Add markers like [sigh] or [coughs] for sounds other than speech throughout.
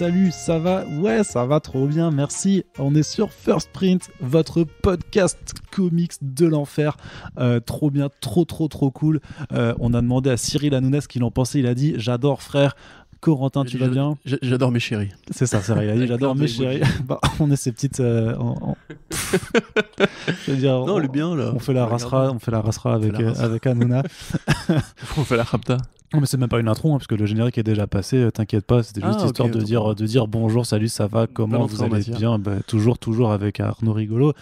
salut, ça va Ouais, ça va trop bien, merci. On est sur First Print, votre podcast comics de l'enfer. Euh, trop bien, trop, trop, trop cool. Euh, on a demandé à Cyril Hanouna ce qu'il en pensait. Il a dit J'adore, frère. Corentin, tu vas bien J'adore mes chéris. C'est ça, c'est vrai. J'adore mes chéris. Bah, on est ces petites. Euh, dire, non, on, le bien là. On fait la rasra, on fait la avec euh, avec [laughs] on fait la rapta. Non mais c'est même pas une intro hein, parce que le générique est déjà passé. Euh, t'inquiète pas, c'était juste ah, histoire de dire de dire bonjour, salut, ça va, comment vous allez bien bah, Toujours toujours avec Arnaud Rigolo.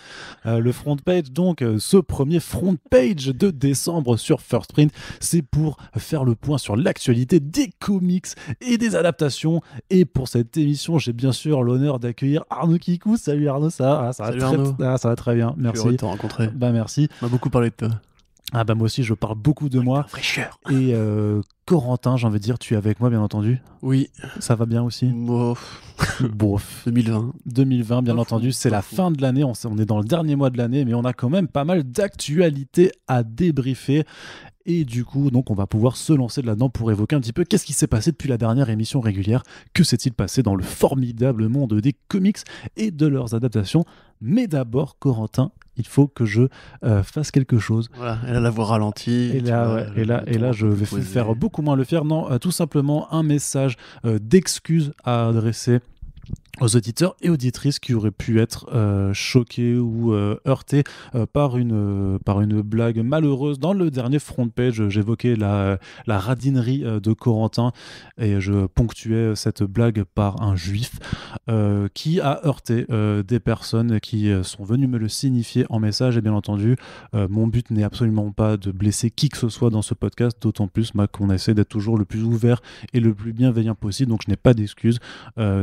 le front page donc, ce premier front page de décembre sur First Print, c'est pour faire le point sur l'actualité des comics et des adaptations. Et pour cette émission, j'ai bien sûr l'honneur d'accueillir Arnaud Kikou. Salut Arnaud, ça, ah, ça, va, très, ah, ça va très bien. Merci. de suis rencontré. Bah, merci. On beaucoup parlé de toi. Ah bah moi aussi je parle beaucoup de moi. Fraîcheur. Et euh, Corentin, j'ai envie de dire, tu es avec moi, bien entendu. Oui. Ça va bien aussi Bof. 2020. [laughs] 2020, bien entendu. C'est la fin de l'année. On, est dans le dernier mois de l'année, mais on a quand même pas mal d'actualités à débriefer et du coup donc on va pouvoir se lancer là-dedans pour évoquer un petit peu qu'est-ce qui s'est passé depuis la dernière émission régulière, que s'est-il passé dans le formidable monde des comics et de leurs adaptations. Mais d'abord Corentin, il faut que je euh, fasse quelque chose. Voilà, et là, la voix ralentie. Et là, et là, je vais faire beaucoup moins le fier. Non, euh, tout simplement un message euh, d'excuse à adresser aux auditeurs et auditrices qui auraient pu être euh, choqués ou euh, heurtés euh, par, une, par une blague malheureuse. Dans le dernier front page, j'évoquais la, la radinerie de Corentin et je ponctuais cette blague par un juif qui a heurté des personnes qui sont venues me le signifier en message. Et bien entendu, mon but n'est absolument pas de blesser qui que ce soit dans ce podcast, d'autant plus qu'on essaie d'être toujours le plus ouvert et le plus bienveillant possible. Donc je n'ai pas d'excuses,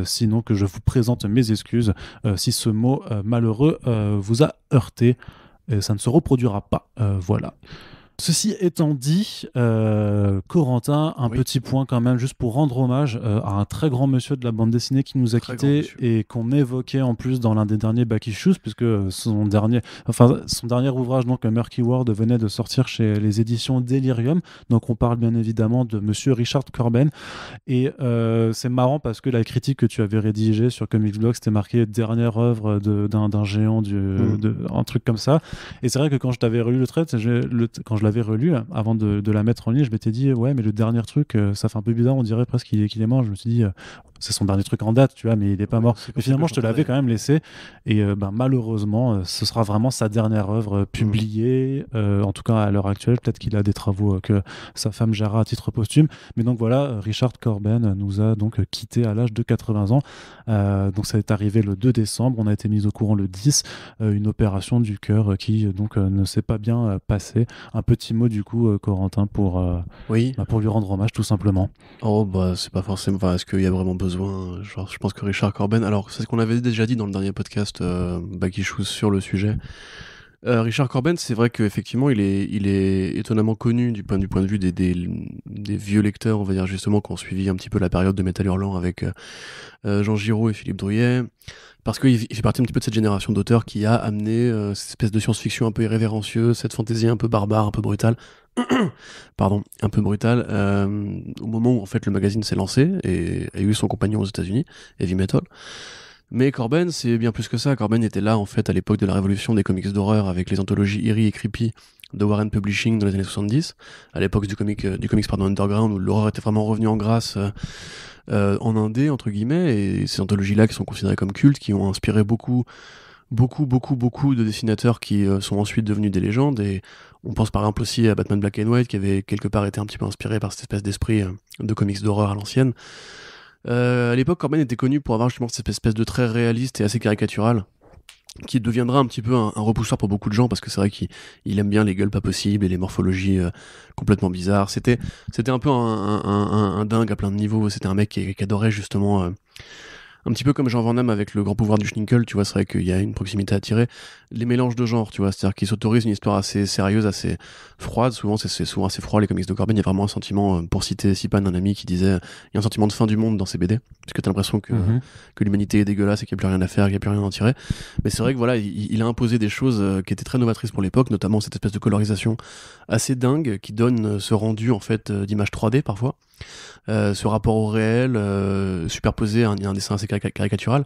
sinon que je vous présente mes excuses euh, si ce mot euh, malheureux euh, vous a heurté. Et ça ne se reproduira pas. voilà. Ceci étant dit, euh, Corentin, un petit point quand même, juste pour rendre hommage euh, à un très grand monsieur de la bande dessinée qui nous a quittés et qu'on évoquait en plus dans l'un des derniers Back Issues, puisque son dernier, enfin, son dernier ouvrage, donc Murky World, venait de sortir chez les éditions Delirium. Donc on parle bien évidemment de monsieur Richard Corben. Et euh, c'est marrant parce que la critique que tu avais rédigée sur Comics Blog, c'était marqué dernière œuvre d'un géant, mm. un truc comme ça. Et c'est vrai que quand je t'avais relu le trait, quand je l'avais relu hein, avant de, la mettre en ligne, je m'étais dit, ouais, mais le dernier truc, euh, ça fait un peu bizarre, on dirait presque qu'il est, qu'il est mort. Je me suis dit, euh, c'est son dernier truc en date, tu vois, mais il n'est pas mort. mais finalement, je te l'avais quand même laissé. Et euh, bah, malheureusement, euh, ce sera vraiment sa dernière œuvre euh, publiée, en tout cas à l'heure actuelle. Peut-être qu'il a des travaux que sa femme gérera à titre posthume. Mais donc voilà, Richard Corben nous a donc quitté à l'âge de 80 ans. donc ça est arrivé le 2 décembre. On a été mis au courant le 10. une opération du cœur qui donc ne s'est pas bien passée. Un petit mot du coup, Corentin, pour, oui. Bah, pour lui rendre hommage tout simplement. Oh, bah c'est pas forcément. Enfin, est-ce qu'il y a vraiment besoin je pense que Richard Corben. Alors, c'est ce qu'on avait déjà dit dans le dernier podcast euh, sur le sujet. Euh, Richard Corben, c'est vrai qu'effectivement, il est, étonnamment connu du point, de vue des, vieux lecteurs, on va dire justement, qui ont suivi un petit peu la période de Metal Hurlant avec euh, euh, Jean Giraud et Philippe Drouillet, parce qu'il fait partie un petit peu de cette génération d'auteurs qui a amené cette espèce de science-fiction un peu irrévérencieuse, cette fantaisie un peu barbare, un peu brutale, [coughs] pardon, un peu brutale, au moment où en fait le magazine s'est lancé et a eu son compagnon aux États-Unis, Heavy Metal. Mais Corben, c'est bien plus que ça. Corben était là, en fait, à l'époque de la révolution des comics d'horreur avec les anthologies Eerie et Creepy de Warren Publishing dans les années 70, à l'époque du, comic, euh, du comics pardon, underground où l'horreur était vraiment revenue en grâce euh, euh, en indé, entre guillemets, et ces anthologies-là qui sont considérées comme cultes, qui ont inspiré beaucoup beaucoup, beaucoup, beaucoup de dessinateurs qui sont ensuite devenus des légendes. Et on pense par exemple aussi à Batman Black and White, qui avait quelque part été un petit peu inspiré par cette espèce d'esprit de comics d'horreur à l'ancienne. Euh, à l'époque, Corben était connu pour avoir justement cette espèce de très réaliste et assez caricatural qui deviendra un petit peu un, repoussoir pour beaucoup de gens parce que c'est vrai qu'il aime bien les gueules pas possibles et les morphologies euh, complètement bizarres. C'était un peu un, dingue à plein de niveaux. C'était un mec qui, adorait justement euh, un petit peu comme Jean Van Damme avec le grand pouvoir du Schninkel, tu vois, c'est vrai qu'il y a une proximité à tirer. Les mélanges de genres, tu vois, c'est-à-dire qu'ils s'autorisent une histoire assez sérieuse, assez froide. Souvent, c'est souvent assez froid, les comics de corbin Il y a vraiment un sentiment, euh, pour citer Sipan, un ami qui disait, il y a un sentiment de fin du monde dans ces BD, parce que t'as l'impression mhm. que, l'humanité est dégueulasse et qu'il n'y a plus rien à faire, qu'il n'y a plus rien à en tirer. Mais c'est vrai que voilà, il, a imposé des choses euh, qui étaient très novatrices pour l'époque, notamment cette espèce de colorisation assez dingue qui donne euh, ce rendu, en fait, d'image 3D parfois. Euh, ce rapport au réel euh, superposé à un, un, dessin assez caricatural.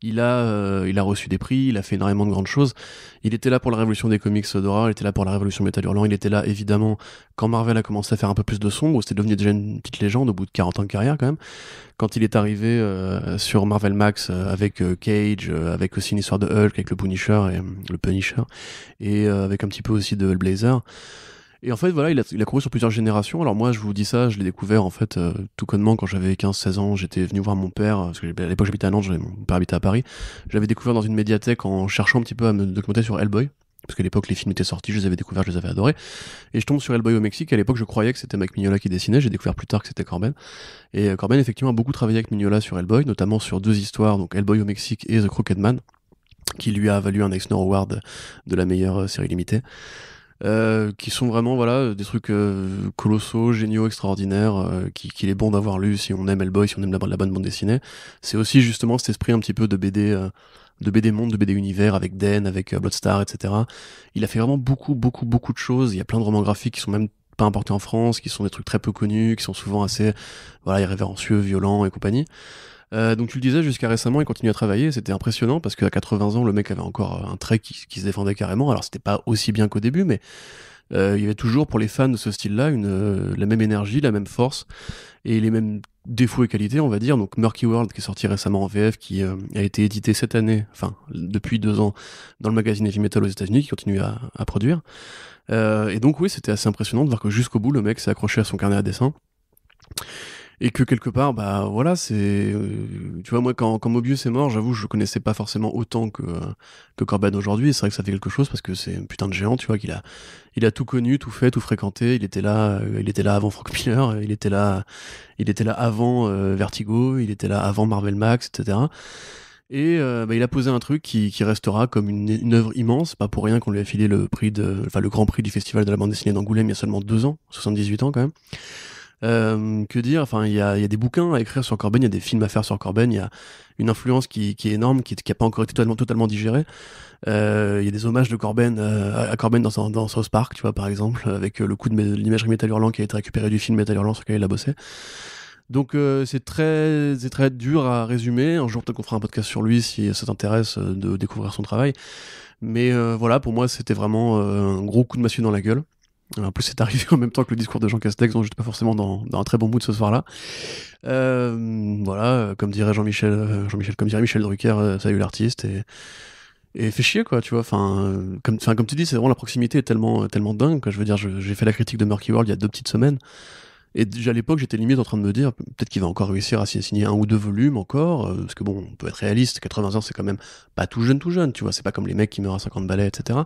Il a, euh, il a reçu des prix, il a fait énormément de grandes choses. Il était là pour la révolution des comics d'horreur, il était là pour la révolution métal Hurlant, il était là évidemment quand Marvel a commencé à faire un peu plus de sombre, c'était devenu déjà une petite légende au bout de 40 ans de carrière quand même. Quand il est arrivé sur Marvel Max avec Cage, avec aussi une histoire de Hulk, avec le Punisher et le Punisher, et avec un petit peu aussi de Hellblazer. Et en fait, voilà, il a, couru sur plusieurs générations. Alors moi, je vous dis ça, je l'ai découvert en fait euh, tout connement quand j'avais 15-16 ans. J'étais venu voir mon père, euh, parce que à l'époque j'habitais à Nantes, mon père habitait à Paris. J'avais découvert dans une médiathèque en cherchant un petit peu à me documenter sur Hellboy. Parce qu'à l'époque, les films étaient sortis, je les avais découverts, je les avais adorés. Et je tombe sur Hellboy au Mexique. À l'époque, je croyais que c'était Mac Mignola qui dessinait. J'ai découvert plus tard que c'était Corben. Et euh, Corben, effectivement, a beaucoup travaillé avec Mignola sur Hellboy, notamment sur deux histoires, donc Hellboy au Mexique et The Crooked Man qui lui a valu un Eisner Award de la meilleure série limitée. Euh, qui sont vraiment voilà des trucs euh, colossaux, géniaux, extraordinaires, euh, qu'il qui est bon d'avoir lu si on aime Hellboy, si on aime la, la bonne bande dessinée. C'est aussi justement cet esprit un petit peu de BD, de BD monde, de BD univers avec Den, avec Bloodstar, etc. Il a fait vraiment beaucoup, beaucoup, beaucoup de choses. Il y a plein de romans graphiques qui sont même pas importés en France, qui sont des trucs très peu connus, qui sont souvent assez voilà irrévérencieux, violents et compagnie. Euh, donc tu le disais, jusqu'à récemment, il continuait à travailler. C'était impressionnant parce qu'à 80 ans, le mec avait encore un trait qui, se défendait carrément. Alors c'était pas aussi bien qu'au début, mais euh, il y avait toujours pour les fans de ce style-là une euh, la même énergie, la même force et les mêmes défauts et qualités, on va dire. Donc Murky World qui est sorti récemment en VF, qui a été édité cette année, enfin depuis deux ans, dans le magazine Heavy Metal aux États-Unis, qui continue à, à produire. et donc oui, c'était assez impressionnant de voir que jusqu'au bout, le mec s'est accroché à son carnet à dessin et que quelque part, bah voilà, c'est, euh, tu vois, moi quand, quand Mobius est mort, j'avoue, je connaissais pas forcément autant que que aujourd'hui. Et c'est vrai que ça fait quelque chose parce que c'est un putain de géant, tu vois, qu'il a, il a tout connu, tout fait, tout fréquenté. Il était là, euh, il était là avant Frank [laughs] Miller, il était là, il était là avant euh, Vertigo, il était là avant Marvel Max, etc. Et bah, il a posé un truc qui, qui restera comme une, une, œuvre immense, pas pour rien qu'on lui a filé le prix de, enfin le grand prix du festival de la bande dessinée d'Angoulême il y a seulement deux ans, 78 ans quand même. Euh, que dire Enfin, il y a, des bouquins à écrire sur Corben, il y a des films à faire sur Corben, il y a une influence qui, est énorme, qui n'a pas encore été totalement, digérée. Euh, il y a des hommages de Corben euh, à Corben dans, dans South Park, tu vois, par exemple, avec le coup de l'imagerie Metal Hurlant qui a été récupérée du film Metal Hurlant sur lequel il a bossé. Donc c'est très, très dur à résumer. Un jour peut-être qu'on fera un podcast sur lui si ça t'intéresse de découvrir son travail. Mais voilà, pour moi c'était vraiment un gros coup de massue dans la gueule. Euh, en plus, c'est arrivé en même temps que le discours de Jean Castex, donc j'étais pas forcément dans, un très bon de ce soir-là. Euh, voilà, euh, comme dirait Jean-Michel, Jean-Michel, comme dirait Michel Drucker, salut l'artiste et et fait chier quoi tu vois enfin comme comme tu dis c'est vraiment la proximité est tellement tellement dingue je veux dire j'ai fait la critique de Murky World il y a deux petites semaines et déjà à l'époque j'étais limite en train de me dire peut-être qu'il va encore réussir à signer un ou deux volumes encore parce que bon on peut être réaliste 80 ans c'est quand même pas tout jeune tout jeune tu vois c'est pas comme les mecs qui meurent à 50 ballets etc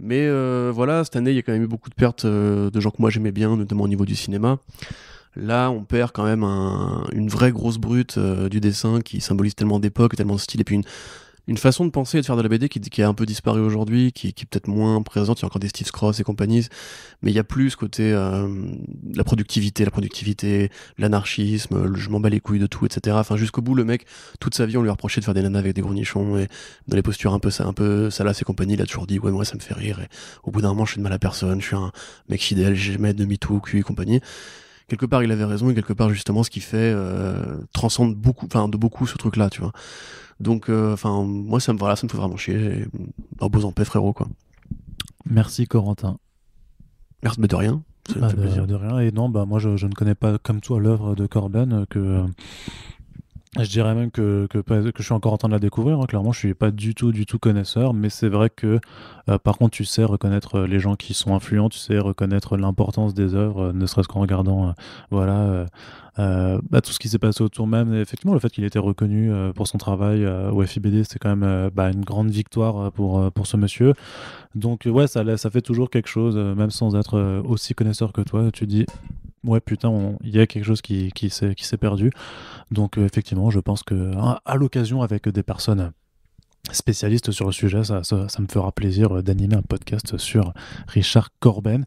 mais euh, voilà, cette année, il y a quand même eu beaucoup de pertes euh, de gens que moi j'aimais bien, notamment au niveau du cinéma. Là, on perd quand même une vraie grosse brute euh, du dessin qui symbolise tellement d'époque, tellement de style, et puis une, une façon de penser et de faire de la BD qui, qui a un peu disparu aujourd'hui, qui, est peut-être moins présente. Il y a encore des Steve Cross et compagnie, mais il y a plus ce côté euh, la productivité, la productivité, l'anarchisme, je m'en bats les couilles de tout, etc. Enfin, jusqu'au bout, le mec, toute sa vie, on lui reproché de faire des nanas avec des nichons et dans les postures un peu ça, un peu là et compagnie. Il a toujours dit ouais, moi ça me fait rire. Et au bout d'un moment, je suis de mal à personne, je suis un mec fidèle, de demi-tout, cul et compagnie quelque part il avait raison et quelque part justement ce qui fait euh, transcende beaucoup enfin de beaucoup ce truc là tu vois donc, euh, enfin, moi, ça me, voilà, ça me fait vraiment chier. repose bah, en paix, frérot, quoi. Merci, Corentin. Merci, mais de rien. Bah, de, rien. Et non, bah, moi, je, je ne connais pas comme toi l'œuvre de Corben que euh, je dirais même que, je suis encore en train de la découvrir. Hein. Clairement, je suis pas du tout, du tout connaisseur, mais c'est vrai que, euh, par contre, tu sais reconnaître euh, les gens qui sont influents, tu sais reconnaître l'importance des œuvres, euh, ne serait-ce qu'en regardant, voilà, bah, tout ce qui s'est passé autour même. effectivement, le fait qu'il ait été reconnu pour son travail au FIBD, c'est quand même bah, une grande victoire pour, pour ce monsieur. Donc, ouais, ça, ça fait toujours quelque chose, même sans être aussi connaisseur que toi. Tu dis, ouais, putain, il y a quelque chose qui, qui s'est perdu. Donc, euh, effectivement, je pense que hein, à, l'occasion, avec des personnes spécialistes sur le sujet, ça, me fera plaisir d'animer un podcast sur Richard Corben.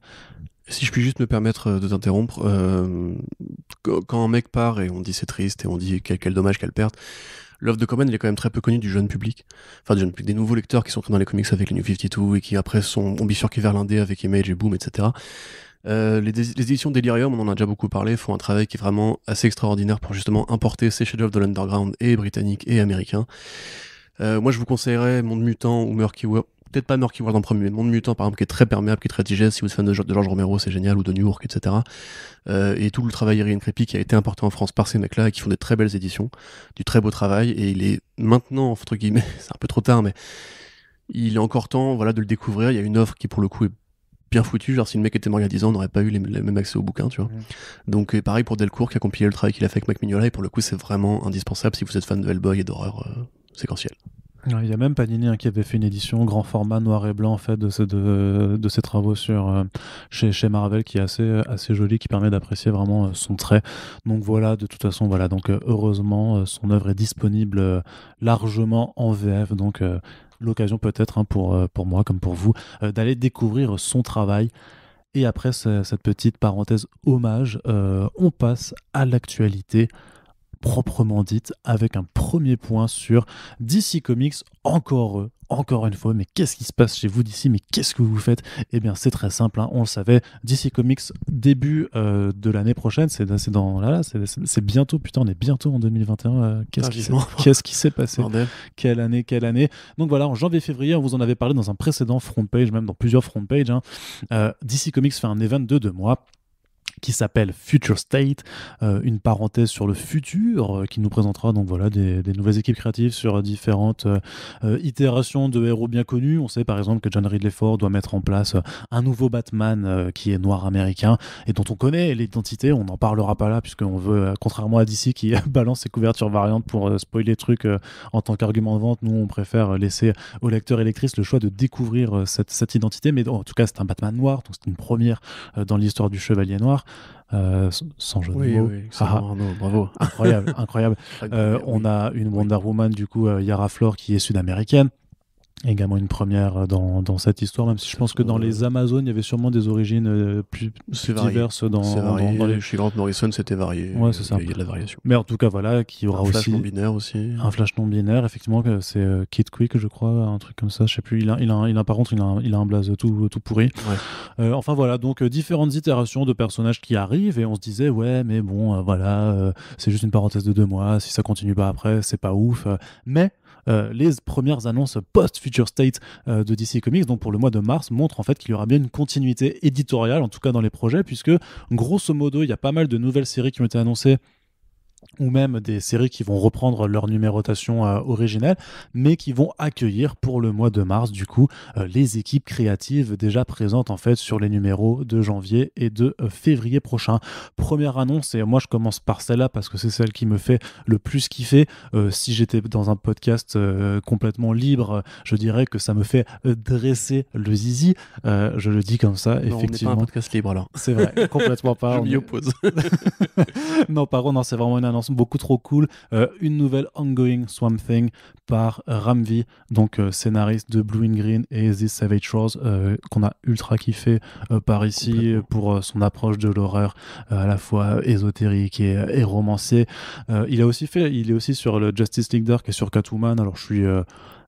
Si je puis juste me permettre euh, de t'interrompre, euh, quand un mec part et on dit c'est triste et on dit quel, dommage, quelle perde, l'œuvre de Corben, il est quand même très peu connue du jeune public. Enfin, du jeune public, des nouveaux lecteurs qui sont dans les comics avec les New 52 et qui après sont, bifurqués vers l'indé avec Image et Boom, etc. Euh, les, éditions Delirium, on en a déjà beaucoup parlé, font un travail qui est vraiment assez extraordinaire pour justement importer ces Shadows of de Underground et britanniques et américains euh, moi, je vous conseillerais Monde Mutant ou Murky World. Peut-être pas Murky World en premier, mais Monde Mutant, par exemple, qui est très perméable, qui est très digeste. Si vous êtes fan de, de George Romero, c'est génial, ou de New York, etc. Euh, et tout le travail Irene Creepy qui a été importé en France par ces mecs-là et qui font des très belles éditions, du très beau travail. Et il est maintenant, entre guillemets, [laughs] c'est un peu trop tard, mais il est encore temps voilà, de le découvrir. Il y a une offre qui, pour le coup, est bien foutu. Genre, si le mec était mort il y a 10 ans, on n'aurait pas eu les, mêmes accès au bouquin, tu vois. Donc, euh, pareil pour Delcourt qui a compilé le travail qu'il a fait avec Mac Mignola, et pour le coup, c'est vraiment indispensable si vous êtes fan de Hellboy et d'horreur euh, séquentielle. Il y a même Panini hein, qui avait fait une édition grand format noir et blanc en fait de, de, ses travaux sur euh, chez, chez Marvel qui est assez assez joli qui permet d'apprécier vraiment son trait. Donc voilà, de toute façon voilà donc heureusement son œuvre est disponible largement en VF donc l'occasion peut-être hein, euh, pour, moi comme pour vous euh, d'aller découvrir son travail. Et après cette petite parenthèse hommage, euh, on passe à l'actualité proprement dite, avec un premier point sur DC Comics, encore encore une fois, mais qu'est-ce qui se passe chez vous d'ici Mais qu'est-ce que vous faites Eh bien, c'est très simple, hein, on le savait. DC Comics, début euh, de l'année prochaine, c'est dans là, là c'est bientôt, putain, on est bientôt en 2021. Euh, qu'est-ce qui s'est passé Quelle année, quelle année Donc voilà, en janvier-février, on vous en avait parlé dans un précédent front page, même dans plusieurs front pages. Hein. Euh, DC Comics fait un event de deux mois qui s'appelle Future State, euh, une parenthèse sur le futur euh, qui nous présentera donc voilà des, nouvelles équipes créatives sur différentes euh, itérations de héros bien connus. On sait par exemple que John Ridley Ford doit mettre en place un nouveau Batman qui est noir américain et dont on connaît l'identité. On n'en parlera pas là puisqu'on veut, contrairement à DC qui [laughs] balance ses couvertures variantes pour spoiler les trucs en tant qu'argument de vente, nous on préfère laisser aux lecteurs et lectrices le choix de découvrir cette, cette identité. Mais en tout cas c'est un Batman noir, donc c'est une première dans l'histoire du Chevalier Noir. Euh, sans jeu de mots. Ah, ah. bravo. Incroyable, [laughs] euh, on a une Wonder Woman, du coup, euh, Yara Flor, qui est sud-américaine également une première dans, dans, cette histoire, même si je pense que dans euh, les Amazones, il y avait sûrement des origines euh, plus diverses dans, dans, dans, les... Chez Grant Morrison, c'était varié. Ouais, c'est ça. Il y a de la variation. Mais en tout cas, voilà, qui aura un flash non-binaire aussi. Un flash non-binaire, effectivement, c'est euh, Kid Quick, je crois, un truc comme ça, je sais plus. Il a, il a, par contre, il a, un blaze tout, tout pourri. enfin voilà, donc différentes itérations de personnages qui arrivent, et on se disait, ouais, mais bon, voilà, c'est juste une parenthèse de deux mois, si ça continue pas après, c'est pas ouf. mais euh, les premières annonces post-Future State euh, de DC Comics, donc pour le mois de mars, montrent en fait qu'il y aura bien une continuité éditoriale, en tout cas dans les projets, puisque grosso modo, il y a pas mal de nouvelles séries qui ont été annoncées ou même des séries qui vont reprendre leur numérotation euh, originelle, mais qui vont accueillir pour le mois de mars, du coup, euh, les équipes créatives déjà présentes en fait sur les numéros de janvier et de euh, février prochain. Première annonce, et moi je commence par celle-là parce que c'est celle qui me fait le plus kiffer. si j'étais dans un podcast complètement libre, je dirais que ça me fait dresser le zizi. je le dis comme ça, effectivement. On un podcast libre alors. C'est vrai, complètement pas. [laughs] je m'y oppose. [laughs] non, par contre, non, c'est vraiment une annonce beaucoup trop cool. Euh, une nouvelle Ongoing Swamp Thing par Ramvi, donc euh, scénariste de Blue and Green et This Savage Rose euh, qu'on a ultra kiffé par ici pour son approche de l'horreur à la fois ésotérique et, romancier. il a aussi fait, il est aussi sur le Justice League Dark et sur Catwoman. Alors je suis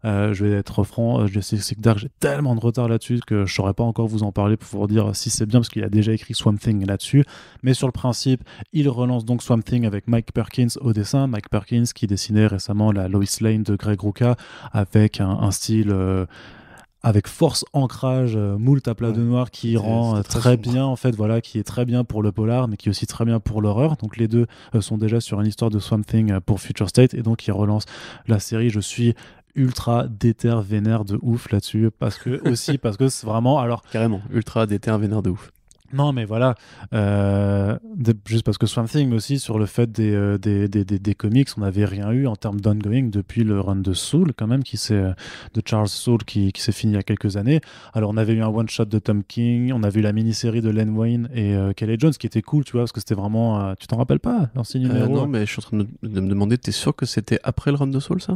euh, je vais être franc, euh, je sais que Dark, j'ai tellement de retard là-dessus que je saurais pas encore vous en parler pour vous dire si c'est bien parce qu'il a déjà écrit Swamp Thing là-dessus. Mais sur le principe, il relance donc Swamp Thing avec Mike Perkins au dessin. Mike Perkins qui dessinait récemment la Lois Lane de Greg Ruka avec un, style. Euh, avec force ancrage moult à plat de noir qui rend très, bien en fait voilà qui est très bien pour le polar mais qui est aussi très bien pour l'horreur donc les deux sont déjà sur une histoire de Swamp Thing pour Future State et donc il relance la série je suis ultra déter vénère de ouf là-dessus parce que [laughs] aussi parce que c'est vraiment alors carrément ultra déter vénère de ouf non, mais voilà, euh, juste parce que Swamp Thing, aussi sur le fait euh, des, des, comics, on n'avait rien eu en termes d'ongoing depuis le run de Soul, quand même, qui euh, de Charles Soul, qui, s'est fini il y a quelques années. Alors, on avait eu un one-shot de Tom King, on a vu la mini-série de Len Wayne et Kelly Jones, qui était cool, tu vois, parce que c'était vraiment. tu t'en rappelles pas, l'ancien numéro Non, hein? mais je suis en train de, me demander, t'es sûr que c'était après le run de Soul, ça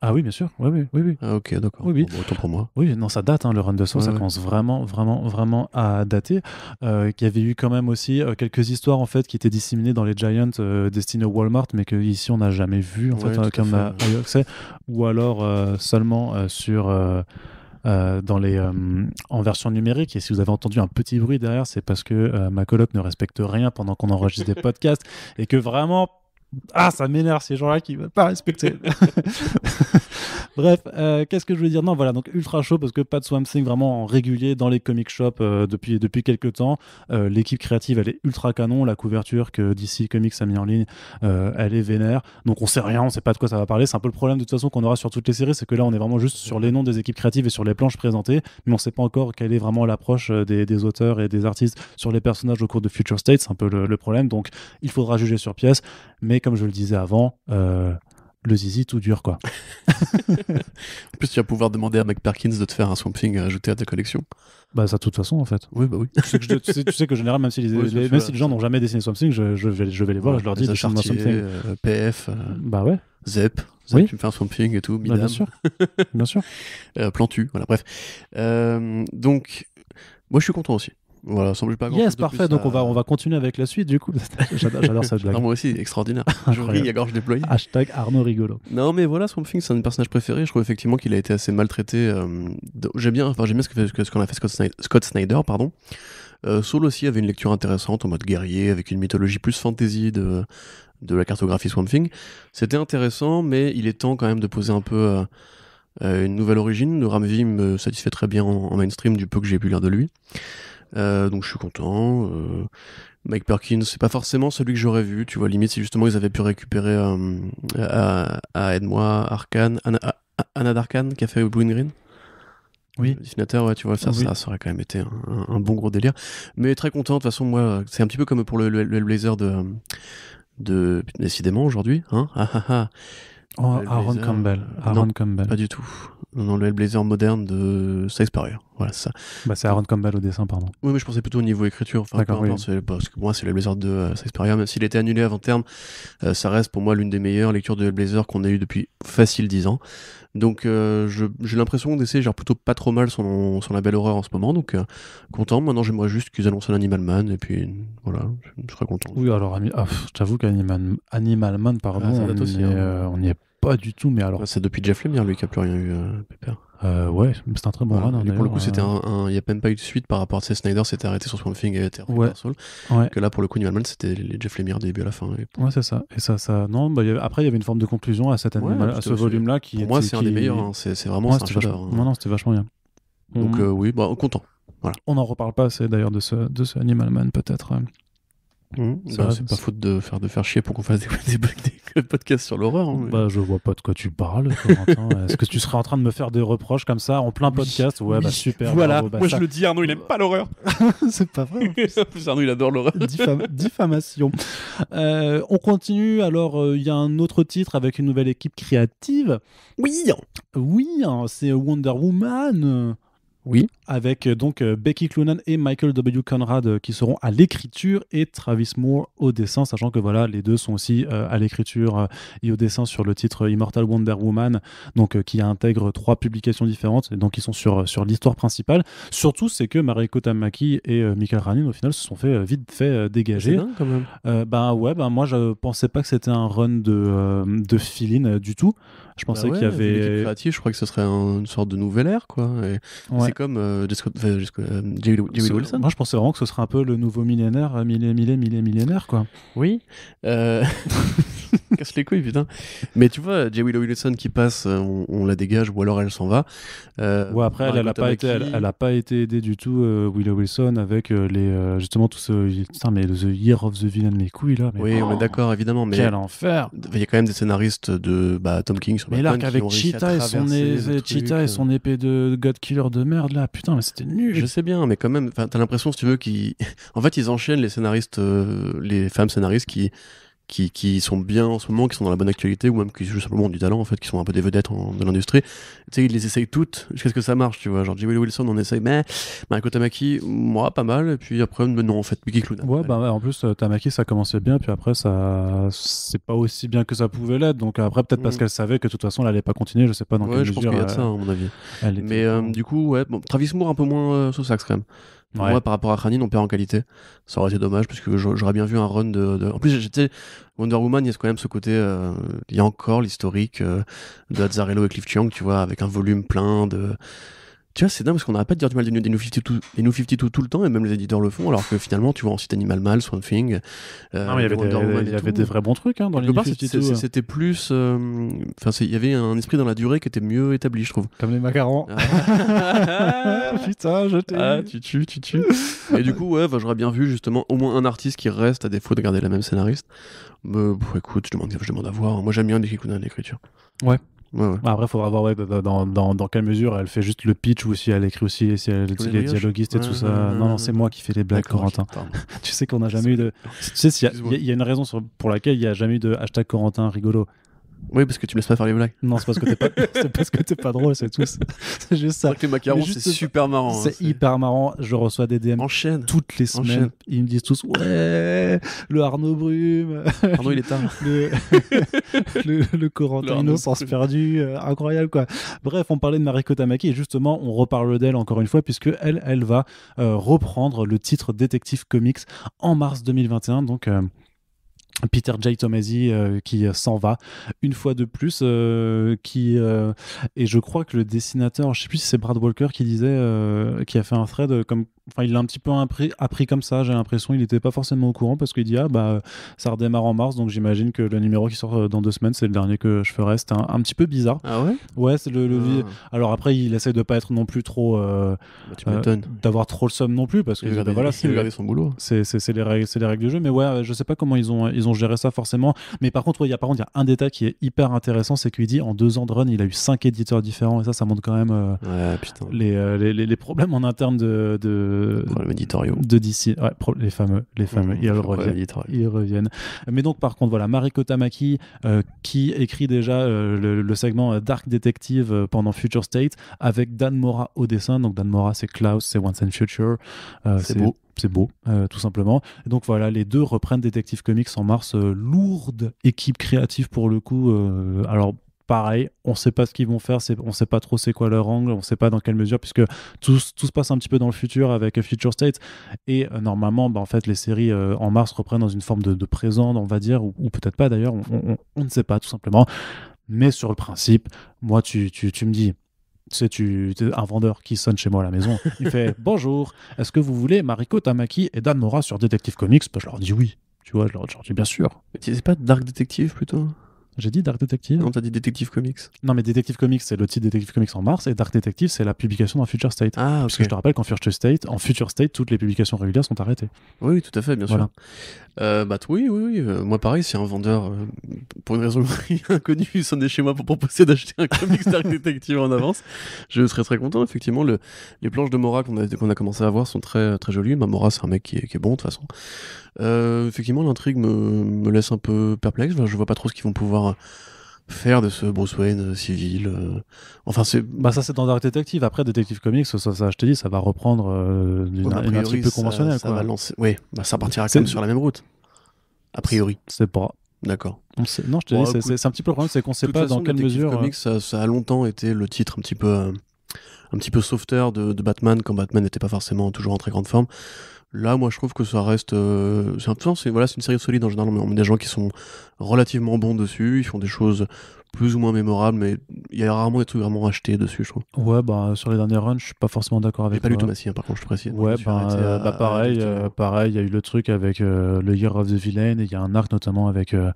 ah oui, bien sûr. Oui, oui, oui. oui. Ah, ok, d'accord. Oui, oui. Bah, autant pour moi. Oui, non, ça date, hein, le Run de ça commence vraiment, vraiment, vraiment à dater. Euh, qu'il y avait eu quand même aussi euh, quelques histoires en fait qui étaient disséminées dans les Giants euh, au Walmart, mais que ici on n'a jamais vu en fait, hein, comme à, accès ou alors euh, seulement euh, sur. dans les, en version numérique. Et si vous avez entendu un petit bruit derrière, c'est parce que ma coloc ne respecte rien pendant qu'on enregistre des [laughs] podcasts et que vraiment, ah, ça m'énerve ces gens-là qui ne veulent pas respecter. [laughs] Bref, euh, qu'est-ce que je veux dire Non, voilà, donc ultra chaud parce que pas de Swamp Thing vraiment en régulier dans les comic shops euh, depuis, depuis quelques temps. Euh, l'équipe créative, elle est ultra canon. La couverture que DC Comics a mis en ligne, elle est vénère. Donc on sait rien, on sait pas de quoi ça va parler. C'est un peu le problème de toute façon qu'on aura sur toutes les séries, c'est que là on est vraiment juste sur les noms des équipes créatives et sur les planches présentées, mais on sait pas encore quelle est vraiment l'approche des, auteurs et des artistes sur les personnages au cours de Future State. C'est un peu le, le, problème. Donc il faudra juger sur pièce. Mais comme je le disais avant, le zizi tout dur, quoi. [laughs] en plus, tu vas pouvoir demander à Mac Perkins de te faire un swamping ajouté à ta collection. Bah, ça, de toute façon, en fait. Oui, bah oui. Tu sais que, généralement même si les, même si les gens n'ont jamais dessiné Swamp je, je, vais, je vais les voir, et je leur dis de faire un Swamp euh, PF. Euh, bah ouais. Zep. Zep oui. Tu me fais un Swamp et tout. Bah, bien sûr. [laughs] bien sûr. euh, plantu, voilà, bref. Euh, donc, moi, je suis content aussi. Voilà, semble pas grand Yes, parfait. donc on va on va continuer avec la suite du coup. [laughs] [laughs] J'adore cette moi aussi, extraordinaire. [laughs] Je ris gorge déployée. Hashtag Arnaud rigolo. Non, mais voilà, Swamp Thing, c'est un personnage préféré. Je trouve effectivement qu'il a été assez maltraité. Euh, j'aime bien, enfin ce qu'on ce a fait Scott Snyder, pardon. Euh, Soul aussi avait une lecture intéressante en mode guerrier, avec une mythologie plus fantasy de, de la cartographie Swamp Thing. C'était intéressant, mais il est temps quand même de poser un peu euh, une nouvelle origine. Le Ramvi me satisfait très bien en, en mainstream du peu que j'ai pu lire de lui. Euh, donc je suis content. Euh. Mike Perkins, c'est pas forcément celui que j'aurais vu. Tu vois, limite si justement ils avaient pu récupérer euh, à, à Aide-moi, Arkane, Anna, Anna qui a fait Blue Green. Oui. Le dessinateur, ouais, tu vois, ça, ça, ça, aurait quand même été un, bon gros délire. Mais très content, de toute façon, moi, c'est un petit peu comme pour le, le, Blazer de, de. Décidément, aujourd'hui, hein ah, ah, ah. Oh, Aaron Campbell. Aaron Campbell. Pas du tout dans le Hellblazer moderne de Sex Parrier. Voilà, ça. Bah, c'est Aaron Campbell au dessin, pardon. Oui, mais je pensais plutôt au niveau écriture. D'accord, parce que moi, c'est le Hellblazer de euh, Sex Même s'il était annulé avant terme, euh, ça reste pour moi l'une des meilleures lectures de Hellblazer qu'on ait eu depuis facile 10 ans. Donc, euh, j'ai l'impression que DC plutôt pas trop mal sur la belle horreur en ce moment. Donc, euh, content. Maintenant, j'aimerais juste qu'ils annoncent Animal Man. Et puis, voilà, je, serais content. Oui, alors, ah, j'avoue qu'Animal Animal Man, pardon, ah, Ça on, aussi, hein. on y est pas du tout, mais alors. C'est depuis Jeff Lemire, lui, qui a plus rien eu, euh, euh, ouais, c'est un très bon hein, pour le coup, c'était euh. un, il n'y a même pas eu de suite par rapport à ces Snyder c'était arrêté sur Swamp Thing et était ouais. Soul. Ouais. Que là, pour le coup, Animal Man c'était les Jeff Lemire début à la fin. Ouais, c'est ça. Et ça, ça. Non, bah, après, il y avait une forme de conclusion à, cet à ce volume-là qui. Pour moi, c'est un des meilleurs. Hein. C'est vraiment. un vachement... hein. Non, non, c'était vachement bien. Donc mm. oui, bah, content. Voilà. On n'en reparle pas assez d'ailleurs de ce, de ce Animal Man peut-être. Mmh. Bah, c'est pas faute de faire de faire chier pour qu'on fasse des, [laughs] podcasts sur l'horreur. Hein, bah je vois pas de quoi tu parles. [laughs] Est-ce que tu serais en train de me faire des reproches comme ça en plein podcast Ouais bah super. Voilà. Bah, Moi je le dis, Arnaud il aime pas l'horreur. [laughs] c'est pas vrai. En plus. il adore l'horreur. diffamation. Euh, on continue. Alors euh, il y a un autre titre avec une nouvelle équipe créative. Oui. Oui. Hein, c'est Wonder Woman. Oui avec euh, donc euh, Becky Cloonan et Michael W. Conrad euh, qui seront à l'écriture et Travis Moore au dessin, sachant que voilà, les deux sont aussi à l'écriture et au dessin sur le titre Immortal Wonder Woman, donc qui intègre trois publications différentes, et donc ils sont sur, sur l'histoire principale. Surtout, c'est que Mariko Tamaki et Michael Ranin au final se sont fait vite fait dégager. Dingue, quand même. bah ouais, bah, moi je pensais pas que c'était un run de, de fill du tout. Je pensais bah qu'il y avait. je crois que ce serait une sorte de nouvelle ère, quoi. C'est comme euh, Jessica, euh, Wilson. Moi, je pensais vraiment que ce serait un peu le nouveau millénaire, millé, euh, millé, millé, millénaire, quoi. Oui. [laughs] [laughs] Casse les couilles, putain. Mais tu vois, J. Willow Wilson qui passe, euh, on, la dégage ou alors elle s'en va. Euh, ouais, après, elle, n'a pas été, elle, pas été aidée du tout, euh, Willow Wilson, avec euh, les, justement tout ce. Putain, mais The Year of the Villain, les couilles là. oui, on est oh, d'accord, évidemment. Mais quel enfer Il y a quand même des scénaristes de bah, Tom King sur Mais l'arc avec Cheetah, et son, Cheetah et son épée de God Killer de merde là, putain, mais c'était nul. Je sais bien, mais quand même, t'as l'impression, si tu veux, qu'ils. [laughs] en fait, ils enchaînent les scénaristes, les femmes scénaristes qui qui, qui, sont bien en ce moment, qui sont dans la bonne actualité, ou même qui jouent simplement du talent, en fait, qui sont un peu des vedettes de l'industrie. Tu sais, ils les essayent toutes jusqu'à ce que ça marche, tu vois. Genre, Jimmy Wilson, on essaye, mais Mariko Tamaki, moi, pas mal, et puis après, mais non, en fait, Mickey Clown. Ouais, bah, en plus, euh, Tamaki, ça commençait bien, puis après, ça, c'est pas aussi bien que ça pouvait l'être, donc après, peut-être parce mm. qu'elle savait que de toute façon, elle allait pas continuer, je sais pas dans quelle je mesure. je pense qu'il y a de ça, à mon avis. mais euh, du coup, ouais, bon, Travis Moore, un peu moins sous euh, saxe quand même moi, par rapport à Khanin, on perd en qualité. Ça aurait été dommage parce que j'aurais bien vu un run de. En plus, j'étais Wonder Woman. Il y a quand même ce côté. Euh, il y a encore l'historique euh, de Azzarello et Cliff Chiang, tu vois, avec un volume plein de tu vois, c'est dingue parce qu'on n'arrête pas de dire du mal des New, 52, tout le temps, et même les éditeurs le font, alors que finalement, tu vois, ensuite Animal Mal, Swamp Thing. Euh, il y avait, des, vrais bons trucs hein, dans les euh. C'était plus. Euh, enfin, il y avait un esprit dans la durée qui était mieux établi, je trouve. Comme les macarons. Ah [laughs] Putain, je t'ai. Ah, tu tues, tu tues. et du coup, ouais, j'aurais bien vu justement au moins un artiste qui reste à défaut de garder la même scénariste. Mais, bon, écoute, je demande, à voir. Moi, j'aime bien des dans l'écriture. Ouais. Bah, après, il faudra voir dans, dans, dans, quelle mesure elle fait juste le pitch ou si elle écrit aussi, si elle, est dialoguiste et tout ça. non, non, c'est moi qui fais les blagues, Corentin. [laughs] tu sais qu'on n'a jamais eu de. Tu sais, il y, a une raison pour laquelle il n'y a jamais eu de hashtag Corentin rigolo. Oui, parce que tu me laisses pas faire les blagues. Non, c'est parce que t'es pas, [laughs] pas drôle, c'est tout. [laughs] C'est juste ça. les macarons, c'est super marrant. Hein, c'est hyper marrant. Je reçois des DM chaîne toutes les semaines. Ils me disent tous ouais, le Arnaud Brume. Arnaud, il est tard. [laughs] le, le, le Corentin Perdu, euh, incroyable quoi. Bref, on parlait de Mariko Tamaki et justement, on reparle d'elle encore une fois puisque elle, elle va euh, reprendre le titre détective comics en mars 2021. Donc euh, Peter J. Tomasi euh, qui euh, s'en va une fois de plus euh, qui et je crois que le dessinateur je sais plus si c'est Brad Walker qui disait qui a fait un thread comme enfin il l'a un petit peu appris, appris comme ça j'ai l'impression il n'était pas forcément au courant parce qu'il dit ah bah ça redémarre en mars donc j'imagine que le numéro qui sort dans deux semaines c'est le dernier que je ferai c'était un, un, petit peu bizarre ah ouais ouais c'est le, ah. alors après il essaie de pas être non plus trop bah, d'avoir trop le somme non plus parce que bah, voilà c'est son boulot c'est les règles c'est les règles du jeu mais ouais je sais pas comment ils ont on ça forcément. Mais par contre, il y a par contre, il y a un détail qui est hyper intéressant, c'est qu'il dit en deux ans de run, il a eu cinq éditeurs différents et ça, ça montre quand même euh, euh, les, les, les, problèmes en interne de de problèmes éditoriaux de DC. les fameux, les fameux. ils, reviennent, Mais donc par contre, voilà, Mariko Tamaki euh, qui écrit déjà le, le, segment Dark Detective pendant Future State avec Dan Mora au dessin. Donc Dan Mora, c'est Klaus, c'est Once and Future. c'est beau c'est beau, euh, tout simplement. donc voilà, les deux reprennent Detective Comics en mars. Euh, lourde équipe créative pour le coup. Euh, alors pareil, on ne sait pas ce qu'ils vont faire, on ne sait pas trop c'est quoi leur angle, on ne sait pas dans quelle mesure, puisque tout, se passe un petit peu dans le futur avec Future State. Et normalement, bah, en fait, les séries en mars reprennent dans une forme de, présent, on va dire, ou, peut-être pas d'ailleurs, on, on, ne sait pas tout simplement. Mais sur le principe, moi, tu, tu, tu me dis, tu sais, tu es un vendeur qui sonne chez moi à la maison. Il fait [laughs] Bonjour, est-ce que vous voulez Mariko Tamaki et Dan Mora sur Detective Comics bah, Je leur dis oui. Tu vois, je leur, dis bien sûr. Mais C'est pas Dark Detective plutôt j'ai dit Dark Detective Non, t'as dit Detective Comics. Non, mais Detective Comics, c'est le titre Detective Comics en mars, et Dark Detective, c'est la publication dans Future State. Ah, Parce que je te rappelle qu'en Future State, en Future State, toutes les publications régulières sont arrêtées. Oui, tout à fait, bien sûr. Euh, bah, oui, oui, oui. Euh, moi, pareil, si un vendeur, euh, pour une raison [laughs] inconnue, sonnait chez moi pour proposer d'acheter un comics Dark [laughs] Detective en avance, je serais très content. Effectivement, le, les planches de Mora qu'on a, a, commencé à voir sont très, très jolies. Bah, Mora, c'est un mec qui est, qui est bon, de toute façon. Euh, effectivement, l'intrigue me, laisse un peu perplexe. je vois pas trop ce qu'ils vont pouvoir faire de ce Bruce Wayne euh, civil. Euh. Enfin, c'est. Bah ça, c'est dans Dark Detective. Après, détective Comics, ça, ça je te dis ça va reprendre euh, une, oh, bah, plus conventionnelle. Ça, va Oui, bah, ça partira comme sur la même route. A priori. C'est pas. D'accord. Non, je te dis, c'est un petit peu le problème, c'est qu'on sait pas dans quelle Detective mesure. Comics, ça, a longtemps été le titre un petit peu, un petit peu sauveteur de Batman quand Batman n'était pas forcément toujours en très grande forme. Là, moi, je trouve que ça reste. Euh, c'est un c'est une série solide en général. On met des gens qui sont relativement bons dessus. Ils font des choses plus ou moins mémorables, mais il y a rarement des trucs vraiment achetés dessus, je trouve. Ouais, bah sur les derniers runs, je suis pas forcément d'accord avec. Et pas du tout hein, par contre, je précise. Ouais, bah, bah, pareil, euh, pareil. Il y a eu le truc avec euh, le Year of the Villain. Il y a un arc notamment avec euh,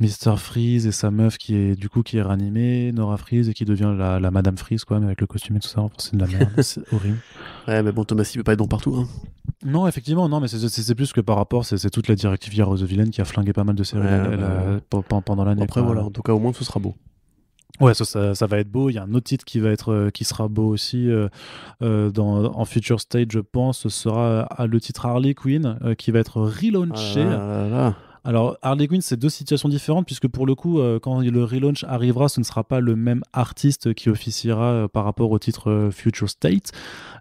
Mr Freeze et sa meuf qui est du coup qui est ranimée, Nora Freeze et qui devient la, Madame Freeze quoi, mais avec le costume et tout ça, c'est de la merde, [laughs] c'est horrible. Ouais, mais bon, Thomas, il peut pas être dans partout. Hein. Non, effectivement, non, mais c'est plus que par rapport, c'est toute la directive Year Villain qui a flingué pas mal de séries euh, pendant l'année. Après, voilà, en tout cas, au moins, ce sera beau. Ouais, ça, va être beau. Il y a un autre titre qui va être, euh, qui sera beau aussi euh, dans, en Future Stage, je pense. Ce sera le titre Harley Quinn qui va être relaunché. Ah alors, Harley Quinn, c'est deux situations différentes, puisque pour le coup, euh, quand le relaunch arrivera, ce ne sera pas le même artiste qui officiera euh, par rapport au titre euh, Future State.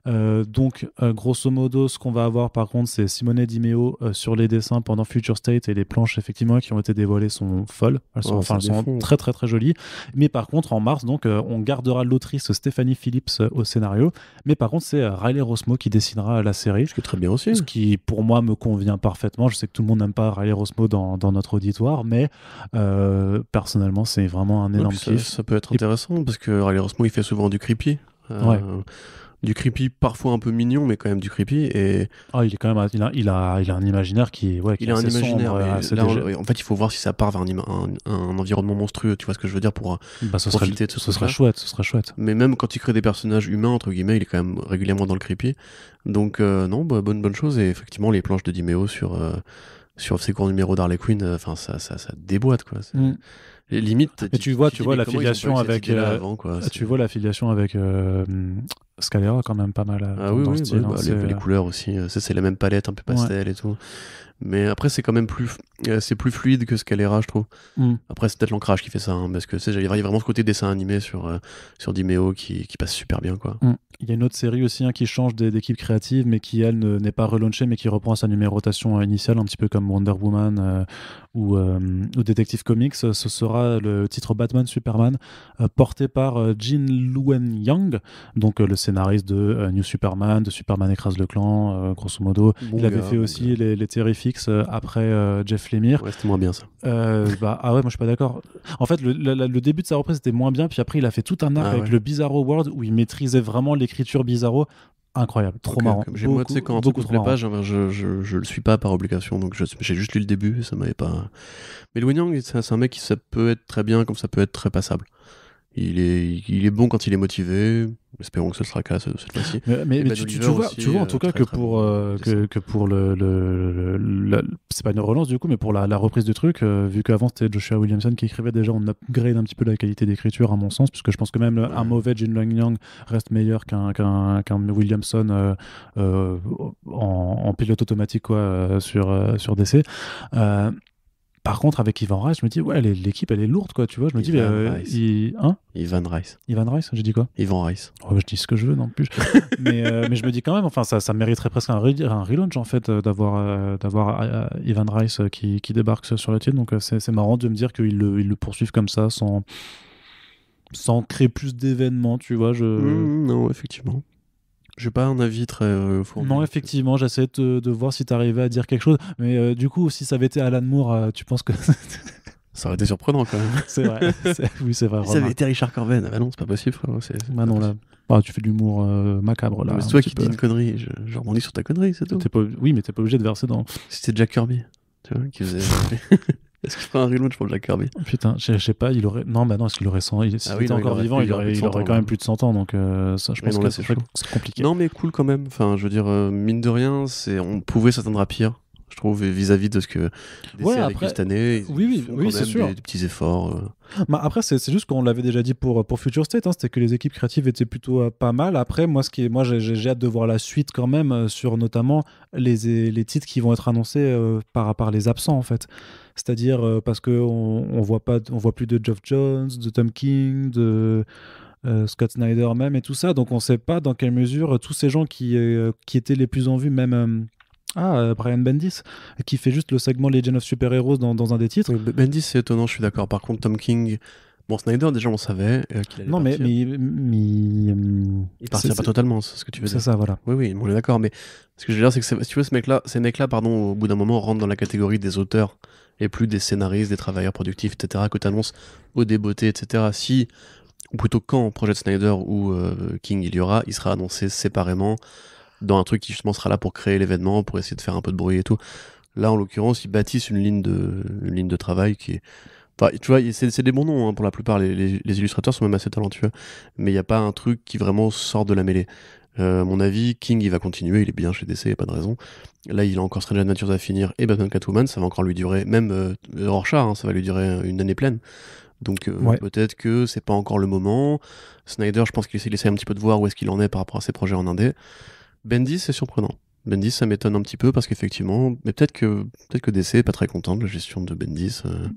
donc, grosso modo, ce qu'on va avoir par contre, c'est Simone Dimeo sur les dessins pendant Future State et les planches, effectivement, qui ont été dévoilées sont folles. Elles sont, enfin, très, très, très jolies. Mais par contre, en mars, donc, on gardera l'autrice Stéphanie Phillips au scénario. Mais par contre, c'est Riley Rosmo qui dessinera la série. Ce qui très bien aussi. Ce qui, pour moi, me convient parfaitement. Je sais que tout le monde n'aime pas Riley Rosmo dans, notre auditoire, mais euh, personnellement, c'est vraiment un énorme ça, Ça peut être intéressant parce que Riley il fait souvent du creepy. Euh, du creepy parfois un peu mignon mais quand même du creepy et ah il est quand même il a il a, il a un imaginaire qui est ouais il a un imaginaire en fait il faut voir si ça part vers un, un, environnement monstrueux tu vois ce que je veux dire pour ce profiter serait, ce, serait chouette ce serait chouette mais même quand il crée des personnages humains entre guillemets il est quand même régulièrement dans le creepy donc euh, non bah, bonne bonne chose et effectivement les planches de Dimeo sur sur ses courts numéros d'Harley Quinn, euh, enfin ça, ça, ça déboîte quoi. Les mm. limites. Et tu vois, tu, vois l'affiliation avec. Euh, ah, tu vois l'affiliation avec euh, mm, quand même pas mal. Ah oui, oui style, bah, hein, bah, les, euh, couleurs aussi. Ça c'est la même palette un peu pastel et tout. Mais après, c'est quand même plus, euh, c'est plus fluide que ce qu'elle je trouve. Mm. Après, c'est peut-être l'ancrage qui fait ça, hein, parce que c'est, il y a vraiment ce côté dessin animé sur, euh, sur Dimeo qui, qui, passe super bien, quoi. Mm. Il y a une autre série aussi hein, qui change d'équipe créative, mais qui elle n'est pas relaunchée, mais qui reprend sa numérotation euh, initiale, un petit peu comme Wonder Woman ou, Detective Comics. Ce sera le titre Batman Superman, porté par Jin Luen Yang, donc le scénariste de New Superman, de Superman écrase le clan, grosso modo. il avait fait aussi les, les terrifiques euh, après euh, Jeff Lemire. c'était moins bien ça. Euh, bah, ah ouais, moi je suis pas d'accord. En fait, le, début de sa reprise était moins bien, puis après il a fait tout un arc ah avec le Bizarro World où il maîtrisait vraiment l'écriture Bizarro incroyable, trop marrant. J'ai moi, tu sais, quand on je, le suis pas par obligation, donc j'ai juste lu le début, ça m'avait pas. Mais Louis c'est un mec qui ça peut être très bien comme ça peut être très passable. Il est, il est bon quand il est motivé. Espérons que ce sera le cette fois-ci. Mais, ben tu, vois, en euh, tout cas que, pour, euh, que, pour le. c'est pas une relance du coup, mais pour la, reprise du truc, euh, vu qu'avant c'était Joshua Williamson qui écrivait déjà, on upgrade un petit peu la qualité d'écriture à mon sens, puisque je pense que même un mauvais Jin Lang Yang reste meilleur qu'un Williamson en, en, pilote automatique quoi, sur, sur DC. Par contre, avec Ivan Rice, je me dis, ouais, l'équipe, elle est lourde, quoi, tu vois. Je me dis, Ivan euh, hein Rice. Ivan Rice, j'ai dit quoi Ivan Rice. Oh, je dis ce que je veux, non plus. [laughs] Euh, mais, je me dis quand même, enfin, ça, mériterait presque un, relaunch, en fait, euh, d'avoir d'avoir Ivan Rice qui, débarque sur le titre. Donc, c'est marrant de me dire qu'ils le, le poursuivent comme ça, sans sans créer plus d'événements, tu vois. Je... Mmh, non, effectivement. J'ai pas un avis très euh, fort. Non, effectivement, j'essaie de, de, voir si t'arrivais à dire quelque chose. Mais euh, du coup, si ça avait été Alan Moore, euh, tu penses que. [laughs] ça aurait été surprenant quand même. c'est vrai. [laughs] Oui, c'est vrai. Si ça avait été Richard Corben. Ah bah non, c'est pas possible, frère. non, là. Ah, tu fais de l'humour macabre là. C'est toi qui dis une connerie. Je, je rebondis sur ta connerie, c'est tout. Oui, mais t'es pas obligé de verser dans. C'était Jack Kirby, tu vois, qui faisait. [laughs] Est-ce qu'il ferait un reload pour Jack Kirby Putain, je sais pas, il aurait. Non, bah non, est-ce qu'il aurait 100. Ah s'il ah était encore vivant, il aurait, quand même plus de 100 ans, donc euh, ça, je pense que c'est compliqué. Non, mais cool quand même. Enfin, je veux dire, euh, mine de rien, on pouvait s'attendre à pire je trouve, vis-à-vis de ce que après, cette année. oui, oui, c'est sûr. Des, petits efforts. Euh. après, c'est juste qu'on l'avait déjà dit pour, pour Future State, hein, c'était que les équipes créatives étaient plutôt euh, pas mal. Après, moi, ce qui moi j'ai hâte de voir la suite quand même, euh, sur notamment les, les titres qui vont être annoncés par, par les absents, en fait. C'est-à-dire parce que on voit, voit plus de Geoff Jones, de Tom King, de. Scott Snyder même et tout ça. Donc on ne sait pas dans quelle mesure tous ces gens qui, qui étaient les plus en vue, même ah, euh, Brian Bendis, qui fait juste le segment Legend of Super Heroes dans, un des titres. Bendis, c'est étonnant, je suis d'accord. Par contre, Tom King, Bon, Snyder, déjà, on savait euh, Non, mais. mais, mais mm, il partira pas totalement, c'est ce que tu veux dire. C'est ça, voilà. Oui, oui, on est d'accord. Mais ce que je veux dire, c'est que si tu veux, ce mec-là, ces mecs-là, pardon, au bout d'un moment, rentrent dans la catégorie des auteurs et plus des scénaristes, des travailleurs productifs, etc., que tu annonces au débeauté, etc. Si, ou plutôt quand Projet Snyder ou euh, King il y aura, il sera annoncé séparément dans un truc qui justement sera là pour créer l'événement, pour essayer de faire un peu de bruit et tout. Là, en l'occurrence, ils bâtissent une ligne de, ligne de travail qui est. Enfin, tu vois, c'est des bons noms hein, pour la plupart. Les, illustrateurs sont même assez talentueux, mais il n'y a pas un truc qui vraiment sort de la mêlée. Euh, à mon avis, King, il va continuer, il est bien chez DC, il n'y a pas de raison. Là, il a encore la nature à finir et Batman Catwoman, ça va encore lui durer, même euh, Rorschach, hein, ça va lui durer une année pleine. Donc euh, peut-être que c'est pas encore le moment. Snyder, je pense qu'il essaie un petit peu de voir où est-ce qu'il en est par rapport à ses projets en indé. Bendis, c'est surprenant. Bendis, ça m'étonne un petit peu parce qu'effectivement, mais peut-être que, peut être que DC est pas très content de la gestion de Bendis. Euh, mm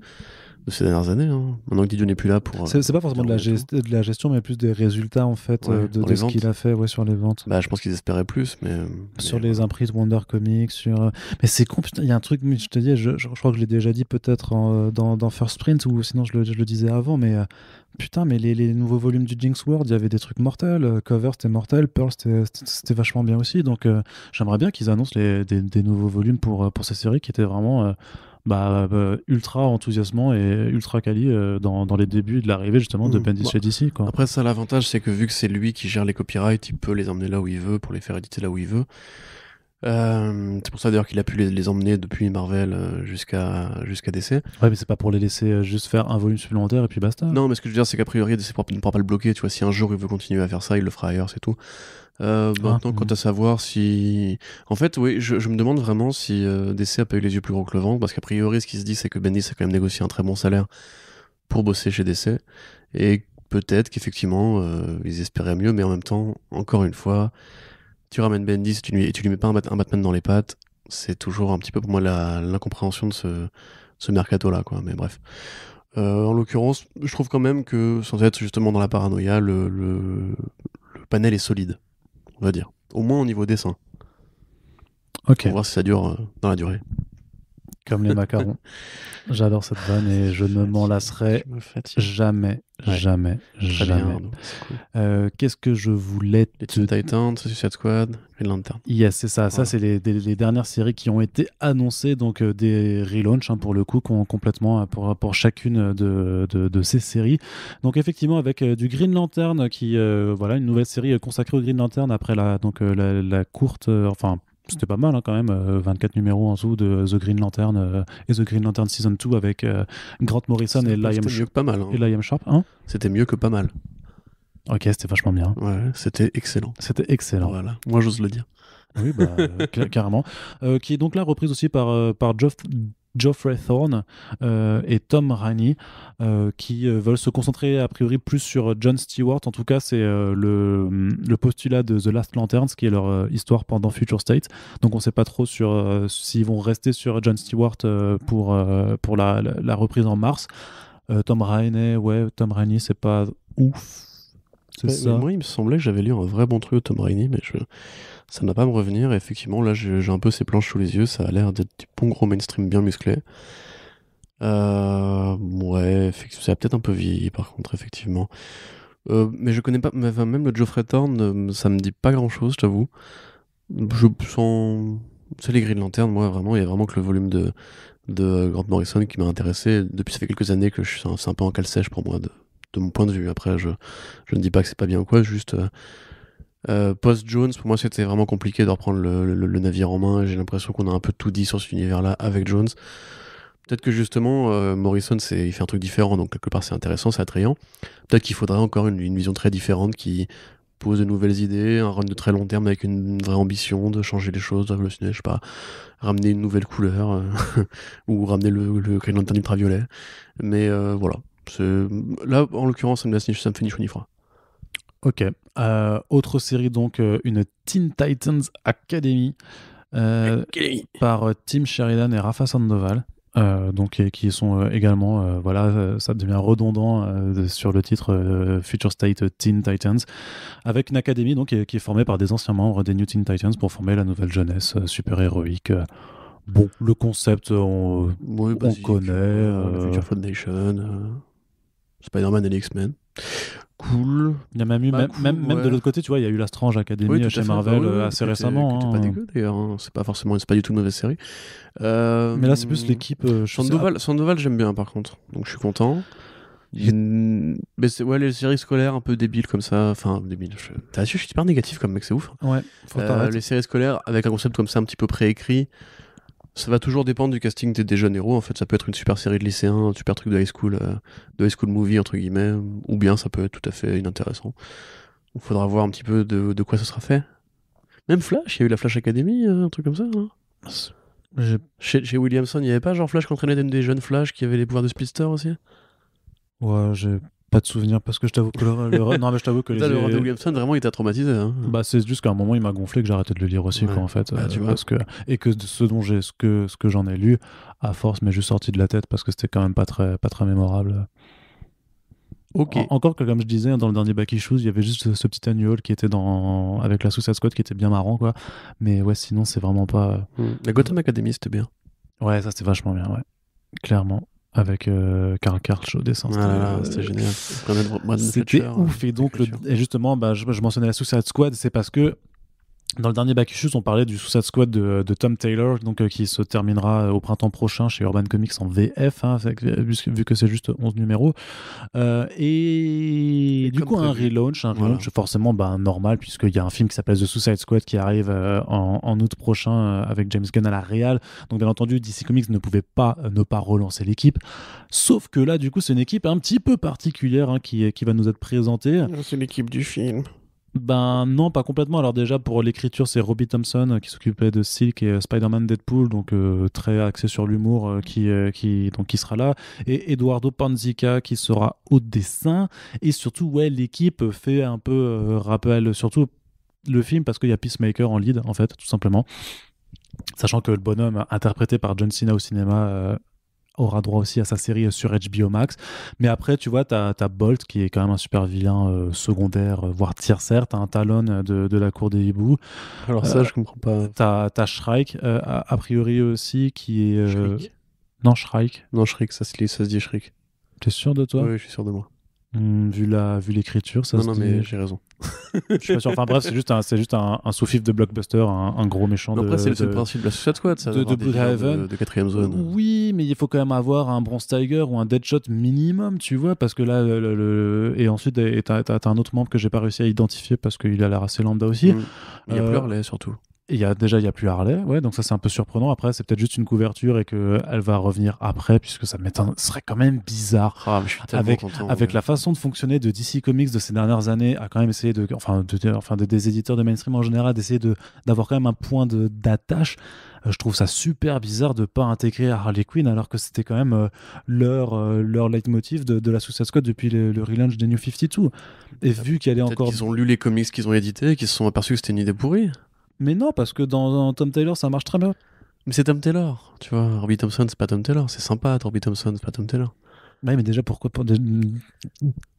de ces dernières années. Hein. Maintenant que n'est plus là pour. C'est pas forcément de la, gestion, mais plus des résultats en fait euh, de, ce qu'il a fait sur les ventes. Bah, je pense qu'ils espéraient plus, mais. Sur les imprises Wonder Comics, sur. Euh, mais c'est con, il y a un truc, je te dis, je, crois que je l'ai déjà dit peut-être euh, dans, dans, First Print, ou sinon je le, disais avant, mais. Putain, mais les, nouveaux volumes du Jinx World, il y avait des trucs mortels. Cover, c'était mortel. Pearl, c'était vachement bien aussi. Donc, j'aimerais bien qu'ils annoncent des, nouveaux volumes pour, pour ces séries qui étaient vraiment bah, euh, ultra enthousiasmant et ultra quali euh, dans, les débuts de l'arrivée justement de mmh, Quoi. Après ça, l'avantage c'est que vu que c'est lui qui gère les copyrights, il peut les emmener là où il veut pour les faire éditer là où il veut. Euh, c'est pour ça d'ailleurs qu'il a pu les, emmener depuis Marvel euh, jusqu'à jusqu'à DC. Ouais, mais c'est pas pour les laisser euh, juste faire un volume supplémentaire et puis basta. Non, mais ce que je veux dire, c'est qu'a priori, DC ne pourra pas le bloquer. Tu vois, si un jour il veut continuer à faire ça, il le fera ailleurs, c'est tout. Ah, maintenant, quant mhm. à savoir si. En fait, oui, je, me demande vraiment si DC a pas eu les yeux plus gros que le vent, parce qu'a priori, ce qui se dit, c'est que Bendis a quand même négocié un très bon salaire pour bosser chez DC. Et peut-être qu'effectivement, ils espéraient mieux, mais en même temps, encore une fois tu ramènes Bendis tu et tu lui mets pas un, Batman dans les pattes, c'est toujours un petit peu pour moi l'incompréhension de ce, mercato-là, quoi. Mais bref. Euh, en l'occurrence, je trouve quand même que, sans être justement dans la paranoïa, le, panel est solide, on va dire. Au moins au niveau dessin. Ok. On va voir si ça dure euh, dans la durée comme les macarons. [laughs] J'adore cette vanne et je ne m'en lasserai jamais, jamais, jamais. Euh, qu'est-ce que je voulais te... Titans, Suicide Squad, Green Lantern. Yes, c'est ça. Ça, c'est les, dernières séries qui ont été annoncées, donc euh, des relaunchs hein, pour le coup, complètement euh, pour, chacune de, ces séries. Donc effectivement, avec du Green Lantern, qui voilà une nouvelle série consacrée au Green Lantern après la donc la courte, enfin c'était pas mal hein, quand même, 24 euh, numéros en dessous de The Green Lantern euh, et The Green Lantern Season 2 avec euh, Grant Morrison et Liam, pas mal, hein. et Liam Sharp. Hein c'était mieux que pas mal. Ok, c'était vachement bien. Ouais, c'était excellent. C'était excellent. Voilà, moi j'ose le dire. Oui, bah, [laughs] carrément. qui est donc là reprise aussi par, par Geoff Geoffrey Thorne euh, et Tom Raney euh, qui euh, veulent se concentrer a priori plus sur John Stewart. En tout cas, c'est le, mm, le, postulat de The Last Lantern, ce qui est leur histoire pendant Future State. Donc on ne sait pas trop sur s'ils vont rester sur John Stewart pour, pour la, la, reprise en mars. Tom Raney, ouais, Tom Raney, c'est pas ouf. ça. Moi, il me semblait que j'avais lu un vrai bon truc au Tom Rainey, mais je ça n'a pas me revenir. effectivement, là, j'ai un peu ces planches sous les yeux. Ça a l'air d'être du bon gros mainstream bien musclé. Euh, ouais, ça a peut-être un peu vieilli par contre, effectivement. Euh, mais je connais pas, même le Geoffrey Thorne, euh, ça me dit pas grand chose, j'avoue. Je sens. C'est les grilles de lanterne, moi, vraiment, il y a vraiment que le volume de, de Grant Morrison qui m'a intéressé. Depuis, ça fait quelques années que je suis un, peu en cale sèche pour moi, de, mon point de vue. Après, je, ne dis pas que c'est pas bien ou quoi, juste. Euh, Post Jones, pour moi, c'était vraiment compliqué de reprendre le, navire en main. J'ai l'impression qu'on a un peu tout dit sur cet univers-là avec Jones. Peut-être que justement, euh, Morrison, c'est, il fait un truc différent, donc quelque part, c'est intéressant, c'est attrayant. Peut-être qu'il faudrait encore une, vision très différente qui pose de nouvelles idées, un run de très long terme avec une, vraie ambition de changer les choses, de sais pas, ramener une nouvelle couleur euh, [laughs] ou ramener le, le Green ultraviolet. Mais voilà, là, en l'occurrence, ça me, ça me fait ni chaud ni froid. Ok. Euh, autre série, donc, euh, une Teen Titans Academy, euh, par Tim Sheridan et Rafa Sandoval. donc qui sont également voilà ça devient redondant sur le titre Future State Teen Titans avec une académie donc qui est formée par des anciens membres des New Teen Titans pour former la nouvelle jeunesse super héroïque bon le concept on, connaît Future Foundation Spider-Man et X-Men Cool. Il y a même eu, même, même, de l'autre côté, tu vois, il y a eu La Strange Academy de chez Marvel ah euh, assez récemment. pas hein. dégueu d'ailleurs, hein. c'est pas forcément, c'est pas du tout une mauvaise série. Euh, mais là, c'est plus l'équipe. Euh, Sandoval, j'aime bien par contre, donc je suis content. Mais c'est, ouais, les séries scolaires un peu débiles comme ça. Enfin, débiles. Je... T'as su, je suis hyper négatif comme mec, c'est ouf. Hein. Ouais, les séries scolaires avec un concept comme ça un petit peu préécrit ça va toujours dépendre du casting des, jeunes héros. En fait, ça peut être une super série de lycéens, un super truc de high school, euh, de high school movie entre guillemets, ou bien ça peut être tout à fait inintéressant. Il faudra voir un petit peu de, de quoi ça sera fait. Même Flash, il y a eu la Flash Academy, euh, un truc comme ça. Hein. chez, Williamson, il n'y avait pas genre Flash qui entraînait des jeunes Flash qui avaient les pouvoirs de Speedster aussi Ouais, j'ai pas de souvenir parce que je t'avoue que le, non mais je t'avoue que [laughs] les... Williamson vraiment il t'a traumatisé hein. bah c'est juste qu'à un moment il m'a gonflé que arrêté de le lire aussi quoi, en fait bah, euh, parce que et que ce dont j'ai ce que ce que j'en ai lu à force m'est juste sorti de la tête parce que c'était quand même pas très pas très mémorable Ok. encore que, comme je disais, dans le dernier Back Shoes, il y avait juste ce, petit annual qui était dans avec la Suicide Squad qui était bien marrant, quoi. Mais ouais, sinon, c'est vraiment pas. Hmm. La Gotham Academy, c'était bien. Ouais, ça, c'était vachement bien, ouais. Clairement avec euh, Carl Carl dessin. Ah euh, c'était génial. C'était euh, ouf. Et donc, justement, bah, je, je, mentionnais la Suicide Squad, c'est parce que dans le dernier issues, on parlait du Suicide Squad de, Tom Taylor, donc, euh, qui se terminera euh, au printemps prochain chez Urban Comics en VF, hein, vu que c'est juste 11 numéros. Euh, et, du coup, un relaunch, relaunch forcément bah, normal, puisqu'il y a un film qui s'appelle The Suicide Squad qui arrive en, août prochain avec James Gunn à la Real. Donc, bien entendu, DC Comics ne pouvait pas ne pas relancer l'équipe. Sauf que là, du coup, c'est une équipe un petit peu particulière hein, qui, qui va nous être présentée. C'est l'équipe du film. Ben non, pas complètement. Alors déjà pour l'écriture, c'est Robbie Thompson euh, qui s'occupait de Silk et euh, Spider-Man Deadpool, donc euh, très axé sur l'humour, qui, qui, donc, qui sera là, et Eduardo Panzica qui sera au dessin. Et surtout, ouais, l'équipe fait un peu rappel, surtout le film parce qu'il y a Peacemaker en lead en fait, tout simplement. Sachant que le bonhomme interprété par John Cena au cinéma aura droit aussi à sa série sur HBO Max. Mais après, tu vois, tu as, Bolt qui est quand même un super vilain euh, secondaire, euh, voire tiercère. t'as un hein, Talon euh, de, la cour des hiboux. Alors ça, je comprends pas. Tu as, Shrike, a, priori aussi, qui est. Non, Shrike. Non, Shrike, ça, ça se dit Shrike. T'es sûr de toi Oui, je suis sûr de moi. Hmm, vu la vu l'écriture ça non, mais j'ai raison je suis pas sûr enfin bref c'est juste un c'est juste un, un sous-fif de blockbuster un, gros méchant après c'est le principe de la Suicide Squad ça de, de Heaven, de quatrième zone oui mais il faut quand même avoir un Bronze Tiger ou un Deadshot minimum tu vois parce que là le, et ensuite t'as un autre membre que j'ai pas réussi à identifier parce qu'il a l'air assez lambda aussi mm. il y a Pleurley euh, surtout il y a, déjà, il n'y a plus Harley. Ouais, donc ça, c'est un peu surprenant. Après, c'est peut-être juste une couverture et qu'elle va revenir après, puisque ça serait quand même bizarre. Ah, avec avec la façon de fonctionner de DC Comics de ces dernières années, à quand même essayer de. Enfin, enfin des éditeurs de mainstream en général, d'essayer d'avoir quand même un point d'attache euh, je trouve ça super bizarre de pas intégrer Harley Quinn alors que c'était quand même euh, leur, euh, leur leitmotiv de, la Suicide Squad depuis le, relaunch des New 52. Et ah, vu qu'elle est encore. Ils ont lu les comics qu'ils ont édités et qu'ils se sont aperçus que c'était une idée pourrie. Mais non, parce que dans, Tom Taylor, ça marche très bien. Mais c'est Tom Taylor, tu vois. Robbie Thompson, c'est pas Tom Taylor. C'est sympa, Robbie Thompson, c'est pas Tom Taylor. Ouais, mais déjà, pourquoi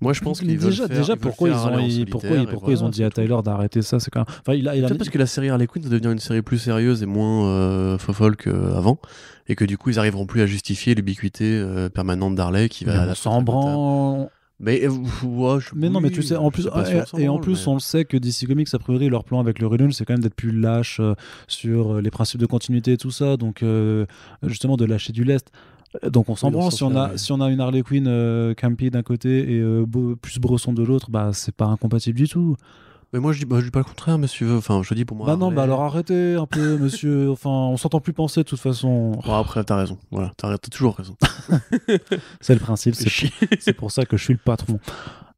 Moi, je pense qu'ils déjà, déjà pourquoi, ils ont, ils, pourquoi, ils ont dit à Taylor d'arrêter ça C'est quand enfin, il a, parce que la série Harley Quinn va devenir une série plus sérieuse et moins euh, fofolle qu'avant, et que du coup, ils arriveront plus à justifier l'ubiquité euh, permanente d'Harley qui va. Mais, euh, mais non, mais tu sais, en plus, ah, et, en plus, on le sait que DC Comics, a priori, leur plan avec le relaunch, c'est quand même d'être plus lâche euh, sur euh, les principes de continuité et tout ça. Donc, justement, de lâcher du lest. Donc on s'en branle. Si on a si on a une Harley Quinn Campy d'un côté et plus Brosson de l'autre, bah c'est pas incompatible du tout. Mais moi je dis, bah, je dis pas le contraire, monsieur. Enfin, je dis pour moi. Bah non, bah alors arrêtez un peu, [laughs] monsieur. Enfin, on s'entend plus penser de toute façon. Bon, après, t'as raison. Voilà, t'as toujours raison. [laughs] c'est le principe. C'est pour, pour ça que je suis le patron.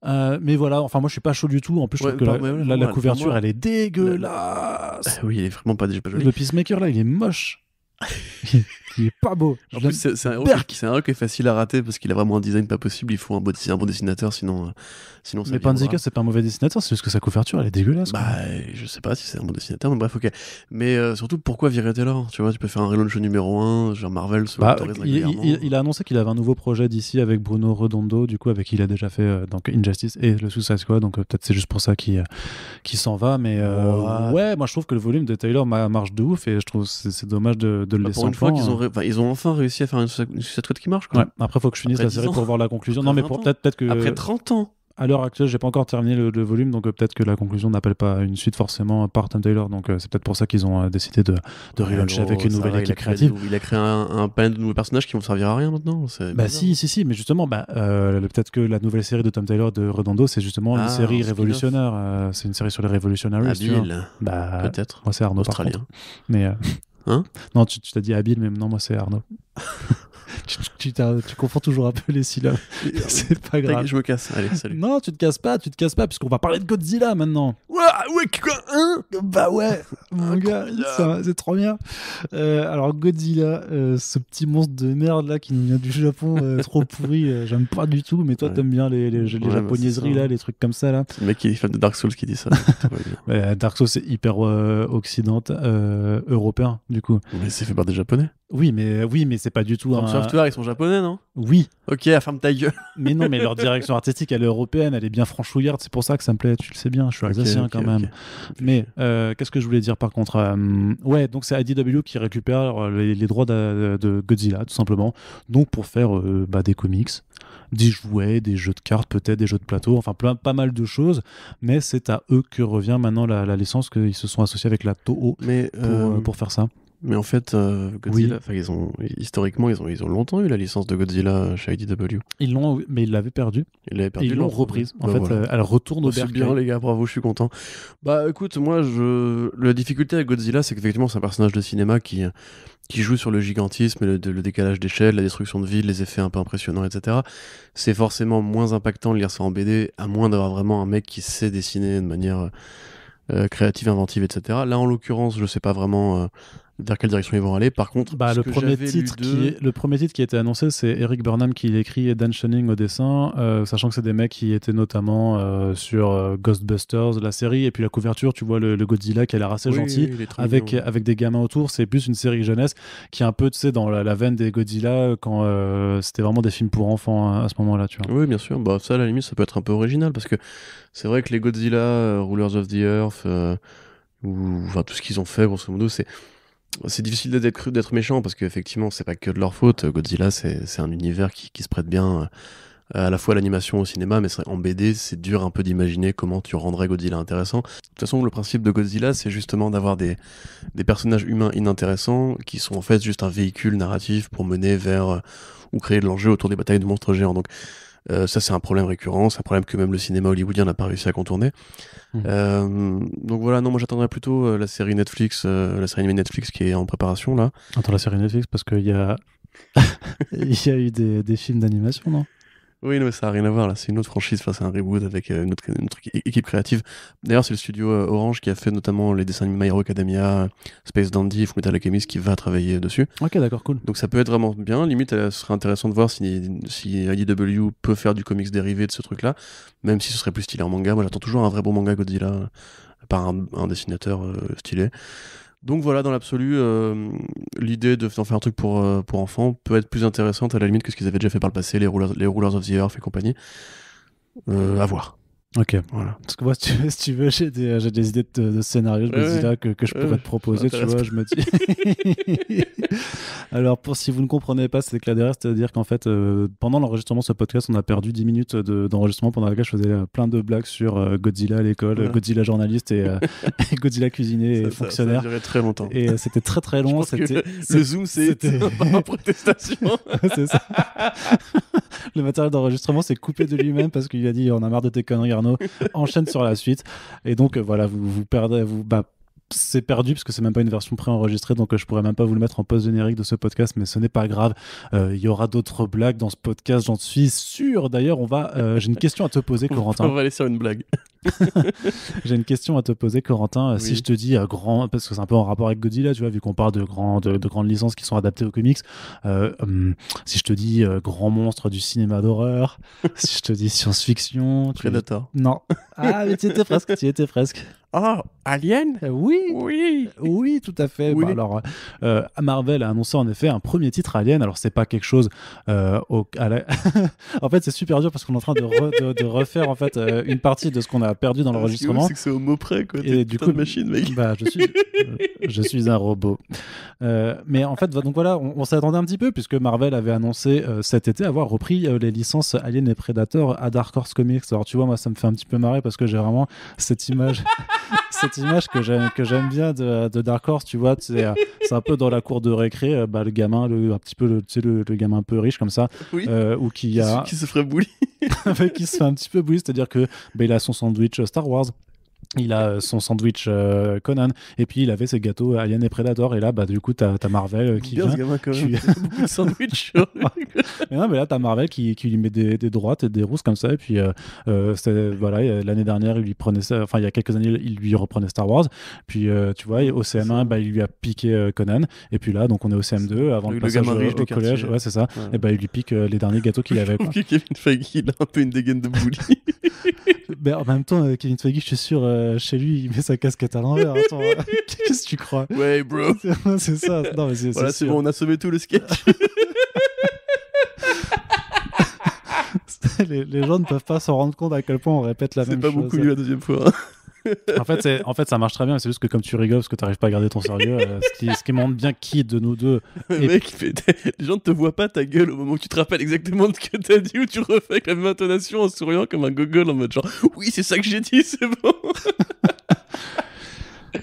Euh, mais voilà, enfin moi je suis pas chaud du tout. En plus, je trouve que la, bah, la, couverture elle est dégueulasse. Eh oui, il est vraiment pas, pas Le Peacemaker là, il est moche qui [laughs] est pas beau. c'est un, un qui est facile à rater parce qu'il a vraiment un design pas possible. Il faut un, bon dessinateur, sinon. Euh, sinon ça. mais cas, c'est pas un mauvais dessinateur, c'est juste que sa couverture, elle est dégueulasse. Bah, je sais pas si c'est un bon dessinateur, mais bref, ok. Mais euh, surtout, pourquoi virer Taylor Tu vois, tu peux faire un relaunch numéro 1, genre Marvel bah, il, a annoncé qu'il avait un nouveau projet d'ici avec Bruno Redondo, du coup, avec qui il a déjà fait euh, donc Injustice et le Suicide Squad, donc peut-être c'est juste pour ça qu'il qui s'en va. Mais ouais. moi je trouve que le volume de Taylor marche de ouf et je trouve c'est dommage de de bah, pour une fois qu'ils ont, ils ont enfin réussi à faire une, suite qui marche. Quoi. Ouais. Après, faut que je finisse la série pour voir la conclusion. Après non, mais peut-être que. Après 30 ans à l'heure actuelle, j'ai pas encore terminé le, volume, donc euh, peut-être que la conclusion n'appelle pas une suite forcément par Tom Taylor. Donc euh, c'est peut-être pour ça qu'ils ont euh, décidé de, de avec une nouvelle équipe créative. il a créé un, panel de nouveaux personnages qui vont servir à rien maintenant. Bah si, si, si, mais justement, bah, peut-être que la nouvelle série de Tom Taylor de Redondo, c'est justement une ah, série révolutionnaire. c'est une série sur les révolutionnaires. Ah, bah peut-être. Moi, c'est Arnaud Australien. mais Hein non, tu t'as dit habile, mais non, moi c'est Arnaud. [laughs] tu, confonds toujours un peu les syllabes. Euh, c'est pas grave. Je me casse. Allez, salut. Non, tu te casses pas, tu te casses pas, puisqu'on va parler de Godzilla maintenant. Ouais, ouais, quoi, hein Bah ouais, mon gars, c'est trop bien. Euh, alors, Godzilla, euh, ce petit monstre de merde là qui vient du Japon, [laughs] trop pourri, j'aime pas du tout, mais toi, t'aimes bien les, les, bah, là, les trucs comme ça là. Le mec qui est fan de Dark Souls qui dit ça. [laughs] Dark Souls, c'est hyper occident, européen du coup. Mais c'est fait par des japonais. Oui, mais euh, oui, mais c'est pas du tout. Software, ils sont japonais, non Oui. Ok, à ferme ta gueule. [laughs] mais non, mais leur direction artistique, elle est européenne, elle est bien franchouillarde. C'est pour ça que ça me plaît. Tu le sais bien, je suis alsacien quand même. Mais euh, qu'est-ce que je voulais dire par contre euh, Ouais, donc c'est IDW qui récupère les, droits de, Godzilla, tout simplement. Donc pour faire bah, des comics, des jouets, des jeux de cartes, peut-être des jeux de plateau, enfin plein, pas mal de choses. Mais c'est à eux que revient maintenant la, la licence qu'ils se sont associés avec la Toho mais, pour, pour faire ça mais en fait, euh, Godzilla, ils ont, historiquement, ils ont, ils ont longtemps eu la licence de Godzilla euh, chez IDW. Ils l'ont, mais ils l'avaient perdue. Ils l'avaient perdue. Ils l'ont reprise. Bah, en fait, euh, elle retourne au ah, C'est bien, les gars, bravo, je suis content. Bah écoute, moi, je... la difficulté avec Godzilla, c'est qu'effectivement, c'est un personnage de cinéma qui, qui joue sur le gigantisme, le, le décalage d'échelle, la destruction de villes, les effets un peu impressionnants, etc. C'est forcément moins impactant de lire ça en BD, à moins d'avoir vraiment un mec qui sait dessiner de manière. créative, inventive, etc. Là, en l'occurrence, je sais pas vraiment vers quelle direction ils vont aller. Par contre, bah, le, premier titre qui le premier titre qui a été annoncé, c'est Eric Burnham qui l'écrit et Dan Schoening au dessin, euh, sachant que c'est des mecs qui étaient notamment euh, sur euh, Ghostbusters, la série, et puis la couverture, tu vois le, Godzilla qui a l'air assez gentil, avec, avec des gamins autour. C'est plus une série jeunesse qui est un peu, tu sais, dans la, veine des Godzilla quand c'était vraiment des films pour enfants hein, à, ce moment-là, tu vois. Oui, bien sûr. Bah, ça, à la limite, ça peut être un peu original parce que c'est vrai que les Godzilla, Rulers of the Earth, ou enfin, tout ce qu'ils ont fait, grosso modo, c'est c'est difficile d'être, cru d'être méchant parce qu'effectivement, c'est pas que de leur faute. Godzilla, c'est, un univers qui, se prête bien euh, à la fois à l'animation au cinéma, mais en BD, c'est dur un peu d'imaginer comment tu rendrais Godzilla intéressant. De toute façon, le principe de Godzilla, c'est justement d'avoir des, personnages humains inintéressants qui sont en fait juste un véhicule narratif pour mener vers euh, ou créer de l'enjeu autour des batailles de monstres géants. Euh, ça, c'est un problème récurrent, c'est un problème que même le cinéma hollywoodien n'a pas réussi à contourner. Mmh. Euh, donc voilà, non, moi j'attendrai plutôt euh, la série Netflix, la série Netflix qui est en préparation là. Attends, la série Netflix parce qu'il y a... [laughs] y a eu des, des films d'animation, non oui, mais ça n'a rien à voir là. C'est une autre franchise, c'est un reboot avec notre euh, une, autre, équipe créative. D'ailleurs, c'est le studio euh, Orange qui a fait notamment les dessins de My Hero Academia, Space Dandy, la Alchemist qui va travailler dessus. Ok, d'accord, cool. Donc ça peut être vraiment bien. Limite, euh, ce serait intéressant de voir si, si IDW peut faire du comics dérivé de ce truc-là, même si ce serait plus stylé en manga. Moi, j'attends toujours un vrai bon manga Godzilla par un, dessinateur stylé. Donc voilà, dans l'absolu, euh, l'idée de faire un truc euh, pour, enfants peut être plus intéressante à la limite que ce qu'ils avaient déjà fait par le passé, les Rulers, of the Earth et compagnie. Euh, à voir. Ok, voilà. Parce que moi, si tu veux, si tu veux j'ai des, idées de, scénarios, que, je pourrais te proposer, tu vois, je me dis. [laughs] Alors, pour si vous ne comprenez pas, c'est que là derrière, c'est-à-dire qu'en fait, euh, pendant l'enregistrement de ce podcast, on a perdu 10 minutes d'enregistrement pendant laquelle je faisais euh, plein de blagues sur euh, Godzilla à l'école, Godzilla journaliste et, [laughs] [laughs] Godzilla cuisiné, et fonctionnaire. Ça, a duré très longtemps. Et c'était très très long. c'était, le, Zoom, c'était... protestation. c'est ça. le matériel d'enregistrement s'est coupé de lui-même parce qu'il a dit on a marre de tes conneries, [laughs] enchaîne sur la suite. Et donc, euh, voilà, vous, vous perdez, vous, bah, c'est perdu parce que c'est même pas une version préenregistrée donc euh, je pourrais même pas vous le mettre en post générique de ce podcast mais ce n'est pas grave euh, il y aura d'autres blagues dans ce podcast j'en suis sûr d'ailleurs on va j'ai une question à te poser Corentin on va aller sur une blague j'ai une question à te poser, Corentin. Si je te dis euh, grand, parce que c'est un peu en rapport avec Godzilla, tu vois, vu qu'on parle de, de, grandes licences qui sont adaptées aux comics, euh, hum, si je te dis euh, grand monstre du cinéma d'horreur, [laughs] si je te dis science-fiction, Predator. Non. Ah, mais tu étais presque, tu étais presque oh, Alien euh, Oui Oui Oui, tout à fait. Bah, alors, euh, Marvel a annoncé en effet un premier titre Alien. Alors, c'est pas quelque chose. Euh, au, [laughs] en fait, c'est super dur parce qu'on est en train de, refaire en fait une partie de ce qu'on a perdu dans l'enregistrement. Ah, c'est c'est au mot près, quoi. Et du coup, machine, mec. Bah, je suis, je suis un robot. mais en fait, donc voilà, on s'attendait un petit peu puisque Marvel avait annoncé cet été avoir repris les licences Alien et Predator à Dark Horse Comics. Alors, tu vois, moi, ça me fait un petit peu marrer parce que j'ai vraiment cette image. [laughs] cette image que j'aime que j'aime bien de, Dark Horse, tu vois, euh, c'est un peu dans la cour de récré, euh, bah, le gamin, le, un petit peu le, le, gamin un peu riche comme ça, ou euh, qui a qui se ferait [laughs] qui se fait un petit peu bully, c'est-à-dire que bah, il a son sandwich Star Wars, il a euh, son sandwich euh, Conan et puis il avait ses gâteaux euh, Alien et Predator et là bah du coup t'as Marvel qui vient, sandwich hein. [laughs] mais là t'as Marvel qui, qui, lui met des, des, droites et des rousses comme ça et puis voilà l'année dernière il lui prenait ça enfin il y a quelques années il lui reprenait Star Wars puis tu vois au CM1 bah, il lui a piqué Conan et puis là donc on est au CM2 avant le, passage au, collège ouais c'est ça et bah il lui pique les derniers gâteaux qu'il avait [laughs] Kevin Feige il a un peu une dégaine de bully [laughs] mais en même temps Kevin Feige je suis sûr euh, chez lui, il met sa casquette à l'envers. Hein, [laughs] [laughs] Qu'est-ce que tu crois Ouais, bro. [laughs] C'est ça. Non, mais voilà, c'est bon, on a sauvé tout le sketch. les, gens ne peuvent pas se rendre compte à quel point on répète la même chose. C'est pas beaucoup lui la deuxième fois. Hein en, fait, en fait, ça marche très bien. C'est juste que comme tu rigoles parce que tu pas à garder ton sérieux, euh, ce, qui, ce, montre bien qui de nous deux. les gens ne te voient pas ta gueule au moment où tu te rappelles exactement de ce que tu as dit ou tu refais avec la même intonation en souriant comme un gogol en mode genre Oui, c'est ça que j'ai dit, c'est bon. [laughs]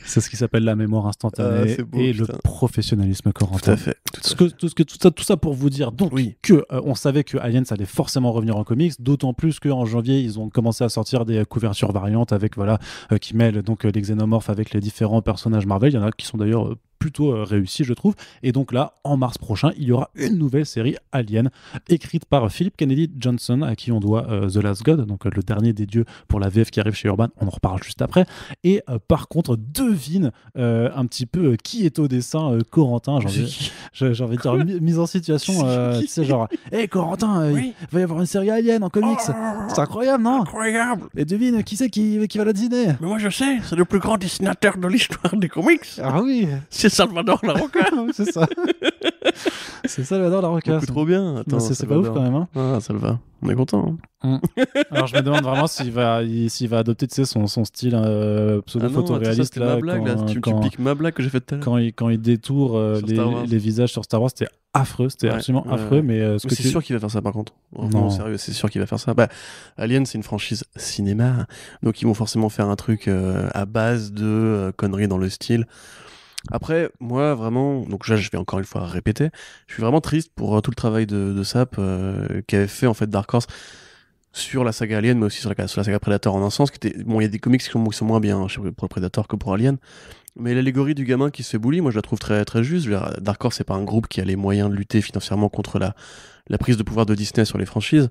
C'est ce qui s'appelle la mémoire instantanée ah, et le professionnalisme corentin. Tout à fait. Tout, ce que, tout, ça, tout ça pour vous dire donc que euh, on savait que Aliens allait forcément revenir en comics, d'autant plus qu'en janvier ils ont commencé à sortir des couvertures variantes avec voilà euh, qui mêlent donc euh, les xénomorphes avec les différents personnages Marvel. Il y en a qui sont d'ailleurs plutôt euh, réussi, je trouve. Et donc là, en mars prochain, il y aura une nouvelle série Alien, écrite par Philip Kennedy Johnson, à qui on doit euh, The Last God, donc euh, le dernier des dieux pour la VF qui arrive chez Urban, on en reparle juste après. Et par contre, devine un petit peu qui est au dessin Corentin, j'ai envie, [laughs] j'ai envie de dire, mise en situation, [laughs] tu sais, genre, hé [laughs] Corentin, il va y avoir une série Alien en comics, oh, c'est incroyable, non Incroyable Et devine, qui c'est qui, va la dessiner Mais moi je sais, c'est le plus grand dessinateur de l'histoire des comics Ah oui C'est Salvador la Roca. [laughs] c'est ça. c'est Salvador la Roca. C'est trop bien. c'est pas ouf quand même. Hein. Ah, ça le va. On est content. Hein. Mm. [laughs] Alors je me demande vraiment s'il va, s'il va adopter tu son, style euh, pseudo-photoréaliste. Ah là, blague, là. Tu, tu, piques ma blague que j'ai faite tout à l'heure. Quand il, quand il détourne euh, les, visages sur Star Wars, c'était affreux. C'était affreux. Mais, euh, c'est sûr qu'il va faire ça par contre. non, sérieux, c'est sûr qu'il va faire ça. Bah, Alien, c'est une franchise cinéma. Donc ils vont forcément faire un truc à base de conneries dans le style. Après, moi, vraiment, donc là, je vais encore une fois répéter, je suis vraiment triste pour euh, tout le travail de, de Sap euh, avait fait en fait Dark Horse sur la saga Alien, mais aussi sur la, la saga Predator en un sens. Qui était, bon, il y a des comics qui sont, moins bien hein, pour Predator que pour Alien, mais l'allégorie du gamin qui se fait moi, je la trouve très très juste. Dire, Dark Horse, c'est pas un groupe qui a les moyens de lutter financièrement contre la la prise de pouvoir de Disney sur les franchises.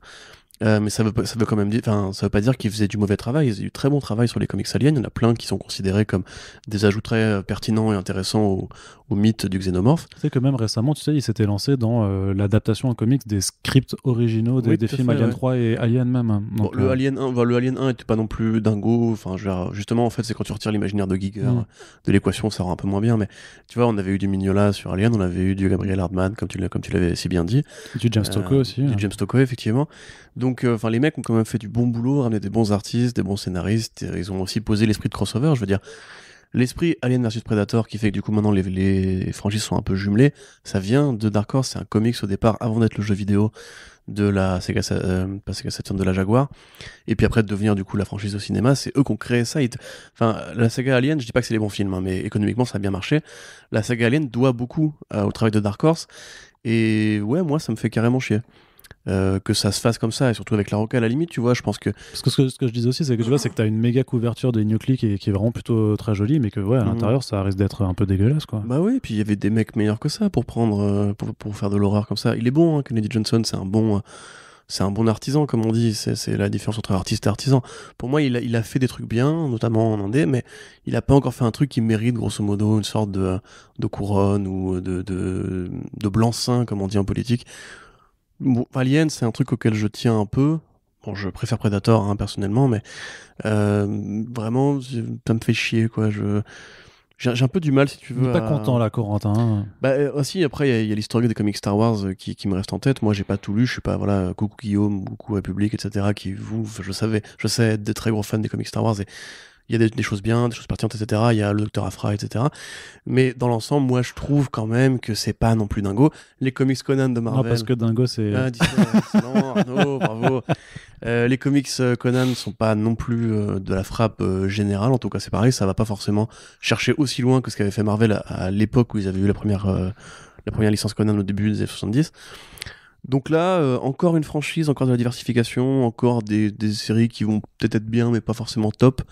Euh, mais ça veut, ça veut quand même dire, enfin, ça veut pas dire qu'ils faisaient du mauvais travail. Ils ont du très bon travail sur les comics aliens. Il y en a plein qui sont considérés comme des ajouts très euh, pertinents et intéressants au, au mythe du xénomorphe. Tu sais que même récemment, tu sais, il s'était lancé dans euh, l'adaptation en comics des scripts originaux des, films Alien 3 et Alien même. Hein. Euh, le, Alien 1, le Alien 1 était pas non plus dingo. Enfin, justement, en fait, c'est quand tu retires l'imaginaire de Giger mm. de l'équation, ça rend un peu moins bien. Mais tu vois, on avait eu du Mignola sur Alien, on avait eu du Gabriel Hardman, comme tu l'avais si bien dit. du James euh, Tocco aussi. Du James Tocco, effectivement. Donc, euh, enfin, les mecs ont quand même fait du bon boulot, ramené des bons artistes, des bons scénaristes. Ils ont aussi posé l'esprit de crossover. Je veux dire, l'esprit Alien versus Predator qui fait que du coup maintenant les, franchises sont un peu jumelées, ça vient de Dark Horse, c'est un comics au départ avant d'être le jeu vidéo de la euh, Sega, Saturn de la Jaguar et puis après de devenir du coup la franchise au cinéma c'est eux qui ont créé ça enfin la saga Alien je dis pas que c'est les bons films hein, mais économiquement ça a bien marché la saga Alien doit beaucoup euh, au travail de Dark Horse et ouais moi ça me fait carrément chier euh, que ça se fasse comme ça, et surtout avec la roca à la limite, tu vois, je pense que... Parce que ce que, je dis aussi, c'est que tu vois, c'est que t'as une méga couverture des New Click qui est vraiment plutôt très jolie, mais que ouais, à mhm. l'intérieur, ça risque d'être un peu dégueulasse, quoi. Bah oui, et puis il y avait des mecs meilleurs que ça pour prendre, euh, pour, faire de l'horreur comme ça. Il est bon, hein, Kennedy Johnson, c'est un bon... Euh, c'est un bon artisan, comme on dit, c'est la différence entre artiste et artisan. Pour moi, il a, il a fait des trucs bien, notamment en Indé, mais il a pas encore fait un truc qui mérite, grosso modo, une sorte de, couronne ou de, de, de blanc-seing, comme on dit en politique Alien, c'est un truc auquel je tiens un peu. Bon, je préfère Predator hein, personnellement, mais euh, vraiment, ça me fait chier, quoi. Je j'ai un peu du mal, si tu veux. pas content là, Corentin. Bah euh, aussi, après, il y a, l'historique des comics Star Wars euh, qui, me reste en tête. Moi, j'ai pas tout lu. Je suis pas voilà, coucou Guillaume, coucou République, etc. Qui vous, je savais, je sais être des très gros fans des comics Star Wars et il y a des, choses bien, des choses pertinentes, etc. Il y a le docteur Afra, etc. Mais dans l'ensemble, moi, je trouve quand même que c'est pas non plus dingo. Les comics Conan de Marvel. Non, parce que dingo, c'est. Ah, [laughs] bravo. Euh, les comics euh, Conan ne sont pas non plus euh, de la frappe générale. En tout cas, c'est pareil, ça va pas forcément chercher aussi loin que ce qu'avait fait Marvel à, l'époque où ils avaient eu la première, la première licence Conan au début des années 70. Donc là, encore une franchise, encore de la diversification, encore des, des séries qui vont peut-être être bien, mais pas forcément top.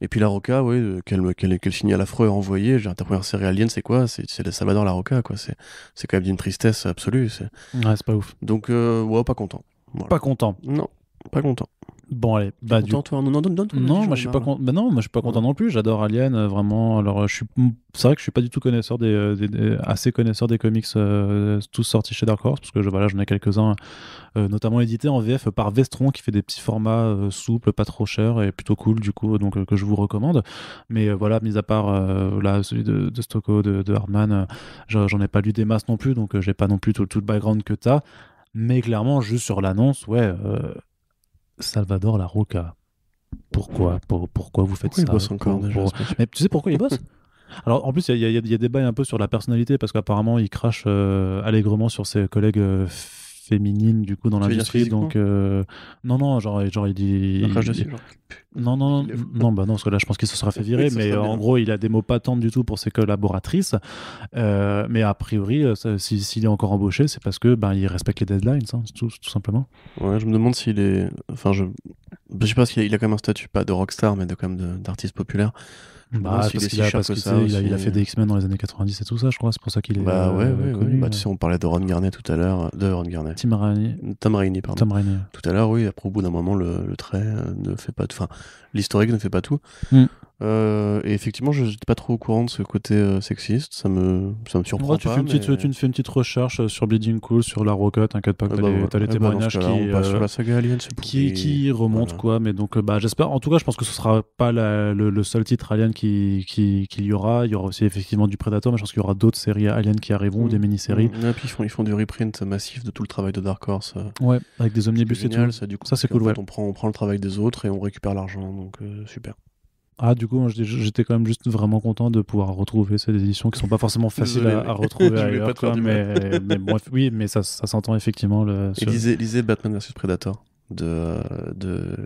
Et puis la Roca, oui, euh, quel, signal affreux a envoyé. J'ai interprété série Alien, c'est quoi C'est la Salvador la Roca, quoi. C'est quand même d'une tristesse absolue. C'est pas ouf. Donc, euh, ouais, pas content. Pas content. Non, pas content. Bon allez, bah du... toi non, bah, bah, non, moi je suis pas content. non, moi je suis pas content non plus. J'adore Alien, euh, vraiment. Alors euh, je suis, c'est vrai que je suis pas du tout connaisseur des, euh, assez connaisseur des comics tous sortis chez Dark Horse parce que voilà, j'en ai quelques uns, notamment édités en VF par Vestron qui fait des petits formats souples, pas trop chers et plutôt cool du coup, donc que je vous recommande. Mais voilà, mis à part là celui de, de Stocco, de, de Hardman, j'en ai pas lu des masses non plus, donc j'ai pas non plus tout, le background que t'as. Mais clairement, juste sur l'annonce, ouais, Salvador La Roca. Pourquoi Pourquoi vous faites ça il encore Mais tu sais pourquoi il bosse [laughs] Alors en plus, il y, a des a un peu sur la personnalité parce qu'apparemment il crache euh, allègrement sur ses collègues euh, féminine du coup dans l'industrie donc euh, non non genre genre il dit non non non bah non parce que là je pense qu'il se sera fait [laughs] virer mais en gros il a des mots pas du tout pour ses collaboratrices euh, mais a priori euh, s'il est encore embauché c'est parce que ben il respecte les deadlines hein, tout, simplement ouais je me demande s'il est enfin je je sais pas s'il a, quand même un statut pas de rockstar mais de quand même d'artiste populaire bah, parce, qu'il a, que il, a, il a fait euh. des X-Men dans les années 90 et tout ça, je crois. C'est pour ça qu'il est. Bah ouais, euh, ouais, ouais. Bah, tu sais, on parlait de Ron Garnet tout à l'heure. De Ron Garnet. Tim Rainey. Tom Rainey, pardon. Tom Rainey. Tout à l'heure, oui. Après, au bout d'un moment, le, le, trait euh, ne fait pas Enfin, l'historique ne fait pas tout. Mm. Euh, et effectivement, je n'étais pas trop au courant de ce côté euh, sexiste. Ça me, ça me surprend tu, pas, fais une petite, tu fais une petite recherche euh, sur Bleeding Cool, sur La Roquette t'inquiète pas, t'as les, ah bah témoignages qui, sur la saga Alien, qui, remontent. Quoi, mais donc, bah, j'espère, en tout cas, je pense que ce sera pas le, seul titre Alien qu'il qui, qui, y aura. Il y aura aussi effectivement du Predator, mais je pense qu'il y aura d'autres séries Alien qui arriveront, ou des mm. mini-séries. Mm. Et puis, ils font, ils font du reprint massif de tout le travail de Dark Horse. Ouais, avec des omnibus et tout. Ça, c'est cool. on, prend, on prend le travail des autres et on récupère l'argent, donc super. Ah, du coup, j'étais quand même juste vraiment content de pouvoir retrouver ces éditions qui sont pas forcément faciles à, retrouver [laughs] ailleurs, mais, oui, mais ça, s'entend effectivement. Le, lisez, Batman vs Predator de, de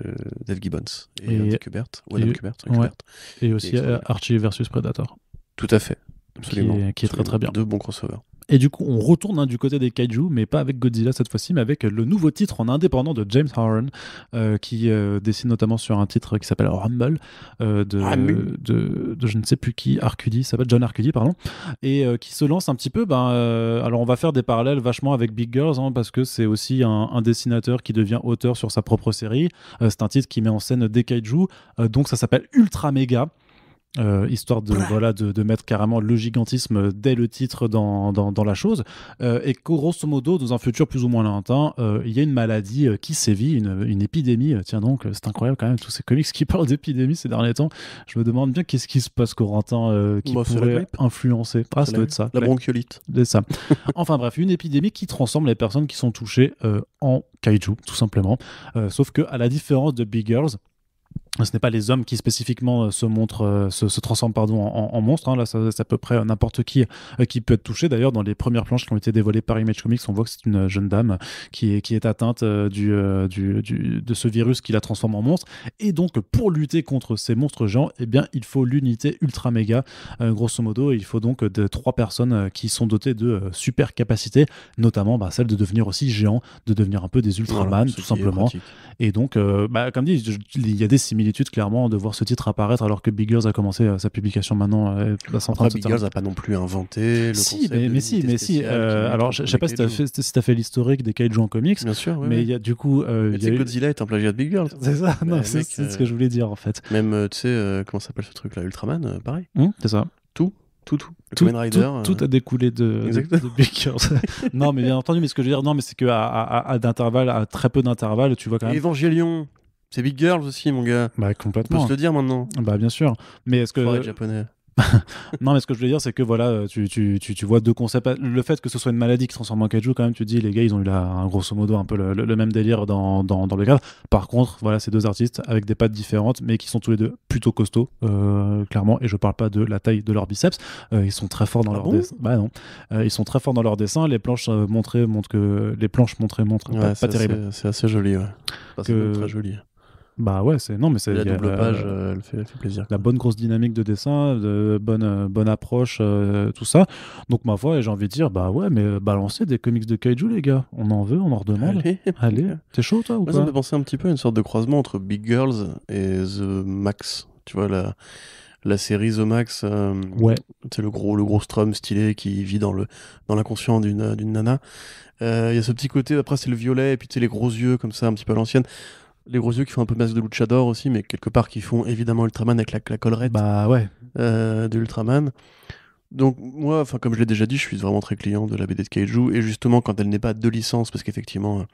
Dave Gibbons et, et Kubert, et, aussi Archie vs Predator. Tout à fait, absolument. Qui est, très très bien. Deux bons crossovers. Et du coup, on retourne hein, du côté des kaiju, mais pas avec Godzilla cette fois-ci, mais avec le nouveau titre en indépendant de James Horan, euh, qui euh, dessine notamment sur un titre qui s'appelle euh, Rumble, de, De, je ne sais plus qui, Arcudi, ça va, John Arcudi, pardon, et qui se lance un petit peu. Ben, alors, on va faire des parallèles vachement avec Big Girls, hein, parce que c'est aussi un, dessinateur qui devient auteur sur sa propre série. c'est un titre qui met en scène des kaiju, donc ça s'appelle Ultra Mega. Euh, histoire de, voilà, de, mettre carrément le gigantisme dès le titre dans, dans, la chose. Euh, et qu'au grosso modo, dans un futur plus ou moins lointain, euh, il y a une maladie qui sévit, une, une épidémie. Tiens donc, c'est incroyable quand même, tous ces comics qui [laughs] parlent d'épidémie ces derniers temps. Je me demande bien qu'est-ce qui se passe, Corentin, qui bah, pourrait influencer. Ah, ça être ça. La bronchiolite. C'est ça. [laughs] enfin bref, une épidémie qui transforme les personnes qui sont touchées en kaiju, tout simplement. sauf que, à la différence de Big Girls, ce n'est pas les hommes qui spécifiquement euh, se montrent, euh, se, transforment pardon, en, monstres. Hein. Là, c'est à peu près euh, n'importe qui qui peut être touché. D'ailleurs, dans les premières planches qui ont été dévoilées par Image Comics, on voit que c'est une jeune dame qui est, atteinte de ce virus qui la transforme en monstre. Et donc, pour lutter contre ces monstres géants, eh bien, il faut l'unité ultra méga, grosso modo. Il faut donc de, trois personnes qui sont dotées de super capacités, notamment bah, celle de devenir aussi géant, de devenir un peu des Ultraman, tout simplement. Et donc, bah, comme dit, il y a des similitudes similitude clairement de voir ce titre apparaître alors que Big Girls a commencé euh, sa publication maintenant. Euh, Après, Big Girls n'a pas non plus inventé le si, mais, si, mais si. Euh, alors, je sais pas si tu as fait, si fait l'historique des kaiju en comics. Bien sûr, mais il y a du coup. Euh, y a Godzilla est un plagiat de Big Girls. [laughs] C'est ça, c'est ce que je voulais dire en fait. Même, tu sais, comment s'appelle ce truc là Ultraman, pareil. Hein, c'est ça. Tout tout, tout, tout, Rider, tout, a découlé de, de, Big Girls. [laughs] non, mais bien entendu, mais ce que je veux dire, non, mais c'est qu'à à, à, à, très peu d'intervalles, tu vois quand même. Évangélion, c'est Big Girls aussi, mon gars. Bah, complètement. On peut se le dire maintenant. Ah, bah, bien sûr. Mais est-ce que. japonais. [laughs] non, mais ce que je voulais dire, c'est que voilà, euh, tu, tu, tu, vois deux concepts. Le fait que ce soit une maladie qui se transforme en kaiju, quand même, tu dis, les gars, ils ont eu là, grosso modo, un peu le, même délire dans, dans, dans le cadre. Par contre, voilà, ces deux artistes avec des pattes différentes, mais qui sont tous les deux plutôt costauds, euh, clairement. Et je parle pas de la taille de leurs biceps. Euh, ils sont très forts dans ah leur dessin. Bah non. ils sont très forts dans leur dessin. Les planches montrées montrent que. Les planches montrées montrent pas, terrible. C'est assez joli, ouais. très joli. Bah ouais, c'est non, mais c'est la double euh, page, euh, elle, fait, plaisir. La bonne grosse dynamique de dessin, de bonne euh, bonne approche, tout ça. Donc ma foi, j'ai envie de dire, bah ouais, mais balancer des comics de kaiju les gars, on en veut, on en redemande. Allez, Allez. t'es chaud toi ou Ça me fait penser un petit peu à une sorte de croisement entre Big Girls et The Max. Tu vois la la série The Max, ouais. c'est le gros le gros strum stylé qui vit dans le dans l'inconscient d'une d'une nana. Il y a ce petit côté, après c'est le violet et puis tu sais les gros yeux comme ça un petit peu à l'ancienne les gros yeux qui font un peu masque de luchador aussi, mais quelque part qui font évidemment Ultraman avec la, la collerette bah ouais. Euh, de Ultraman. Donc moi, enfin comme je l'ai déjà dit, je suis vraiment très client de la BD de Kaiju et justement quand elle n'est pas de licence, parce qu'effectivement euh,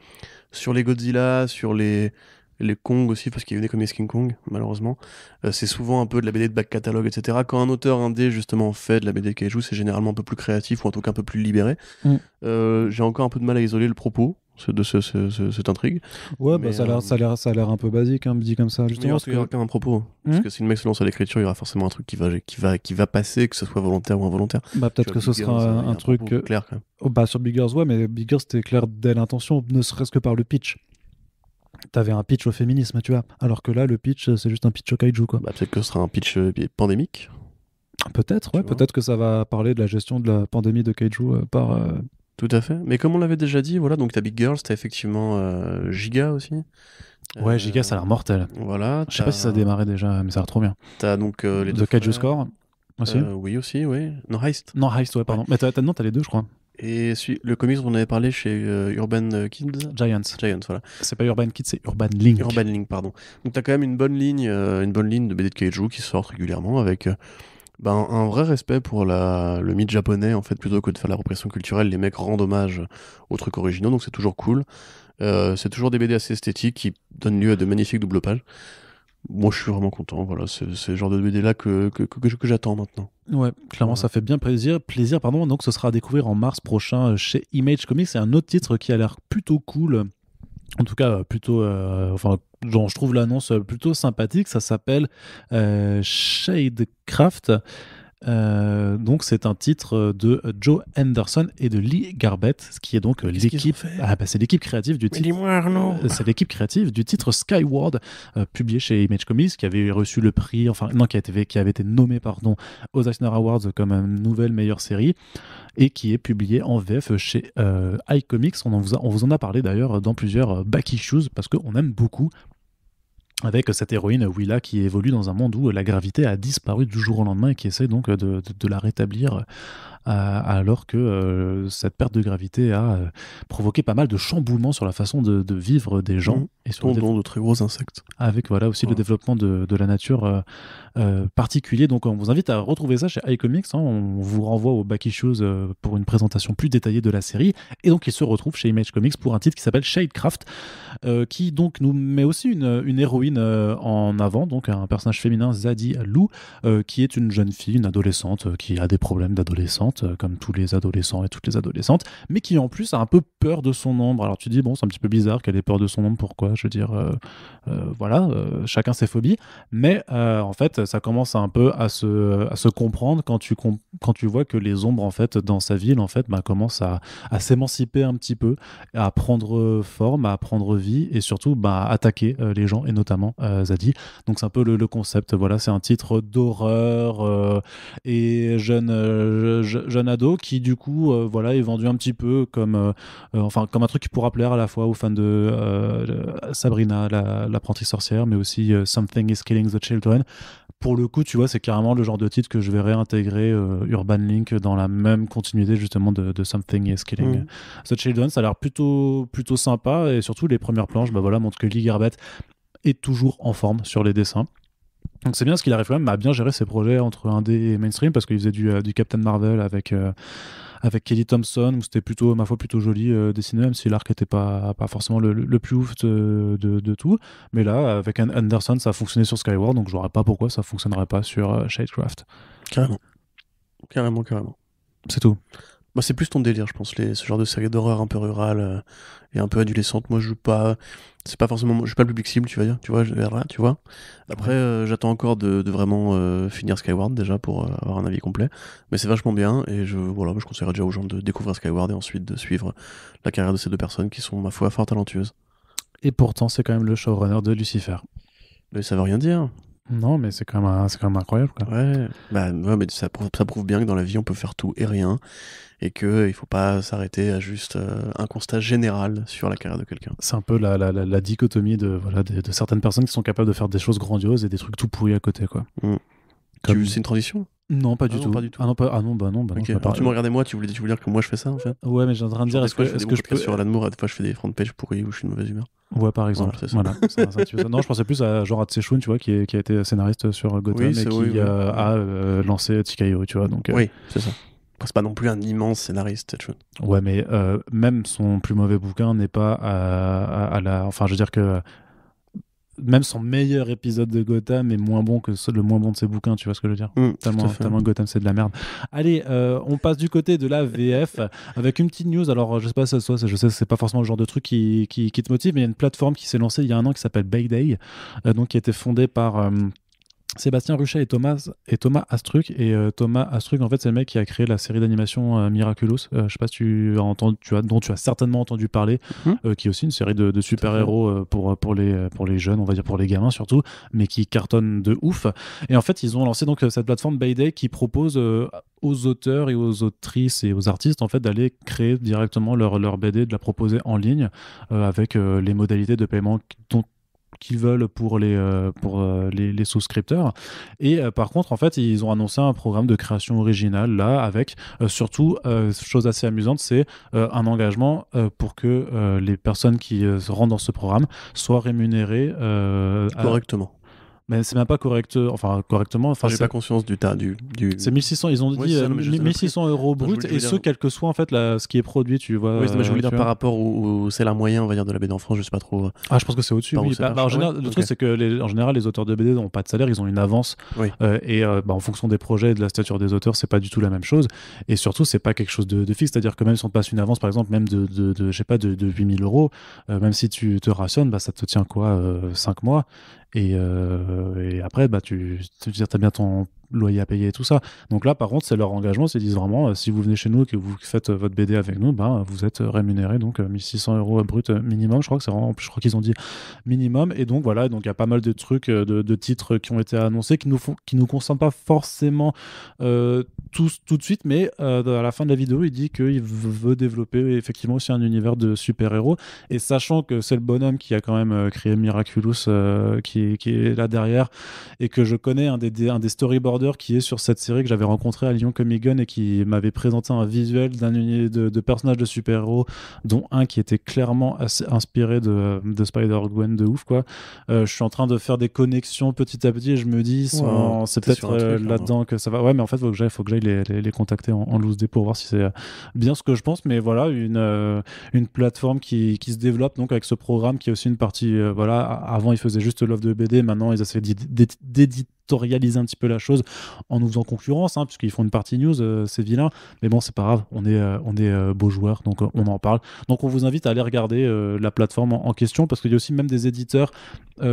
sur les Godzilla, sur les les Kong aussi, parce qu'il y a comme les King Kong malheureusement, euh, c'est souvent un peu de la BD de back catalogue, etc. Quand un auteur indé justement fait de la BD de Kaiju, c'est généralement un peu plus créatif ou en tout cas un peu plus libéré. Mm. J'ai encore un peu de mal à isoler le propos de cette intrigue. Ouais, bah, euh, ça, a l'air, un peu basique, hein, dit comme ça. Justement, il y aura propos. Hein. Parce hmm que si une mec se lance à l'écriture, il y aura forcément un truc qui va, qui va, qui va passer, que ce soit volontaire ou involontaire. Bah, peut-être que ce sera un, truc. Euh, clair, quand même. Oh, bah, sur Biggers, ouais, mais Biggers, c'était clair dès l'intention, ne serait-ce que par le pitch. T'avais un pitch au féminisme, tu vois. Alors que là, le pitch, euh, c'est juste un pitch au kaiju, quoi. Bah, peut-être que ce sera un pitch pandémique. Peut-être, ouais, peut-être que ça va parler de la gestion de la pandémie de Kaiju par, tout à fait. Mais comme on l'avait déjà dit, voilà, donc ta Big Girls, t'as effectivement euh, Giga aussi. Ouais, Giga, ça a l'air euh, mortel. Voilà. Je sais pas si ça a démarré déjà, mais ça a l'air trop bien. T'as donc euh, les deux. The Score aussi Oui, aussi, oui. Non, Heist. Non, Heist, ouais, pardon. Mais t'as, non, t'as les deux, je crois. Et le comics dont on avait parlé chez Urban Kids Giants. Giants, voilà. C'est pas Urban Kids, c'est Urban Link. Urban Link, pardon. Donc t'as quand même une bonne ligne, une bonne ligne de BD de Kaiju qui sort régulièrement avec bah, un vrai respect pour le mythe japonais, en fait, plutôt que de faire la répression culturelle, les mecs rendent hommage aux trucs originaux, donc c'est toujours cool. Euh, c'est toujours des BD assez esthétiques qui donnent lieu à de magnifiques double pages. Moi, je suis vraiment content. Voilà, c'est, genre de BD là que, que, j'attends maintenant. Ouais, clairement, ça fait bien plaisir. Plaisir, pardon. Donc, ce sera à découvrir en mars prochain euh, chez Image Comics. C'est un autre titre qui a l'air plutôt cool en tout cas plutôt euh, enfin je trouve l'annonce plutôt sympathique ça s'appelle euh, Shadecraft euh, donc c'est un titre de Joe Anderson et de Lee Garbett, ce qui est donc l'équipe. Ah, bah, c'est l'équipe créative du titre. C'est l'équipe créative du titre Skyward, publié chez Image Comics, qui avait reçu le prix, enfin non, qui, été, avait été nommé pardon aux Eisner Awards comme nouvelle meilleure série et qui est publié en VF chez euh, iComics. On, vous en a parlé d'ailleurs dans plusieurs euh, back issues parce qu'on aime beaucoup avec cette héroïne Willa qui évolue dans un monde où la gravité a disparu du jour au lendemain et qui essaie donc de la rétablir alors que euh, cette perte de gravité a euh, provoqué pas mal de chamboulements sur la façon de, vivre des gens. Mmh. Et sur de très gros insectes. Avec voilà aussi le développement de, la nature euh, particulier. Donc on vous invite à retrouver ça chez iComics. Hein. On vous renvoie au back issues pour une présentation plus détaillée de la série. Et donc il se retrouve chez Image Comics pour un titre qui s'appelle Shadecraft, qui donc nous met aussi une, héroïne en avant, donc un personnage féminin, Zadie Lou, qui est une jeune fille, une adolescente, qui a des problèmes d'adolescence euh, comme tous les adolescents et toutes les adolescentes, mais qui en plus a un peu peur de son ombre. Alors tu dis, bon, c'est un petit peu bizarre qu'elle ait peur de son ombre, pourquoi Je veux dire, euh, euh, voilà, chacun ses phobies, mais en fait, ça commence un peu à se, comprendre quand tu, quand tu vois que les ombres, en fait, dans sa ville, en fait, bah, commencent à, s'émanciper un petit peu, à prendre forme, à prendre vie et surtout bah, attaquer les gens, et notamment Zadie. Donc c'est un peu le, concept, voilà, c'est un titre d'horreur et jeune jeune ado qui du coup euh, voilà est vendu un petit peu comme euh, euh, enfin comme un truc qui pourra plaire à la fois aux fans de Sabrina l'apprentie sorcière mais aussi Something is Killing the Children pour le coup tu vois c'est carrément le genre de titre que je vais réintégrer Urban Link dans la même continuité justement de, Something is Killing mm. the Children ça a l'air plutôt plutôt sympa et surtout les premières planches bah voilà montrent que Lee Garbett est toujours en forme sur les dessins donc c'est bien ce qu'il arrive quand même à bien gérer ses projets entre indé et mainstream parce qu'il faisait du, euh, Captain Marvel avec, euh, avec Kelly Thompson où c'était plutôt, ma foi, plutôt joli dessiner euh, dessiné même si l'arc n'était pas, pas forcément le, plus ouf de, tout. Mais là, avec Anderson, ça a fonctionné sur Skyward donc je vois pas pourquoi ça fonctionnerait pas sur Shadecraft. Carrément. Carrément, carrément. C'est tout c'est plus ton délire, je pense, ce genre de série d'horreur un peu rurale euh, et un peu adolescente. Moi, je joue pas. C'est pas forcément. Je suis pas le public cible, tu vas dire. Tu vois, là, tu vois. Après, euh, j'attends encore de, vraiment euh, finir Skyward déjà pour avoir un avis complet. Mais c'est vachement bien et je, voilà, je conseillerais déjà aux gens de découvrir Skyward et ensuite de suivre la carrière de ces deux personnes qui sont, ma foi, fort talentueuses. Et pourtant, c'est quand même le showrunner de Lucifer. Mais ça veut rien dire. Non, mais c'est quand, même, quand même incroyable. Quoi. Bah, ouais, mais ça prouve, ça prouve bien que dans la vie, on peut faire tout et rien et qu'il euh, ne faut pas s'arrêter à juste euh, un constat général sur la carrière de quelqu'un. C'est un peu la, la, la, dichotomie de, voilà, de, certaines personnes qui sont capables de faire des choses grandioses et des trucs tout pourris à côté. quoi. Mm. C'est une transition non, ah pas du, tout. Ah non, ah non, bah non, bah non. pas tu me regardais moi, tu voulais, tu voulais dire que moi je fais ça en fait Ouais, mais j'ai en train de dire est-ce que, je peux sur Alan Moore, à des fois je fais des front pages pourries où je suis de mauvaise humeur. Ouais, par exemple. Voilà, Non, je pensais plus à genre à Tsechun, tu vois, qui, est, qui, a été scénariste sur Gotham et qui euh, a euh, lancé Tikayo, tu vois. Donc, euh. Oui, c'est ça. C'est pas non plus un immense scénariste, vois. Ouais, mais même son plus mauvais bouquin n'est pas à, à la. Enfin, je veux dire que même son meilleur épisode de Gotham est moins bon que le moins bon de ses bouquins, tu vois ce que je veux dire mm, tellement, Gotham, c'est de la merde. Allez, euh, on passe du côté de la VF avec une petite news. Alors, euh, je sais pas si ça, je sais, c'est pas forcément le genre de truc qui, qui, te motive, mais il y a une plateforme qui s'est lancée il y a un an qui s'appelle Bayday, day euh, donc qui a été fondée par. Sébastien Ruchet et Thomas, et Thomas Astruc. Et euh, Thomas Astruc, en fait, c'est le mec qui a créé la série d'animation euh, Miraculous. Euh, je sais pas si tu dont tu as certainement entendu parler, mhm. qui est aussi une série de, super-héros pour, pour, les, pour les jeunes, on va dire pour les gamins surtout, mais qui cartonne de ouf. Et en fait, ils ont lancé donc cette plateforme Bayday qui propose aux auteurs et aux autrices et aux artistes en fait d'aller créer directement leur, leur BD, de la proposer en ligne avec les modalités de paiement dont qu'ils veulent pour les euh, pour euh, les, souscripteurs et euh, par contre en fait ils ont annoncé un programme de création originale là avec surtout chose assez amusante c'est un engagement pour que les personnes qui se rendent dans ce programme soient rémunérées correctement mais c'est même pas correct, euh, enfin correctement. Enfin, j'ai pas conscience du tas du. C'est 1600. Ils ont dit 1600 euh, euros brut et ce quel que soit en fait ce qui est produit, tu vois. Oui, je voulais euh, dire par rapport au, C'est la moyen, on va dire de la BD en France, je sais pas trop. Ah, je pense que c'est au-dessus. Bah, bah, en général, le c'est que les, en général les auteurs de BD n'ont pas de salaire, ils ont une avance. et bah, en fonction des projets et de la stature des auteurs, c'est pas du tout la même chose. Et surtout, c'est pas quelque chose de, fixe, c'est-à-dire que même si on te passe une avance, par exemple, même de, de, sais pas de, 8000 euros, même si tu te rationnes, bah ça te tient quoi 5 mois euh, et, après, bah, tu as bien ton loyer à payer et tout ça. Donc là, par contre, c'est leur engagement. Ils disent vraiment, euh, si vous venez chez nous et que vous faites euh, votre BD avec nous, ben, vous êtes rémunéré. Donc 1600 euros brut minimum. Je crois que c'est je crois qu'ils ont dit minimum. Et donc voilà, donc il y a pas mal de trucs, de, titres qui ont été annoncés, qui nous qui nous concernent pas forcément tout, tout de suite, mais euh, à la fin de la vidéo, il dit qu'il veut développer effectivement aussi un univers de super-héros. Et sachant que c'est le bonhomme qui a quand même euh, créé Miraculous, euh, qui, qui, est là derrière, et que je connais un des, un des storyboarders qui est sur cette série que j'avais rencontré à Lyon Comic Con et qui m'avait présenté un visuel d'un de, de personnages de super-héros, dont un qui était clairement assez inspiré de, de Spider-Gwen de ouf, quoi. je suis en train de faire des connexions petit à petit et je me dis, c'est peut-être hein. là-dedans que ça va. Ouais, mais en fait, il faut que j'aille les, contacter en, loose day pour voir si c'est euh, bien ce que je pense. Mais voilà, une, euh, une plateforme qui, qui, se développe donc avec ce programme qui est aussi une partie. Euh, voilà, avant ils faisaient juste l'offre de BD, maintenant ils essaient d'éditer réaliser un petit peu la chose en nous faisant concurrence, hein, puisqu'ils font une partie news, euh, c'est vilain. Mais bon, c'est pas grave, on est, euh, on est euh, beaux joueurs, donc on en parle. Donc on vous invite à aller regarder la plateforme en, question, parce qu'il y a aussi même des éditeurs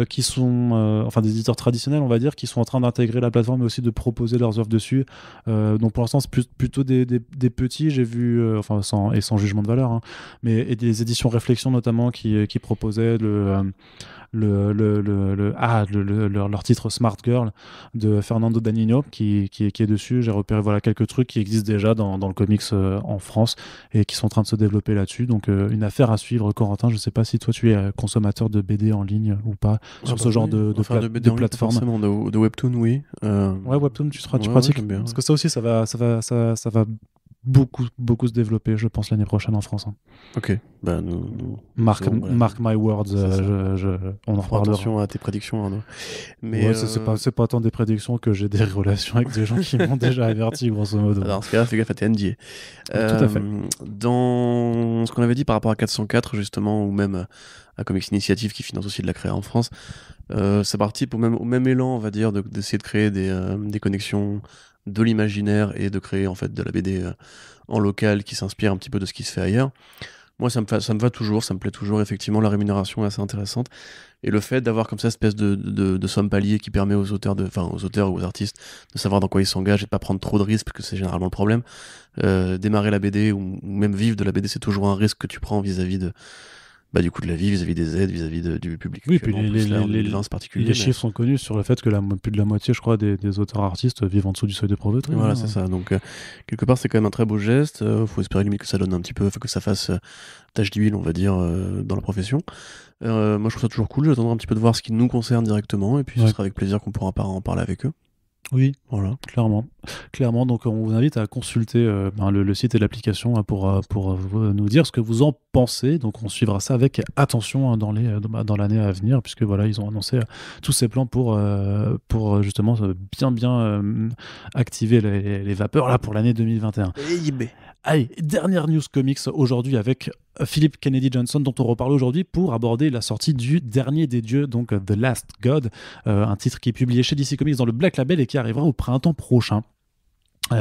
qui sont, enfin des éditeurs traditionnels, on va dire, qui sont en train d'intégrer la plateforme, mais aussi de proposer leurs œuvres dessus. donc pour l'instant, c'est plutôt des, petits, j'ai vu, enfin sans, et sans jugement de valeur, hein, mais et des éditions Réflexion notamment qui, qui proposaient le le, ah, le, le, le leur, titre Smart Girl de Fernando Danino qui, qui, est dessus. J'ai repéré voilà, quelques trucs qui existent déjà dans, dans le comics euh, en France et qui sont en train de se développer là-dessus. Donc euh, une affaire à suivre, Corentin. Je ne sais pas si toi tu es consommateur de BD en ligne ou pas ah sur bah ce genre de, de, plateforme. de, Webtoon, oui. Euh, ouais, Webtoon, tu, tu pratiques. parce que ça aussi, ça va, ça va, ça, ça va beaucoup, beaucoup se développer, je pense, l'année prochaine en France. Hein. Ok. Bah, nous, mark, my words, euh, on en reparlera. Attention à tes prédictions, Arnaud. Mais ouais, euh... c'est pas, tant des prédictions que j'ai des [laughs] relations avec des gens qui m'ont déjà averti, grosso modo. Alors, ce cas fais gaffe à tes NDA. tout à fait. Euh, dans ce qu'on avait dit par rapport à 404, justement, ou même à Comics Initiative qui finance aussi de la créer en France, ça euh, parti pour même, au même élan, on va dire, d'essayer de, de, créer des, des connexions de l'imaginaire et de créer en fait de la BD euh, en local qui s'inspire un petit peu de ce qui se fait ailleurs. Moi, ça me, va, ça me va toujours, ça me plaît toujours. Effectivement, la rémunération est assez intéressante. Et le fait d'avoir comme ça cette espèce de, de, somme palier qui permet aux auteurs, de, enfin aux auteurs ou aux artistes de savoir dans quoi ils s'engagent et de pas prendre trop de risques, que c'est généralement le problème. Euh, démarrer la BD ou, même vivre de la BD, c'est toujours un risque que tu prends vis à -vis de, bah, du coup, de la vie vis-à-vis des aides, vis-à-vis du public. Oui, puis les, les, les, chiffres sont connus sur le fait que la, plus de la moitié, je crois, des, auteurs artistes vivent en dessous du seuil de pauvreté. Voilà, hein. c'est ça. Donc, euh, quelque part, c'est quand même un très beau geste. Euh, faut espérer limite que ça donne un petit peu, que ça fasse euh, tâche d'huile, on va dire, dans la profession. moi, je trouve ça toujours cool. J'attendrai un petit peu de voir ce qui nous concerne directement. Et puis, ce sera avec plaisir qu'on pourra en parler avec eux. Oui, voilà, clairement. Clairement, donc on vous invite à consulter euh, ben, le, site et l'application euh, pour, euh, pour nous dire ce que vous en pensez. Donc on suivra ça avec attention hein, dans, les, dans l'année à venir, puisque voilà, ils ont annoncé tous ces plans pour, pour justement bien bien activer les, vapeurs là pour l'année 2021. Et Allez, dernière news comics aujourd'hui avec euh, Philip Kennedy Johnson dont on reparle aujourd'hui pour aborder la sortie du Dernier des Dieux, donc euh, The Last God, euh, un titre qui est publié chez DC Comics dans le Black Label et qui arrivera au printemps prochain.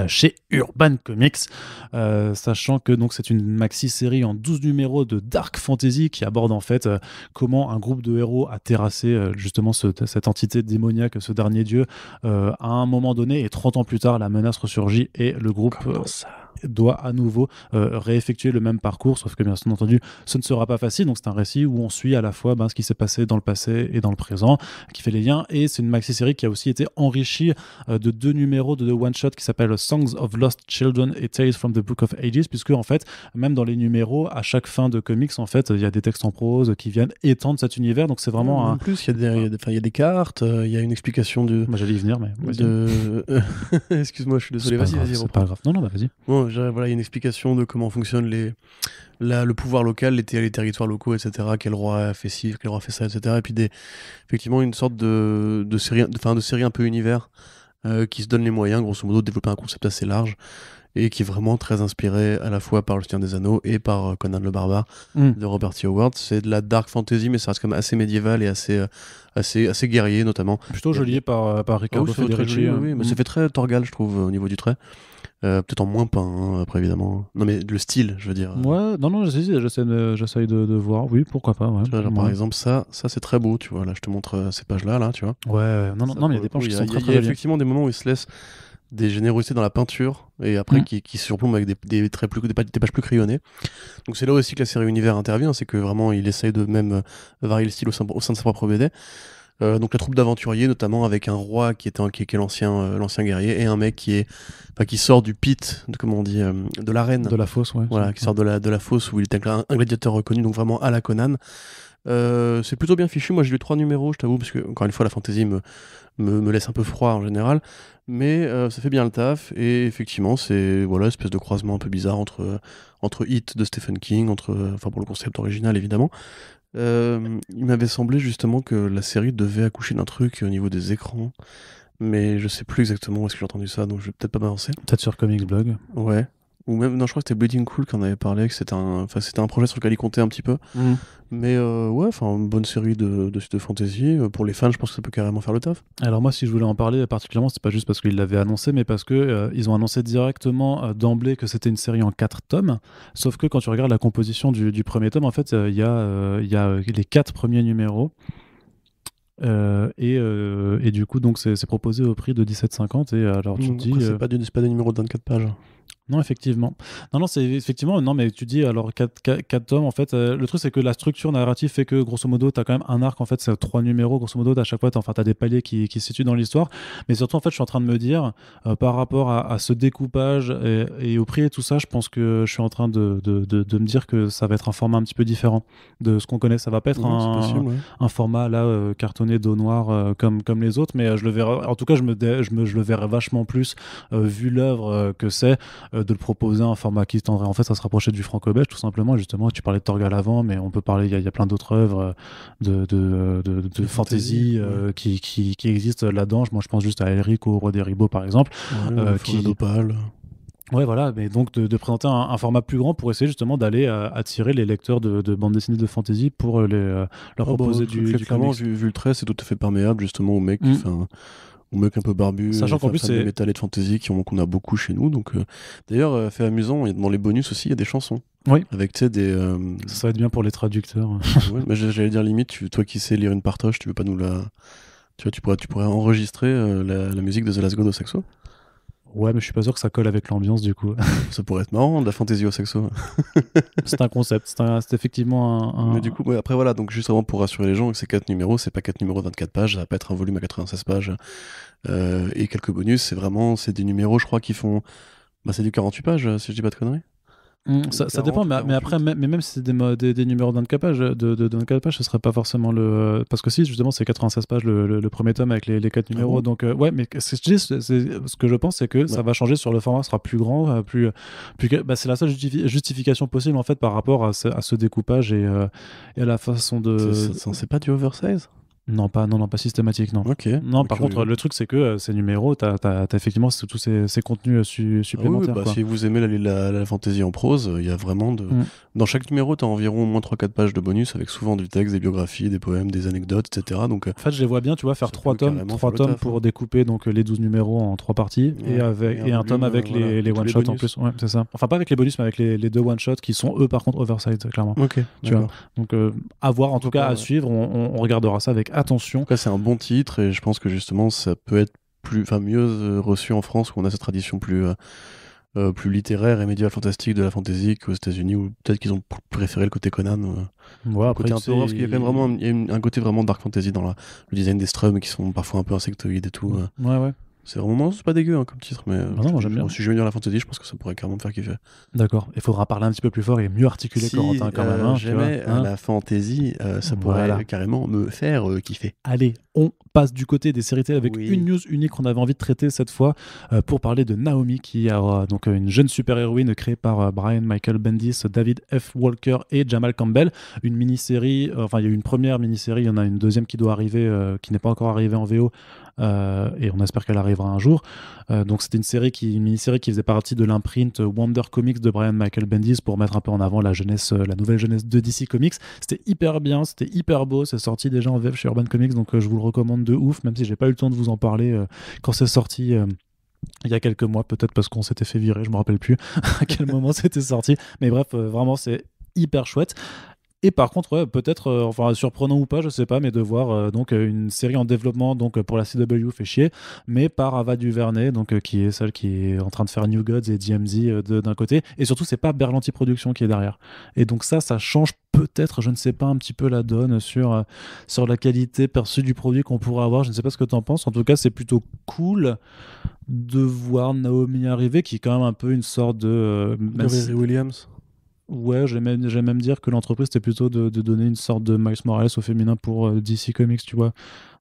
chez Urban Comics, sachant que donc c'est une maxi-série en 12 numéros de Dark Fantasy qui aborde en fait comment un groupe de héros a terrassé justement cette entité démoniaque, ce dernier dieu, à un moment donné et 30 ans plus tard la menace ressurgit et le groupe doit à nouveau euh, réeffectuer le même parcours, sauf que bien entendu, ce ne sera pas facile. Donc c'est un récit où on suit à la fois ben, ce qui s'est passé dans le passé et dans le présent, qui fait les liens. Et c'est une maxi-série qui a aussi été enrichie euh, de deux numéros de, one-shot qui s'appelle Songs of Lost Children et Tales from the Book of Ages, puisque en fait, même dans les numéros, à chaque fin de comics, en fait, il y a des textes en prose qui viennent étendre cet univers. Donc c'est vraiment. En un... plus, il y, a des, cartes, il y a une explication de. Moi j'allais y venir, mais. [laughs] Excuse-moi, je suis désolé. Vas-y, vas-y. C'est pas grave. Non, non, bah, vas-y voilà, il y a une explication de comment fonctionne les, le pouvoir local, les, territoires locaux, etc. Quel roi a fait ci, quel roi a fait ça, etc. Et puis effectivement une sorte de, de, série, de, de série un peu univers euh, qui se donne les moyens, grosso modo, de développer un concept assez large et qui est vraiment très inspiré à la fois par Le Seigneur des Anneaux et par euh, Conan le Barbare mm. de Robert T. Howard. C'est de la dark fantasy, mais ça reste quand même assez médiéval et assez, euh, assez, assez guerrier, notamment. Plutôt joli par, par Ricardo ça fait très Torgal, je trouve, au niveau du trait. Euh, peut-être en moins peint, hein, après évidemment. Non mais le style, je veux dire. Euh. Ouais, non, non, j'essaie de, de, voir. Oui, pourquoi pas. Par exemple, ça, ça c'est très beau, tu vois. Là, je te montre euh, ces pages-là, là, tu vois. Ouais, non, non, non mais il y a des pages qui sont très, Il y a, effectivement des moments où il se laisse des générosités dans la peinture et après mm. qui, qui se surplombent avec des, plus, des, pages plus crayonnées. Donc c'est là aussi que la série Univers intervient, c'est que vraiment il essaye de même varier le style au au sein de sa propre BD. Euh, donc la troupe d'aventuriers, notamment avec un roi qui était, est, l'ancien, euh, l'ancien guerrier et un mec qui est, qui sort du pit, de, comment on dit, euh, de l'arène. De la fosse, ouais. Voilà, qui sort de la, de la fosse où il est un, gladiateur reconnu, donc vraiment à la Conan. c'est plutôt bien fichu. Moi, j'ai lu trois numéros, je t'avoue, parce que encore une fois, la fantasy me, me, laisse un peu froid en général, mais ça fait bien le taf. Et effectivement, c'est voilà, espèce de croisement un peu bizarre entre entre Hit de Stephen King, entre, enfin pour le concept original évidemment, euh, il m'avait semblé justement que la série devait accoucher d'un truc au niveau des écrans, mais je sais plus exactement où est-ce que j'ai entendu ça, donc je vais peut-être pas m'avancer. Peut-être sur Comics Blog. Ouais ou même non je crois que c'était Bleeding Cool qu'on avait parlé que c'était un enfin c'était un projet sur lequel il comptait un petit peu mm. mais euh, ouais enfin une bonne série de de, fantasy euh, pour les fans je pense que ça peut carrément faire le taf alors moi si je voulais en parler particulièrement c'est pas juste parce qu'ils l'avaient annoncé mais parce que euh, ils ont annoncé directement d'emblée que c'était une série en quatre tomes sauf que quand tu regardes la composition du, du premier tome en fait il y a il y a les quatre premiers numéros et, et, du coup, donc c'est proposé au prix de 17,50. Et alors, tu mm, dis. C'est pas, pas des numéros de 24 pages. Non, effectivement. Non, non, c'est effectivement. Non, mais tu dis alors 4 quatre, tomes en fait. Euh, le truc c'est que la structure narrative fait que grosso modo t'as quand même un arc en fait, c'est trois numéros grosso modo. À chaque fois, t'as as des paliers qui, se situent dans l'histoire. Mais surtout en fait, je suis en train de me dire euh, par rapport à, ce découpage et, au prix et tout ça, je pense que je suis en train de, me dire que ça va être un format un petit peu différent de ce qu'on connaît. Ça va pas être un, format là euh, cartonné d'eau noir comme comme les autres. Mais je le verrai. En tout cas, je me, je je le verrai vachement plus vu l'œuvre que c'est. Euh, de le proposer un format qui tendrait en fait à se rapprocher du franco-belge, tout simplement. Justement, tu parlais de Torgal avant, mais on peut parler, il y, a plein d'autres œuvres euh, de, de, fantasy euh, qui, existent là-dedans. Moi, je pense juste à Eric ou au Roi des Ribots, par exemple. qui... Ouais, voilà, mais donc de, présenter un, format plus grand pour essayer justement d'aller attirer les lecteurs de, bande bandes dessinées de fantasy pour les, leur ah bah, proposer du, Clairement, vu, vu, le trait, c'est tout à fait perméable justement aux mecs. Mm mec un peu barbu, sachant euh, qu'en plus c'est de métal et de fantasy qu'on a beaucoup chez nous. Donc euh, d'ailleurs, euh, fait amusant, dans les bonus aussi, il y a des chansons. Oui. Avec tu sais des. Ça, va être bien pour les traducteurs. [laughs] mais j'allais dire limite, tu, toi qui sais lire une partoche, tu veux pas nous la. Tu vois, tu pourrais, tu pourrais enregistrer la, musique de The Last God au Saxo. Ouais, mais je suis pas sûr que ça colle avec l'ambiance du coup. [laughs] ça pourrait être marrant, de la fantaisie au sexo [laughs] c'est un concept, c'est effectivement un, Mais du coup, après voilà, donc juste pour rassurer les gens, ces 4 numéros, c'est pas 4 numéros 24 pages, ça va pas être un volume à 96 pages euh, et quelques bonus, c'est vraiment, c'est des numéros, je crois, qui font. Bah, c'est du 48 pages, si je dis pas de conneries. Mm. ça, dépend, mais, après, mais même si c'est des, des, numéros d'un de, euh, de, de ce serait pas forcément le. Euh, parce que si, justement, c'est 96 pages le, premier tome avec les, les 4 ah numéros. donc, euh, ouais, mais ce que, je ce que je pense, c'est que ça va changer sur le format, sera plus grand. plus, plus bah, c'est la seule justification possible, en fait, par rapport à ce, découpage et, et, à la façon de. C'est pas du oversize non, pas, non, non, pas systématique, non. non, par contre, le truc, c'est que euh, ces numéros, tu as, effectivement tous ces, contenus euh, supplémentaires. Ah bah, si vous aimez la, la, fantasy en prose, il y a vraiment de. Mm. Dans chaque numéro, tu as environ moins 3-4 pages de bonus avec souvent du texte, des biographies, des poèmes, des anecdotes, etc. Donc, en fait, je les vois bien, tu vois, faire 3 tomes, trois tomes pour hein. découper donc, euh, les 12 numéros en 3 parties et, avec, et, un, tome avec les, les one-shots en plus. c'est ça. Enfin, pas avec les bonus, mais avec les, les deux one-shots qui sont eux, par contre, oversight clairement. Ok. Tu vois. Donc, à voir, en tout cas, à suivre. On regardera ça avec attention. C'est un bon titre et je pense que justement ça peut être plus, enfin mieux euh, reçu en France où on a cette tradition plus. Euh, euh, plus littéraire et médiéval fantastique de la fantasy qu'aux États-Unis, où peut-être qu'ils ont préféré le côté Conan. Ou, côté un horror, parce qu'il y a vraiment un, côté vraiment dark fantasy dans le design des strums qui sont parfois un peu insectoïdes et tout. Ouais, ouais. C'est vraiment pas dégueu hein, comme titre, mais non, j'aime bien. si je la fantaisie, je pense que ça pourrait carrément me faire kiffer. D'accord. Il faudra parler un petit peu plus fort et mieux articuler Corentin quand même. Hein, euh, hein. la fantaisie, euh, ça pourrait carrément me faire euh, kiffer. Allez, on passe du côté des séries télé avec une news unique qu'on avait envie de traiter cette fois euh, pour parler de Naomi qui est euh, donc euh, une jeune super-héroïne créée par Brian Michael Bendis, David F. Walker et Jamal Campbell. Une mini-série, enfin il y a eu une première mini-série, il y en a une deuxième qui doit arriver, qui n'est pas encore arrivée en VO et on espère qu'elle arrivera un jour. donc c'était une série qui, une mini-série qui faisait partie de l'imprint Wonder Comics de Brian Michael Bendis pour mettre un peu en avant la jeunesse, la nouvelle jeunesse de DC Comics. C'était hyper bien, c'était hyper beau, c'est sorti déjà en VF chez Urban Comics, donc je vous le recommande de ouf, même si j'ai pas eu le temps de vous en parler euh, quand c'est sorti euh, il y a quelques mois, peut-être parce qu'on s'était fait virer, je me rappelle plus [laughs] à quel moment [laughs] c'était sorti. Mais bref, euh, vraiment, c'est hyper chouette. Et par contre, peut-être, euh, enfin surprenant ou pas, je sais pas, mais de voir euh, donc euh, une série en développement donc pour la CW fait chier, mais par Ava DuVernay, donc qui est celle qui est en train de faire New Gods et DMZ d'un côté, et surtout c'est pas Berlanti Productions qui est derrière. Et donc ça, ça change peut-être, je ne sais pas, un petit peu la donne sur sur la qualité perçue du produit qu'on pourrait avoir. Je ne sais pas ce que tu en penses. En tout cas, c'est plutôt cool de voir Naomi arriver, qui est quand même un peu une sorte de. Williams. Ouais, j'aime même, même dire que l'entreprise, c'était plutôt de, donner une sorte de Miles Morales au féminin pour euh, DC Comics, tu vois,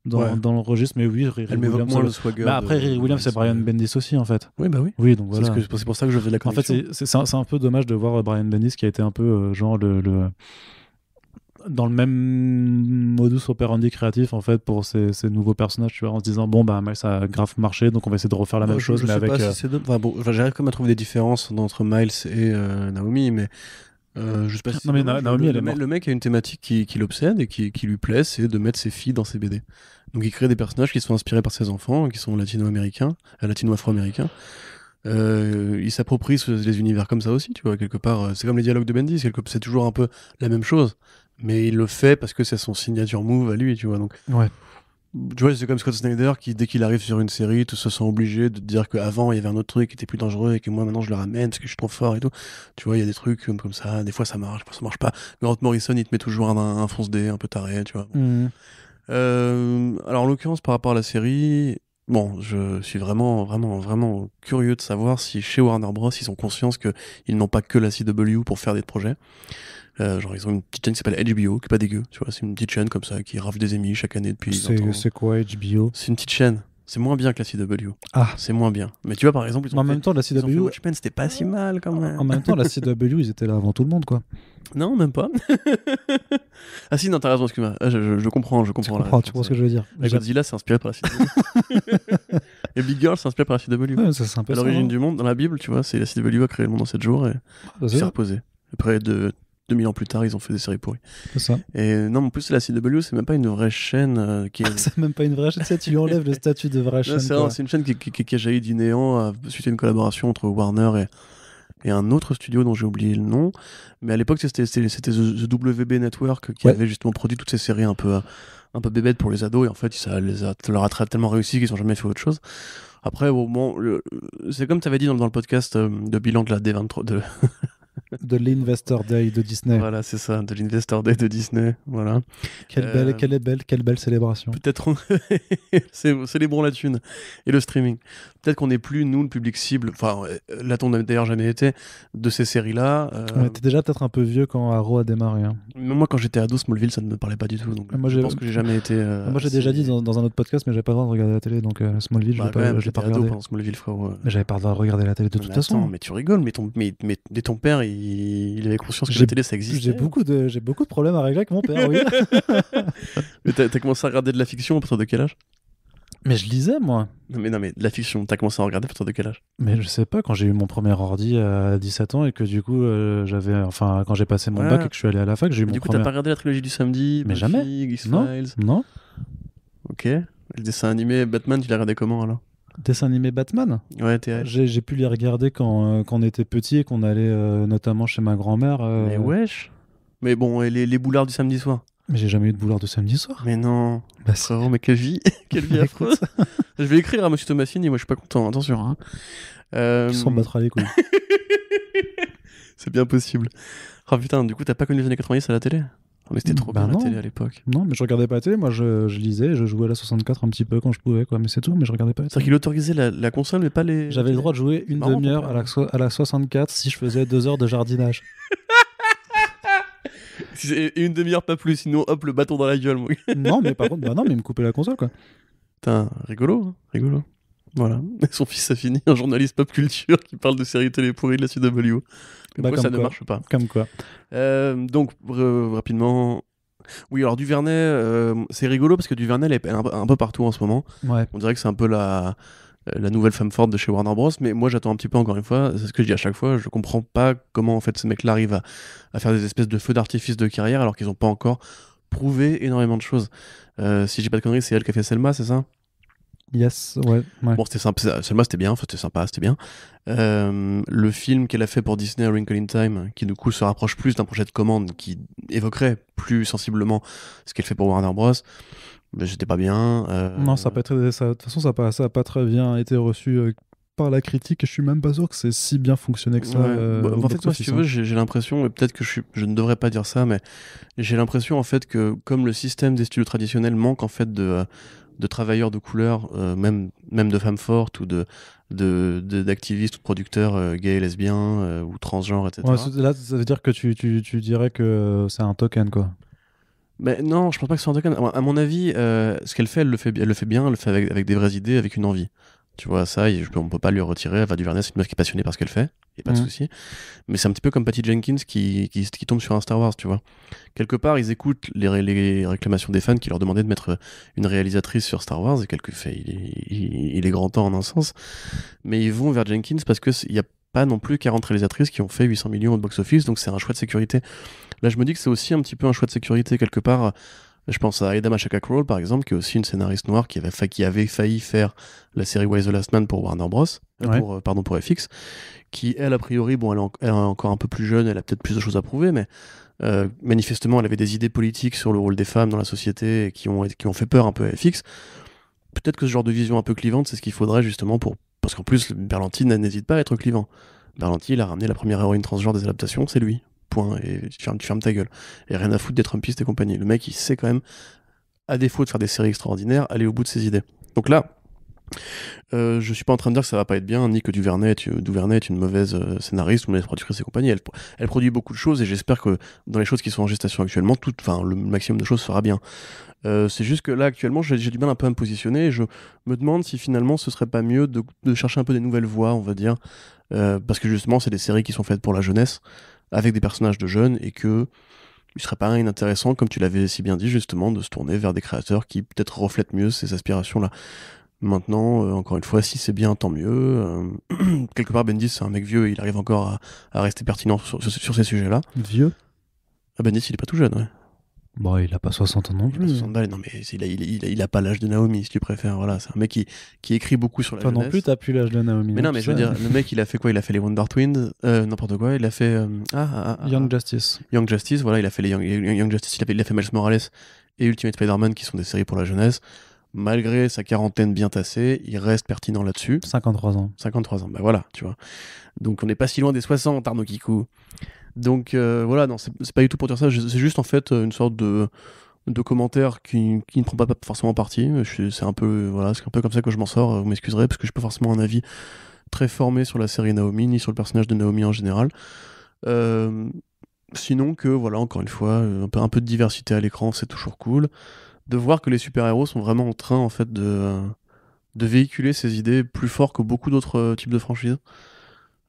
dans, dans le registre. Mais oui, Riri Elle Williams. le euh, swagger bah, après, Riri Williams, c'est Brian euh. Bendis aussi, en fait. Oui, bah oui. Oui, donc voilà. C'est pour ça que je fais la connexion. En fait, c'est un, peu dommage de voir Brian Bendis qui a été un peu, genre, le dans le même modus operandi créatif en fait pour ces, nouveaux personnages tu vois en se disant bon bah Miles a grave marché donc on va essayer de refaire la même chose avec enfin, bon, j'arrive quand même à trouver des différences entre Miles et euh, Naomi mais euh, je sais pas si le, mec a une thématique qui, l'obsède et qui, lui plaît, c'est de mettre ses filles dans ses BD. Donc il crée des personnages qui sont inspirés par ses enfants, qui sont latino-américains, euh, latino-afro-américains. Euh, il s'approprie les univers comme ça aussi, tu vois, quelque part. C'est comme les dialogues de Bendy c'est toujours un peu la même chose mais il le fait parce que c'est son signature move à lui, tu vois. Donc, Tu vois, c'est comme Scott Snyder qui, dès qu'il arrive sur une série, tout se sent obligé de dire qu'avant il y avait un autre truc qui était plus dangereux et que moi maintenant je le ramène parce que je suis trop fort et tout. Tu vois, il y a des trucs comme, ça, des fois ça marche, des fois ça marche pas. Grant Morrison, il te met toujours un, fonce-dé un peu taré, tu vois. Mm. Euh, alors, en l'occurrence, par rapport à la série, Bon, je suis vraiment, vraiment, vraiment curieux de savoir si chez Warner Bros. ils ont conscience qu'ils n'ont pas que la CW pour faire des projets. Euh, genre, ils ont une petite chaîne qui s'appelle HBO, qui est pas dégueu, tu vois. C'est une petite chaîne comme ça qui rafle des émis chaque année depuis. C'est quoi HBO C'est une petite chaîne. C'est moins bien que la CW. Ah. C'est moins bien. Mais tu vois, par exemple, en même temps, la CW. Watchmen, c'était pas si mal quand même. En même temps, la [laughs] CW, ils étaient là avant tout le monde, quoi. Non, même pas. [laughs] ah si, non, t'as raison, excuse-moi. Ah, je, je, je, comprends, je comprends. Tu comprends, tu comprends ce que je veux dire. Godzilla, c'est inspiré par la CW. [laughs] et Big Girl, c'est inspiré par la CW. Ouais, c'est L'origine hein. du monde, dans la Bible, tu vois, c'est la CW a créé le monde en 7 jours et ah, bah, s'est reposé. Après de 2000 ans plus tard, ils ont fait des séries pourries. C'est ça. Et non, en plus, la CW, c'est même pas une vraie chaîne. Euh, qui est... [laughs] c'est même pas une vraie chaîne. tu lui enlèves le statut de vraie chaîne. C'est, une chaîne qui, a jailli du néant euh, suite à une collaboration entre Warner et, un autre studio dont j'ai oublié le nom. Mais à l'époque, c'était, The WB Network qui avait justement produit toutes ces séries un peu, euh, un peu bébêtes pour les ados. Et en fait, ça les a, leur a tellement réussi qu'ils n'ont jamais fait autre chose. Après, bon, c'est comme tu avais dit dans, le podcast de bilan de la D23. [laughs] de l'Investor Day de Disney. Voilà, c'est ça, de l'Investor Day de Disney. Voilà. Quelle belle, euh, quelle belle, quelle belle célébration. Peut-être on... [laughs] célébrons la thune et le streaming. Peut-être qu'on n'est plus, nous, le public cible, enfin, euh, là on n'a d'ailleurs jamais été, de ces séries-là. Euh. On était déjà peut-être un peu vieux quand Arrow a démarré. Hein. mais Moi, quand j'étais ado, Smallville, ça ne me parlait pas du tout. Donc moi, je pense que j'ai jamais été. Moi, j'ai déjà dit dans, un autre podcast, mais j'avais pas le droit de regarder la télé. Donc Smallville, bah, je l'ai pas, regardé. Smallville, j'avais pas le droit de regarder la télé de mais toute attends, façon. Mais tu rigoles, mais ton, mais ton père, il il, avait conscience que la télé ça existe. J'ai beaucoup, de, beaucoup de problèmes à régler avec mon père, [laughs] mais t'as, commencé à regarder de la fiction à partir de quel âge mais je lisais, moi. Non, mais non, mais de la fiction, t'as commencé à regarder à partir de quel âge Mais je sais pas, quand j'ai eu mon premier ordi à 17 ans et que du coup, euh, j'avais. Enfin, quand j'ai passé mon bac et que je suis allé à la fac, j'ai eu premier Du coup, t'as pas regardé la trilogie du samedi Mais jamais. Non Non Ok. Le dessin animé Batman, tu l'as regardé comment alors Dessin animé Batman Ouais, J'ai pu les regarder euh, quand, on était petit et qu'on allait euh, notamment chez ma grand-mère. Euh. Mais wesh Mais bon, et les, boulards du samedi soir Mais j'ai jamais eu de boulard du samedi soir. Mais non bah, mais quelle vie [laughs] Quelle vie affreuse Je vais écrire à Monsieur Thomasini, moi je suis pas content, attention. Hein. s'en battra [laughs] C'est bien possible. Oh, putain, du coup, t'as pas connu les années 90 à la télé c'était trop bah bien la télé à l'époque. Non, mais je regardais pas la télé. Moi, je, lisais, je jouais à la 64 un petit peu quand je pouvais, quoi. Mais c'est tout. Mais je regardais pas. C'est-à-dire qu'il autorisait la, console, mais pas les. J'avais le droit de jouer une demi-heure à la, à la 64 si je faisais deux heures de jardinage. [laughs] Et une demi-heure, pas plus. Sinon, hop, le bâton dans la gueule. Moi. [laughs] non, mais par contre, bah non, mais il me coupait la console, quoi. Putain, rigolo, hein, rigolo. Voilà. [laughs] son fils a fini un journaliste pop culture qui parle de séries télé pourries de la CW. Bah, comme quoi, ça ne marche pas. Comme quoi. Euh, donc, rapidement. Oui, alors Duvernay, euh, c'est rigolo parce que Duvernay, elle est un, peu partout en ce moment. On dirait que c'est un peu la, la nouvelle femme forte de chez Warner Bros. Mais moi, j'attends un petit peu, encore une fois, c'est ce que je dis à chaque fois, je comprends pas comment en fait ce mec là arrive à, faire des espèces de feux d'artifice de carrière alors qu'ils n'ont pas encore prouvé énormément de choses. Euh, si j'ai pas de conneries, c'est elle qui a fait Selma, c'est ça Yes, ouais. ouais. Bon, c'était sympa, Selma c'était bien, c'était sympa, c'était bien. Euh, le film qu'elle a fait pour Disney, Wrinkle in Time, qui du coup se rapproche plus d'un projet de commande qui évoquerait plus sensiblement ce qu'elle fait pour Warner Bros. J'étais pas bien. Euh, non, ça pas très, de toute façon, ça pas, ça a pas très bien été reçu euh, par la critique. Et je suis même pas sûr que c'est si bien fonctionné que ça. Bah, en fait, moi, si tu veux, hein. j'ai l'impression, et peut-être que je, je ne devrais pas dire ça, mais j'ai l'impression en fait que comme le système des studios traditionnels manque en fait de de travailleurs de couleur, même, même de femmes fortes ou de d'activistes de, de, ou producteurs euh, gays, lesbiens euh, ou transgenres, etc. là, ça veut dire que tu, tu, tu dirais que euh, c'est un token, quoi. Mais ben, non, je pense pas que c'est un token. À mon avis, ce qu'elle fait, elle le fait, elle le fait bien, elle le fait avec, des vraies idées, avec une envie. Tu vois, ça, on peut pas lui retirer. elle du vernis, c'est une meuf qui est passionnée par ce qu'elle fait n'y a pas de mm. souci. Mais c'est un petit peu comme Patty Jenkins qui, tombe sur un Star Wars, tu vois. Quelque part, ils écoutent les, réclamations des fans qui leur demandaient de mettre euh, une réalisatrice sur Star Wars, et quelque fait, il est, est grand temps en un sens. Mais ils vont vers Jenkins parce qu'il n'y a pas non plus 40 réalisatrices qui ont fait 800 millions de box-office, donc c'est un choix de sécurité. Là, je me dis que c'est aussi un petit peu un choix de sécurité quelque part. Je pense à ida Ashaka par exemple, qui est aussi une scénariste noire qui avait, failli faire la série Why the Last Man pour Warner Bros. Euh, euh, pardon, pour FX. Qui, elle, a priori, bon, elle, est encore un peu plus jeune, elle a peut-être plus de choses à prouver, mais euh, manifestement, elle avait des idées politiques sur le rôle des femmes dans la société et qui ont, qui ont fait peur un peu à FX. Peut-être que ce genre de vision un peu clivante, c'est ce qu'il faudrait justement pour. Parce qu'en plus, Berlanti n'hésite pas à être clivant. Berlanti, il a ramené la première héroïne transgenre des adaptations, c'est lui et tu fermes, ta gueule. Et rien à foutre d'être un piste et compagnie. Le mec, il sait quand même, à défaut de faire des séries extraordinaires, aller au bout de ses idées. Donc là, euh, je suis pas en train de dire que ça va pas être bien, ni que Duvernay est, euh, est une mauvaise euh, scénariste ou une mauvaise productrice et compagnie. Elle, produit beaucoup de choses et j'espère que dans les choses qui sont en gestation actuellement, tout, le maximum de choses sera bien. c'est juste que là, actuellement, j'ai du mal un peu à me positionner et je me demande si finalement ce serait pas mieux de, de chercher un peu des nouvelles voies, on va dire, parce que justement, c'est des séries qui sont faites pour la jeunesse avec des personnages de jeunes et que il serait pas inintéressant, comme tu l'avais si bien dit justement, de se tourner vers des créateurs qui peut-être reflètent mieux ces aspirations-là. Maintenant, euh, encore une fois, si c'est bien, tant mieux. Euh, [clears throat] quelque part, Bendis, c'est un mec vieux et il arrive encore à, rester pertinent sur, sur ces sujets-là. Vieux ah, Bendis, il est pas tout jeune, ouais. Bon, bah, il a pas 60 ans non plus. 60 hein. non, mais il a, il, pas l'âge de Naomi, si tu préfères. Voilà, c'est un mec qui, qui écrit beaucoup sur la Toi jeunesse. non plus, tu t'as plus l'âge de Naomi. Mais non, mais je veux dire, le mec, il a fait quoi Il a fait les Wonder Twins, euh, n'importe quoi. Il a fait. Euh, ah, ah, ah, Young Justice. Young Justice, voilà, il a fait les Young, Justice, il a, fait, Miles Morales et Ultimate Spider-Man, qui sont des séries pour la jeunesse. Malgré sa quarantaine bien tassée, il reste pertinent là-dessus. 53 ans. 53 ans, Ben voilà, tu vois. Donc on n'est pas si loin des 60, Arnaud Kikou. Donc euh, voilà, non, c'est pas du tout pour dire ça, c'est juste en fait euh, une sorte de, de commentaire qui, ne prend pas, forcément parti. C'est un, peu, comme ça que je m'en sors, euh, vous m'excuserez, parce que je suis pas forcément un avis très formé sur la série Naomi, ni sur le personnage de Naomi en général. sinon que, voilà, encore une fois, un peu, de diversité à l'écran, c'est toujours cool. De voir que les super-héros sont vraiment en train, en fait, de, de véhiculer ces idées plus fort que beaucoup d'autres types de franchises.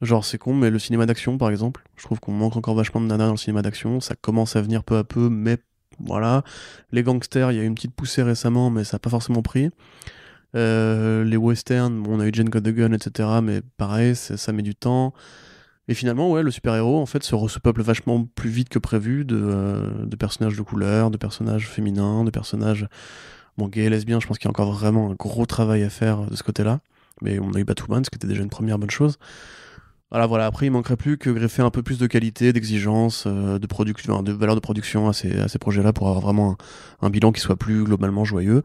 Genre, c'est con, mais le cinéma d'action, par exemple, je trouve qu'on manque encore vachement de nana dans le cinéma d'action. Ça commence à venir peu à peu, mais voilà. Les gangsters, il y a eu une petite poussée récemment, mais ça n'a pas forcément pris. Euh, les westerns, on a eu Jane Got etc., mais pareil, ça met du temps. Et finalement, ouais, le super-héros, en fait, se, se vachement plus vite que prévu euh, de, personnages de couleur, de personnages féminins, de personnages bon, gays et lesbiens. Je pense qu'il y a encore vraiment un gros travail à faire de ce côté-là. Mais on a eu Batwoman, ce qui était déjà une première bonne chose voilà. Après, il manquerait plus que greffer un peu plus de qualité, d'exigence, euh, de production, de valeur de production à ces, projets-là pour avoir vraiment un, bilan qui soit plus globalement joyeux.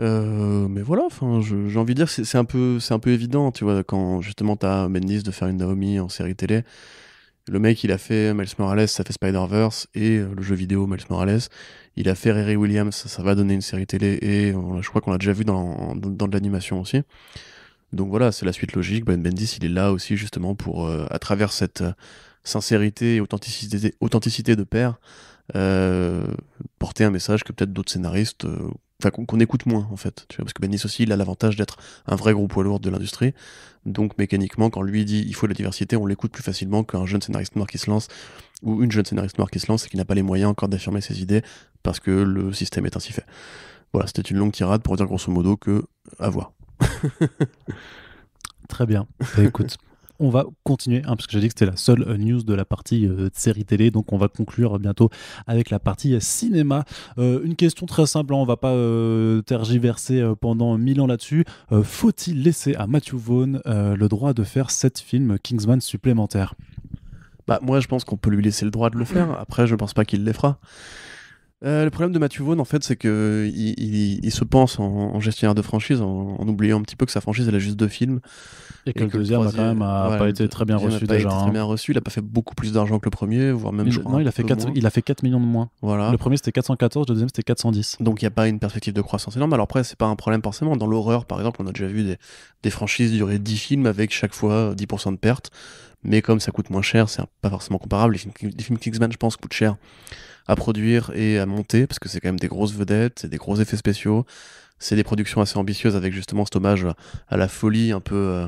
Euh, mais voilà, enfin, j'ai envie de dire, c'est un peu, c'est un peu évident, tu vois, quand justement t'as Mendes de faire une Naomi en série télé. Le mec, il a fait Miles Morales, ça fait Spider-Verse, et euh, le jeu vidéo Miles Morales. Il a fait Harry Williams, ça va donner une série télé, et je crois qu'on l'a déjà vu dans, dans de l'animation aussi. Donc voilà, c'est la suite logique. Ben Bendis, il est là aussi justement pour, euh, à travers cette euh, sincérité et authenticité, authenticité de père, euh, porter un message que peut-être d'autres scénaristes, enfin qu'on écoute moins en fait. parce que Bendis aussi, il a l'avantage d'être un vrai gros poids lourd de l'industrie. Donc mécaniquement, quand lui dit il faut de la diversité, on l'écoute plus facilement qu'un jeune scénariste noir qui se lance ou une jeune scénariste noire qui se lance et qui n'a pas les moyens encore d'affirmer ses idées parce que le système est ainsi fait. Voilà, c'était une longue tirade pour dire grosso modo que à voir. [laughs] Très bien. Bah, écoute, on va continuer, hein, parce que j'ai dit que c'était la seule euh, news de la partie euh, série télé, donc on va conclure euh, bientôt avec la partie cinéma. une question très simple, hein, on va pas tergiverser pendant mille ans là-dessus. Faut-il laisser à Matthew Vaughn le droit de faire sept films Kingsman supplémentaires bah, moi, je pense qu'on peut lui laisser le droit de le faire. Après, je pense pas qu'il les fera. Euh, le problème de Mathieu Vaughn, en fait, c'est qu'il il, se pense en, gestionnaire de franchise, en, oubliant un petit peu que sa franchise, elle a juste deux films. Et que, le deuxième, quand même, pas été très bien reçu déjà. très hein. bien reçu. Il a pas fait beaucoup plus d'argent que le premier, voire même. je crois, non, il a fait 4, il a fait 4 millions de moins. Voilà. Le premier c'était 414, le deuxième c'était 410. Donc il n'y a pas une perspective de croissance énorme. Alors après, c'est pas un problème forcément. Dans l'horreur, par exemple, on a déjà vu des, franchises durer 10 films avec chaque fois 10% euh, de perte. Mais comme ça coûte moins cher, c'est pas forcément comparable. Les films, les films Kingsman, je pense, coûtent cher à produire et à monter, parce que c'est quand même des grosses vedettes, c'est des gros effets spéciaux, c'est des productions assez ambitieuses avec justement cet hommage à la folie un peu euh,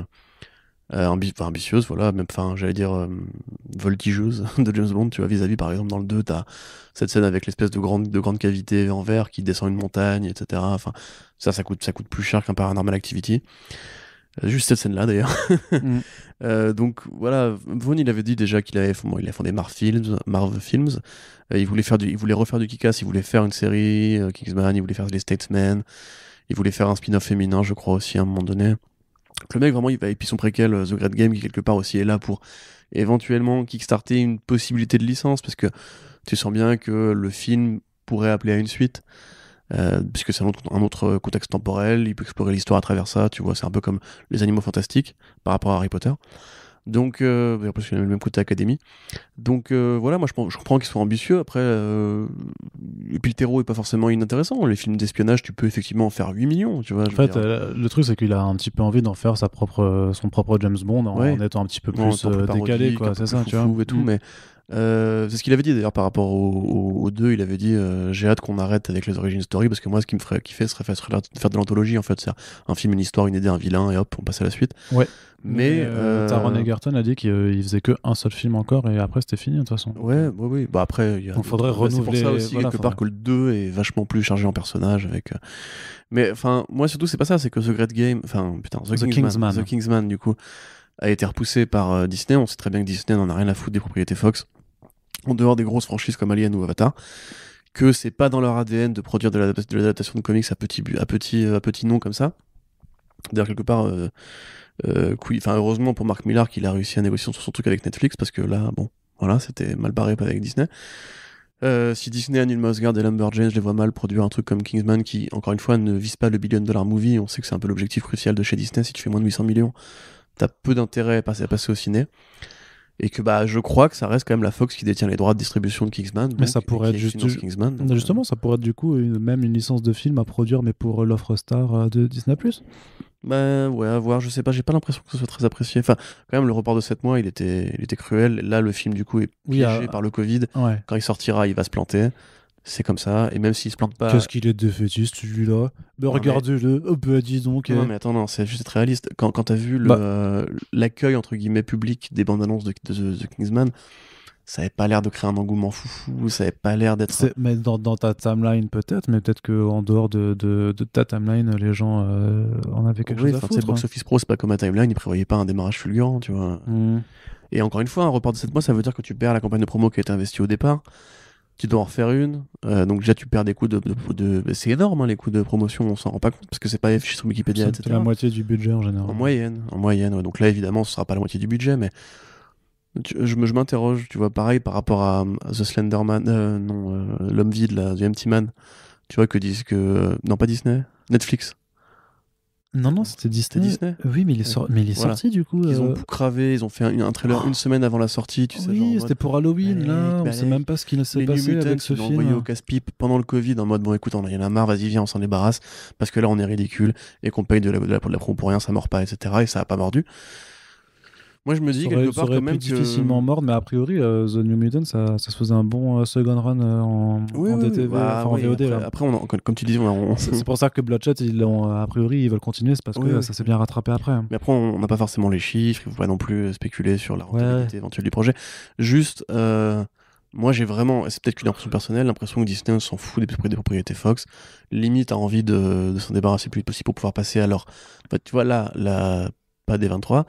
euh, ambitieuse, voilà, même, enfin, j'allais dire euh, voltigeuse [laughs] de James Bond, tu vois, vis-à-vis, par exemple, dans le 2, t'as cette scène avec l'espèce de grande, de grande cavité en verre qui descend une montagne, etc. Enfin, ça, ça coûte, ça coûte plus cher qu'un Paranormal Activity. Euh, juste cette scène-là d'ailleurs. [laughs] Mm. Euh, donc voilà, Vaughn il avait dit déjà qu'il avait, il fondé Marv Films, Films. Euh, il voulait faire du, il voulait refaire du Kick-Ass, il voulait faire une série Kingsman, il voulait faire les Statesmen, il voulait faire un spin-off féminin, je crois aussi à un moment donné. le mec vraiment, il va et puis son préquel The Great Game qui quelque part aussi est là pour éventuellement kickstarter une possibilité de licence parce que tu sens bien que le film pourrait appeler à une suite. Euh, puisque c'est un autre, contexte temporel, il peut explorer l'histoire à travers ça, tu vois, c'est un peu comme les animaux fantastiques par rapport à Harry Potter. Donc, euh, qu'il a le même côté académie. Donc, euh, voilà, moi, je, je comprends qu'il soit ambitieux. Après, euh, et puis le est pas forcément inintéressant. Les films d'espionnage, tu peux effectivement en faire 8 millions, tu vois. En fait, euh, le truc, c'est qu'il a un petit peu envie d'en faire sa propre, son propre James Bond en, étant un petit peu plus, décalé, quoi. C'est ça, tu vois. tout, mm. mais euh, c'est ce qu'il avait dit d'ailleurs par rapport aux, deux. Il avait dit euh, J'ai hâte qu'on arrête avec les origines story parce que moi, ce qui me ferait kiffer serait de serait faire de l'anthologie en fait. C'est un film, une histoire, une idée, un vilain et hop, on passe à la suite. Ouais. Mais. Euh, euh, Egerton a dit qu'il euh, faisait qu'un seul film encore et après c'était fini de toute façon. Ouais, oui, oui. Bah après, il faudrait renouveler. pour ça aussi quelque part que le 2 est vachement plus chargé en personnages avec. Mais enfin, moi surtout, c'est pas ça, c'est que The Great Game. Enfin, putain, The, Kingsman, Kingsman. The Kingsman, du coup a été repoussé par Disney. On sait très bien que Disney n'en a rien à foutre des propriétés Fox en dehors des grosses franchises comme Alien ou Avatar, que c'est pas dans leur ADN de produire de l'adaptation de, comics à petit, à, petit, euh, à petit nom comme ça. D'ailleurs, quelque part, euh, euh heureusement pour Mark Millar qu'il a réussi à négocier sur son truc avec Netflix, parce que là, bon, voilà, c'était mal barré avec Disney. Euh, si Disney annule Guard et Lumberjanes, je les vois mal produire un truc comme Kingsman qui, encore une fois, ne vise pas le billion dollar movie. On sait que c'est un peu l'objectif crucial de chez Disney. Si tu fais moins de 800 millions, t'as peu d'intérêt à passer, à passer au ciné et que bah je crois que ça reste quand même la Fox qui détient les droits de distribution de Kingsman. mais ça pourrait être juste justement, ça pourrait être du coup même une licence de film à produire, mais pour euh, l'offre star euh, de Disney+. Ben ouais, à voir, je sais pas, j'ai pas l'impression que ce soit très apprécié. Enfin, quand même, le report de 7 mois, il était, il était cruel. Là, le film, du coup, est piégé ah, par le Covid. Quand il sortira, il va se planter. C'est comme ça, et même s'il se plante pas. Qu'est-ce qu'il est de défaitiste celui-là Mais Regardez-le, oh, bah, dis donc. Hein. Non, mais attends, non, c'est juste être réaliste. Quand, t'as vu bah. euh, l'accueil, entre guillemets, public des bandes annonces de, The Kingsman, ça avait pas l'air de créer un engouement foufou, ça avait pas l'air d'être. Mais dans, dans, ta timeline peut-être, mais peut-être qu'en dehors de, ta timeline, les gens euh, en avaient quelque chose à foutre. c'est hein. Box Office Pro, c'est pas comme un timeline, ils prévoyaient pas un démarrage fulgurant, tu vois. Mmh. Et encore une fois, un report de 7 mois, ça veut dire que tu perds la campagne de promo qui a été investie au départ tu dois en refaire une. Euh, donc déjà, tu perds des coûts de... de, bah, c'est énorme, hein, les coûts de promotion, on s'en rend pas compte, parce que c'est pas affiché sur Wikipédia, C'est la moitié du budget en général. En moyenne, en moyenne. Donc là, évidemment, ce sera pas la moitié du budget, mais je, m'interroge, tu vois, pareil par rapport à, The Slenderman, euh, non, euh, l'homme vide, la The Empty Man, tu vois, que disent que... non, pas Disney, Netflix. Non, non, c'était Disney. Oui, mais il est, mais il est sorti du coup. Ils ont euh. cravé, ils ont fait un, trailer oh. une semaine avant la sortie, tu oui, sais. Oui, c'était pour Halloween, là. on sait même pas ce qu'il s'est passé avec ce film. envoyé au casse-pipe pendant le Covid en mode bon, écoute, on en a marre, vas-y, viens, on s'en débarrasse parce que là, on est ridicule et qu'on paye de la, de la, de la, pour rien, ça mord pas, etc. Et ça a pas mordu. Moi, je me dis quelque part quand même que... difficilement mort mais a priori, euh, The New Mutant, ça, ça, se faisait un bon euh, second run euh, en, en DTV, bah, enfin, en VOD. Après, comme tu disais, c'est pour ça que Bloodshot, ils ont, a priori, ils veulent continuer, c'est parce que ça s'est bien rattrapé après. Mais après, on n'a pas forcément les chiffres, il ne faut pas non plus spéculer sur la rentabilité éventuelle du projet. Juste, moi, j'ai vraiment, c'est peut-être qu'une impression personnelle, l'impression que Disney s'en fout des, propriétés Fox, limite a envie de, s'en débarrasser le plus vite possible pour pouvoir passer à leur. tu vois, là, la des 23.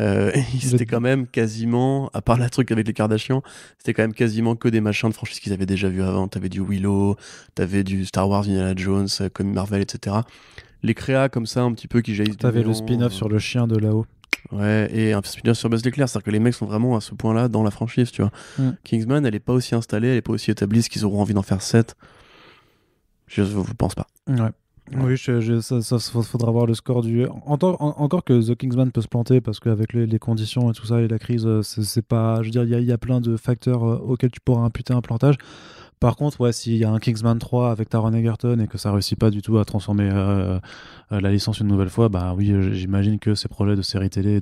Euh, [laughs] c'était quand même quasiment, à part la truc avec les Kardashians, c'était quand même quasiment que des machins de franchise qu'ils avaient déjà vu avant. T'avais du Willow, t'avais du Star Wars, Indiana Jones, euh, comme Marvel, etc. Les créas comme ça, un petit peu qui jaillissent. T'avais le spin-off sur le euh, chien de là-haut. Ouais, et un spin-off sur Buzz l'éclair, c'est-à-dire que les mecs sont vraiment à ce point-là dans la franchise, tu vois. Hmm. Kingsman, elle est pas aussi installée, elle est pas aussi établie, ce qu'ils auront envie d'en faire 7. Je vous pense pas. Ouais. Oui, ça, faudra voir le score du. encore que The Kingsman peut se planter parce qu'avec les, les, conditions et tout ça et la crise, euh, c'est pas. Je veux dire, il y, y, a plein de facteurs euh, auxquels tu pourras imputer un plantage. Par contre, ouais, s'il y a un Kingsman 3 avec Taron Egerton et que ça réussit pas du tout à transformer euh, euh, la licence une nouvelle fois, bah oui, euh, j'imagine que ces projets de séries télé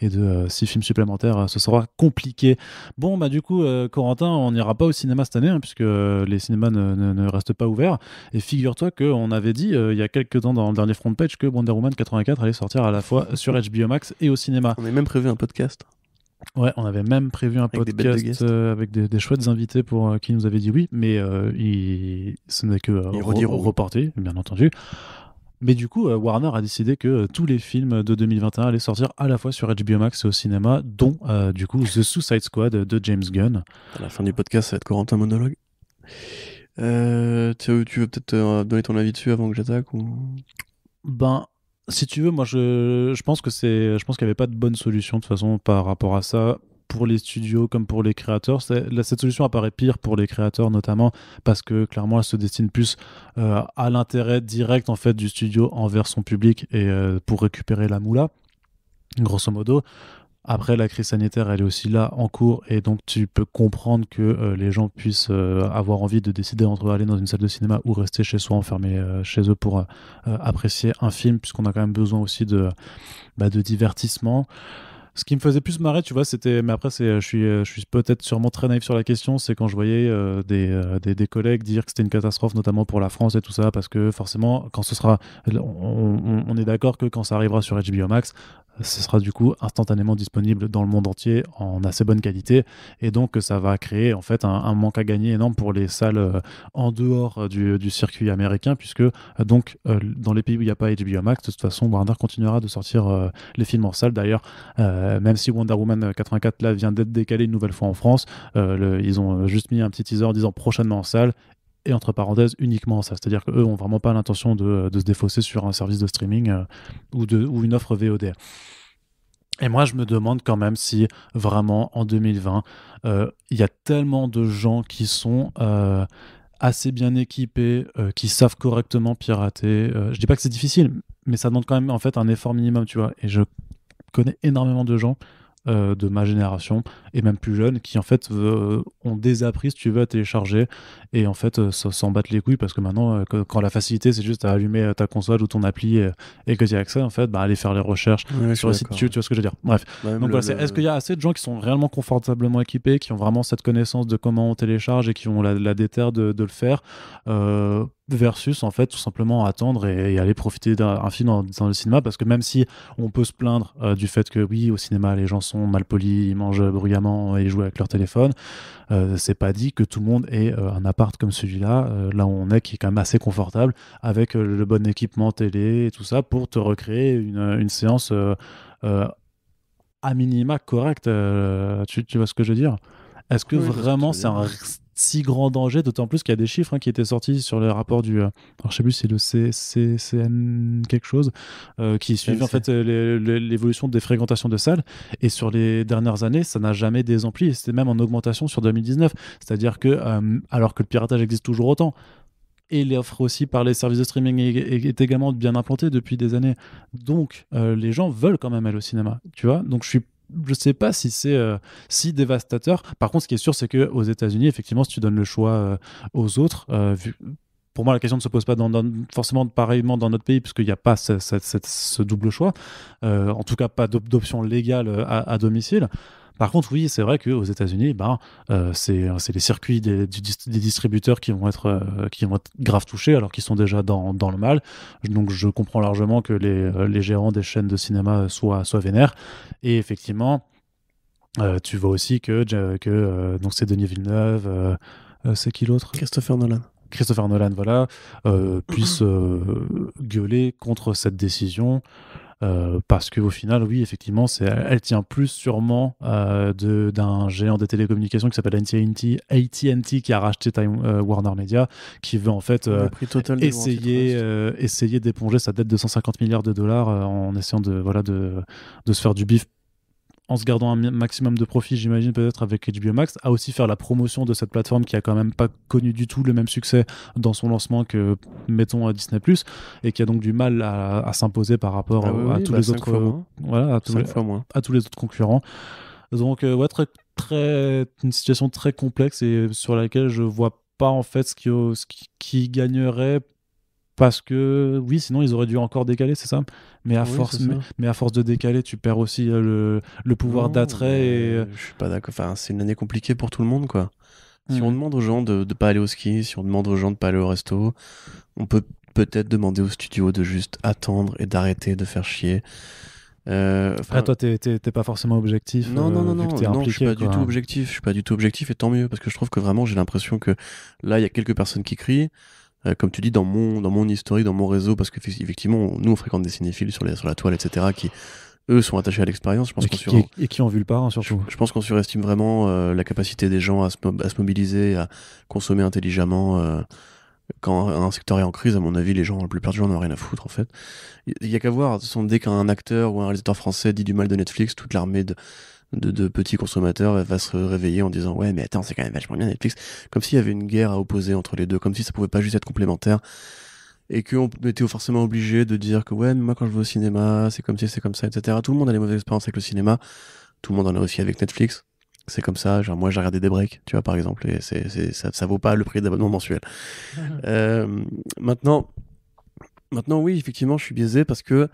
et de, six films supplémentaires, ce sera compliqué. Bon, bah du coup, Corentin, on n'ira pas au cinéma cette année, hein, puisque les cinémas ne, ne, restent pas ouverts. Et figure-toi qu'on avait dit il y a quelques temps dans le dernier front page que Wonder Woman 84 allait sortir à la fois sur HBO Max et au cinéma. On a même prévu un podcast. Ouais, on avait même prévu un podcast euh, avec des, chouettes invités pour euh, qui nous avait dit oui, mais euh, ce n'est que reporté, bien entendu. Mais du coup, Warner a décidé que tous les films de 2021 allaient sortir à la fois sur HBO Max et au cinéma, dont du coup The Suicide Squad de James Gunn. À la fin du podcast, ça va être Corentin Monologue. tu veux, peut-être donner ton avis dessus avant que j'attaque ou... Ben, si tu veux, moi je, pense que c'est, je pense qu'il n'y avait pas de bonne solution de toute façon par rapport à ça pour les studios comme pour les créateurs. cette solution apparaît pire pour les créateurs notamment parce que clairement elle se destine plus euh, à l'intérêt direct en fait du studio envers son public et euh, pour récupérer la moula grosso modo. Après, la crise sanitaire, elle est aussi là, en cours, et donc tu peux comprendre que euh, les gens puissent euh, avoir envie de décider entre aller dans une salle de cinéma ou rester chez soi, enfermé euh, chez eux pour apprécier un film, puisqu'on a quand même besoin aussi de, bah, de divertissement. Ce qui me faisait plus marrer, tu vois, c'était. Mais après, c'est, euh, je suis, euh, je suis peut-être sûrement très naïf sur la question, c'est quand je voyais euh, des, des, collègues dire que c'était une catastrophe, notamment pour la France et tout ça, parce que forcément, quand ce sera. On, est d'accord que quand ça arrivera sur HBO Max, ce sera du coup instantanément disponible dans le monde entier en assez bonne qualité et donc ça va créer en fait un, manque à gagner énorme pour les salles en dehors du, du circuit américain puisque donc dans les pays où il n'y a pas HBO Max de toute façon Warner continuera de sortir les films en salle d'ailleurs euh, même si Wonder Woman 84 euh, là vient d'être décalé une nouvelle fois en France, euh, ils ont juste mis un petit teaser disant prochainement en salle et entre parenthèses uniquement ça. C'est-à-dire qu'eux n'ont vraiment pas l'intention de, se défausser sur un service de streaming ou, une offre VOD. Et moi, je me demande quand même si vraiment en 2020, il y a tellement de gens qui sont assez bien équipés, qui savent correctement pirater. je dis pas que c'est difficile, mais ça demande quand même en fait un effort minimum, tu vois. Et je connais énormément de gens euh, de ma génération et même plus jeunes qui en fait euh, ont ont désappris si tu veux à télécharger et en fait euh, s'en battent les couilles parce que maintenant quand la facilité c'est juste à allumer ta console ou ton appli et, que tu as accès en fait bah aller faire les recherches sur le site tu, vois ce que je veux dire bref donc voilà est-ce qu'il y a assez de gens qui sont réellement confortablement équipés qui ont vraiment cette connaissance de comment on télécharge et qui ont la, la déterre de, de le faire versus en fait tout simplement attendre et, aller profiter d'un film dans, le cinéma parce que même si on peut se plaindre euh, du fait que oui au cinéma les gens sont mal polis ils mangent bruyamment et ils jouent avec leur téléphone euh, c'est pas dit que tout le monde ait euh, un appart comme celui-là là où on est qui est quand même assez confortable avec le bon équipement télé et tout ça pour te recréer une, séance à minima correcte tu, vois ce que je veux dire est-ce que vraiment c'est un si grand danger, d'autant plus qu'il y a des chiffres hein, qui étaient sortis sur le rapport du, euh, alors je sais plus, c'est le CCN quelque chose, euh, qui suivent en fait euh, l'évolution des fréquentations de salles. Et sur les dernières années, ça n'a jamais désempli, c'était même en augmentation sur 2019. C'est-à-dire que, alors que le piratage existe toujours autant, et l'offre aussi par les services de streaming est, également bien implantée depuis des années. Donc, les gens veulent quand même aller au cinéma, tu vois. Donc, je suis je sais pas si c'est euh, si dévastateur. Par contre, ce qui est sûr, c'est que aux États-Unis, effectivement, si tu donnes le choix euh, aux autres, euh, pour moi, la question ne se pose pas dans, forcément pareillement dans notre pays, puisqu'il n'y a pas ce, double choix, en tout cas pas d'option légale à domicile. Par contre, oui, c'est vrai qu'aux États-Unis, ben, euh, c'est, les circuits des, distributeurs qui vont, être, euh, qui vont grave touchés alors qu'ils sont déjà dans, le mal. Donc, je comprends largement que euh, les, gérants des chaînes de cinéma soient, soient vénères. Et effectivement, tu vois aussi que, que donc c'est Denis Villeneuve, c'est qui l'autre Christopher Nolan. Christopher Nolan, voilà, puisse gueuler contre cette décision. Euh, parce qu'au final, oui, effectivement, c'est, elle tient plus sûrement euh, d'un géant des télécommunications qui s'appelle AT&T, qui a racheté Time, euh, Warner Media, qui veut en fait essayer, essayer d'éponger sa dette de 150 milliards de dollars en essayant de, voilà, de, de se faire du bif en se gardant un maximum de profit, j'imagine peut-être avec HBO Max, à aussi faire la promotion de cette plateforme qui a quand même pas connu du tout le même succès dans son lancement que mettons à Disney Plus et qui a donc du mal à, s'imposer par rapport ah bah, à, tous les autres voilà à, tous, les autres concurrents. Donc euh, très une situation très complexe et sur laquelle je vois pas en fait ce qui gagnerait parce que oui, sinon ils auraient dû encore décaler, c'est ça. Mais à force, mais, à force de décaler, tu perds aussi euh, le, le pouvoir d'attrait. Et... Euh, je suis pas d'accord. Enfin, c'est une année compliquée pour tout le monde, quoi. Si on demande aux gens de ne pas aller au ski, si on demande aux gens de pas aller au resto, on peut peut-être demander au studio de juste attendre et d'arrêter de faire chier. Euh, Après, ah, toi, t'es pas forcément objectif. Non, non, non, non, je suis pas du tout objectif. Je suis pas du tout objectif, et tant mieux, parce que je trouve que vraiment, j'ai l'impression que là, il y a quelques personnes qui crient. Euh, comme tu dis, dans mon, dans mon historique, dans mon réseau, parce qu'effectivement, nous, on fréquente des cinéphiles sur, sur la toile, etc., qui, eux, sont attachés à l'expérience. Je pense et, qui, et qui hein, surtout. Je, pense qu'on surestime vraiment euh, la capacité des gens à se, à se mobiliser, à consommer intelligemment. Euh, quand un secteur est en crise, à mon avis, les gens, la plus perdus gens n'ont rien à foutre, en fait. Il n'y a qu'à voir, dès qu'un acteur ou un réalisateur français dit du mal de Netflix, toute l'armée de de, petits consommateurs va se réveiller en disant ouais mais attends c'est quand même vachement bien Netflix comme s'il y avait une guerre à opposer entre les deux comme si ça pouvait pas juste être complémentaire et qu'on était forcément obligé de dire que ouais moi quand je vais au cinéma c'est comme si c'est comme ça etc tout le monde a les mauvaises expériences avec le cinéma tout le monde en a aussi avec Netflix c'est comme ça genre moi j'ai regardé des breaks tu vois par exemple et c'est ça, ça vaut pas le prix d'abonnement mensuel [laughs] euh, maintenant maintenant oui effectivement je suis biaisé parce que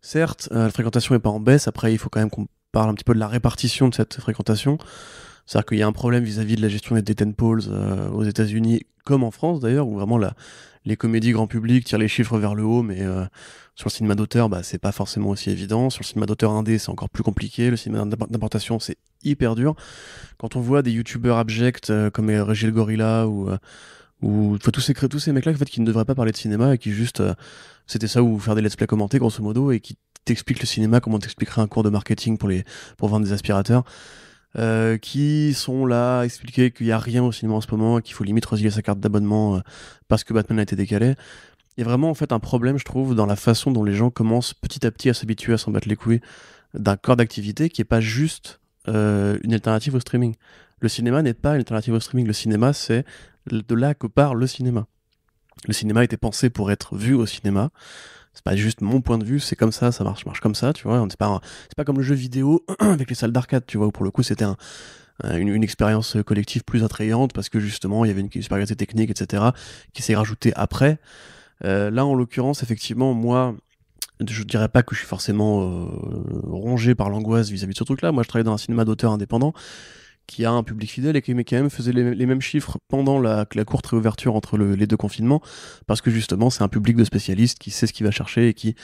certes euh, la fréquentation est pas en baisse après il faut quand même qu'on parle un petit peu de la répartition de cette fréquentation. C'est-à-dire qu'il y a un problème vis-à-vis de la gestion des dead polls euh, aux États-Unis, comme en France d'ailleurs, où vraiment les comédies grand public tirent les chiffres vers le haut, mais euh, sur le cinéma d'auteur, bah, c'est pas forcément aussi évident. Sur le cinéma d'auteur indé, c'est encore plus compliqué. Le cinéma d'importation, c'est hyper dur. Quand on voit des youtubeurs abjects euh, comme Régil Gorilla ou ou tous ces tous ces mecs là en fait qui ne devraient pas parler de cinéma et qui juste euh, c'était ça ou faire des let's play commentés grosso modo et qui t'expliquent le cinéma comme on t'expliquerait un cours de marketing pour les pour vendre des aspirateurs euh, qui sont là à expliquer qu'il n'y a rien au cinéma en ce moment qu'il faut limite résilier sa carte d'abonnement euh, parce que Batman a été décalé il y a vraiment en fait un problème je trouve dans la façon dont les gens commencent petit à petit à s'habituer à s'en battre les couilles d'un corps d'activité qui est pas juste une alternative au streaming le cinéma n'est pas une alternative au streaming. Le cinéma, c'est de là que part le cinéma. Le cinéma était pensé pour être vu au cinéma. C'est pas juste mon point de vue, c'est comme ça, ça marche, marche comme ça, tu vois. C'est pas, pas comme le jeu vidéo [clears throat] avec les salles d'arcade, tu vois, où pour le coup c'était une, expérience collective plus attrayante parce que justement il y avait une supériorité technique, etc., qui s'est rajoutée après. Euh, là, en l'occurrence, effectivement, moi, je dirais pas que je suis forcément euh, rongé par l'angoisse vis-à-vis de ce truc-là. Moi, je travaille dans un cinéma d'auteur indépendant qui a un public fidèle et qui mais quand même faisait les, mêmes chiffres pendant la, courte réouverture entre les deux confinements, parce que justement c'est un public de spécialistes qui sait ce qu'il va chercher et qui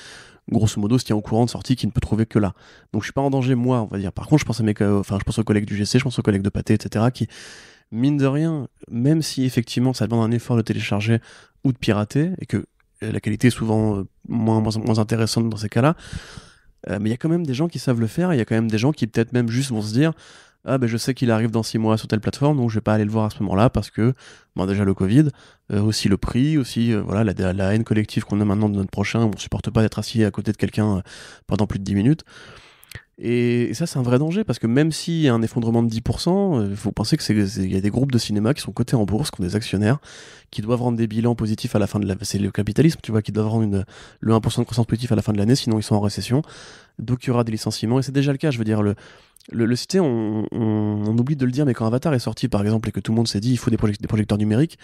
grosso modo se tient au courant de sortie, qui ne peut trouver que là. Donc je suis pas en danger moi, on va dire. Par contre je pense à mes, enfin je pense aux collègues du GC, je pense aux collègues de Pâté, etc. qui mine de rien, même si effectivement ça demande un effort de télécharger ou de pirater et que la qualité est souvent euh, moins, moins, intéressante dans ces cas-là. Euh, mais il y a quand même des gens qui savent le faire, il y a quand même des gens qui peut-être même juste vont se dire ah ben je sais qu'il arrive dans six mois sur telle plateforme, donc je vais pas aller le voir à ce moment-là parce que, bon, déjà le Covid, euh, aussi le prix, aussi euh, voilà la, haine collective qu'on a maintenant de notre prochain, on supporte pas d'être assis à côté de quelqu'un euh, pendant plus de dix minutes. Et, ça, c'est un vrai danger parce que même s'il y a un effondrement de 10%, euh, il faut penser qu'il y a des groupes de cinéma qui sont cotés en bourse, qui ont des actionnaires, qui doivent rendre des bilans positifs à la fin de l'année. C'est le capitalisme, tu vois, qui doivent rendre une, le 1% de croissance positive à la fin de l'année, sinon ils sont en récession. Donc il y aura des licenciements et c'est déjà le cas. Je veux dire, le, le, cité, on, oublie de le dire, mais quand Avatar est sorti par exemple et que tout le monde s'est dit il faut des, des projecteurs numériques,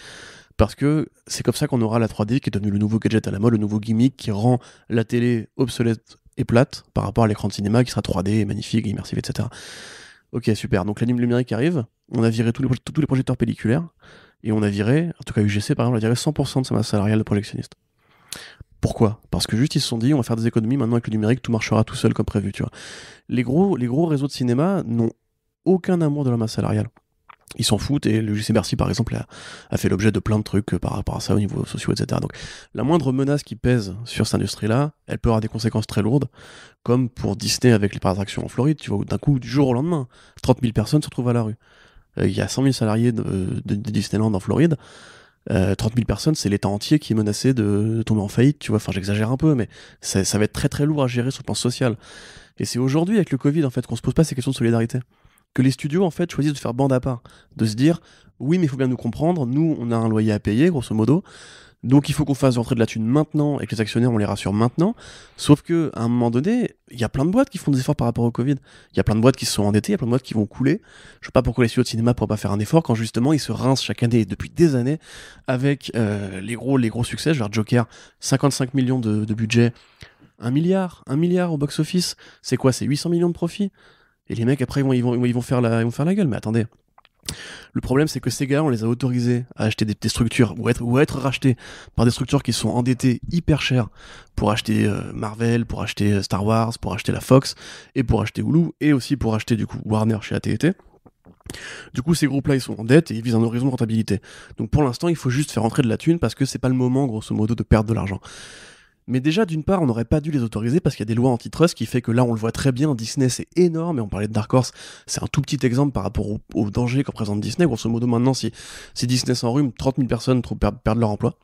parce que c'est comme ça qu'on aura la 3D qui est devenue le nouveau gadget à la mode, le nouveau gimmick qui rend la télé obsolète et plate par rapport à l'écran de cinéma qui sera 3D, magnifique, immersive etc. Ok, super. Donc l'anime numérique arrive, on a viré tous les, tous les projecteurs pelliculaires, et on a viré, en tout cas UGC par exemple, on a viré 100% de sa masse salariale de projectionniste Pourquoi Parce que juste ils se sont dit on va faire des économies maintenant avec le numérique, tout marchera tout seul comme prévu, tu vois. Les gros, les gros réseaux de cinéma n'ont aucun amour de la masse salariale ils s'en foutent et le JC Bercy par exemple a, fait l'objet de plein de trucs euh, par rapport à ça au niveau social etc donc la moindre menace qui pèse sur cette industrie là elle peut avoir des conséquences très lourdes comme pour Disney avec les parcs d'attractions en Floride tu vois d'un coup du jour au lendemain 30 000 personnes se retrouvent à la rue euh, il y a 100 000 salariés de, Disneyland en Floride 30 euh, 000 personnes, c'est l'État entier qui est menacé de, tomber en faillite, tu vois. Enfin, j'exagère un peu, mais ça, ça va être très très lourd à gérer sur le plan social. Et c'est aujourd'hui, avec le Covid, en fait, qu'on se pose pas ces questions de solidarité que les studios en fait choisissent de faire bande à part, de se dire oui mais il faut bien nous comprendre, nous on a un loyer à payer grosso modo, donc il faut qu'on fasse rentrer de la thune maintenant et que les actionnaires on les rassure maintenant. Sauf que à un moment donné, il y a plein de boîtes qui font des efforts par rapport au Covid. Il y a plein de boîtes qui se sont endettées, il y a plein de boîtes qui vont couler. Je sais pas pourquoi les studios de cinéma pourraient pas faire un effort quand justement ils se rincent chaque année depuis des années avec euh, les gros les gros succès, genre Joker, 55 millions de, budget. un milliard, un milliard au box-office, c'est quoi C'est 800 millions de profits et les mecs, après, ils vont, ils vont, ils vont, faire, la, faire la gueule. Mais attendez. Le problème, c'est que ces gars, on les a autorisés à acheter des, structures ou être, ou à être rachetés par des structures qui sont endettées hyper chères pour acheter euh, Marvel, pour acheter euh, Star Wars, pour acheter la Fox et pour acheter Hulu et aussi pour acheter du coup Warner chez AT&T. Du coup, ces groupes-là, ils sont en dette et ils visent un horizon de rentabilité. Donc pour l'instant, il faut juste faire entrer de la thune parce que c'est pas le moment, grosso modo, de perdre de l'argent. Mais déjà, d'une part, on n'aurait pas dû les autoriser parce qu'il y a des lois antitrust qui fait que là, on le voit très bien, Disney c'est énorme, et on parlait de Dark Horse, c'est un tout petit exemple par rapport au, danger qu'en présente Disney. Grosso modo, maintenant, si, si Disney s'enrhume, 30 000 personnes perdent, leur emploi.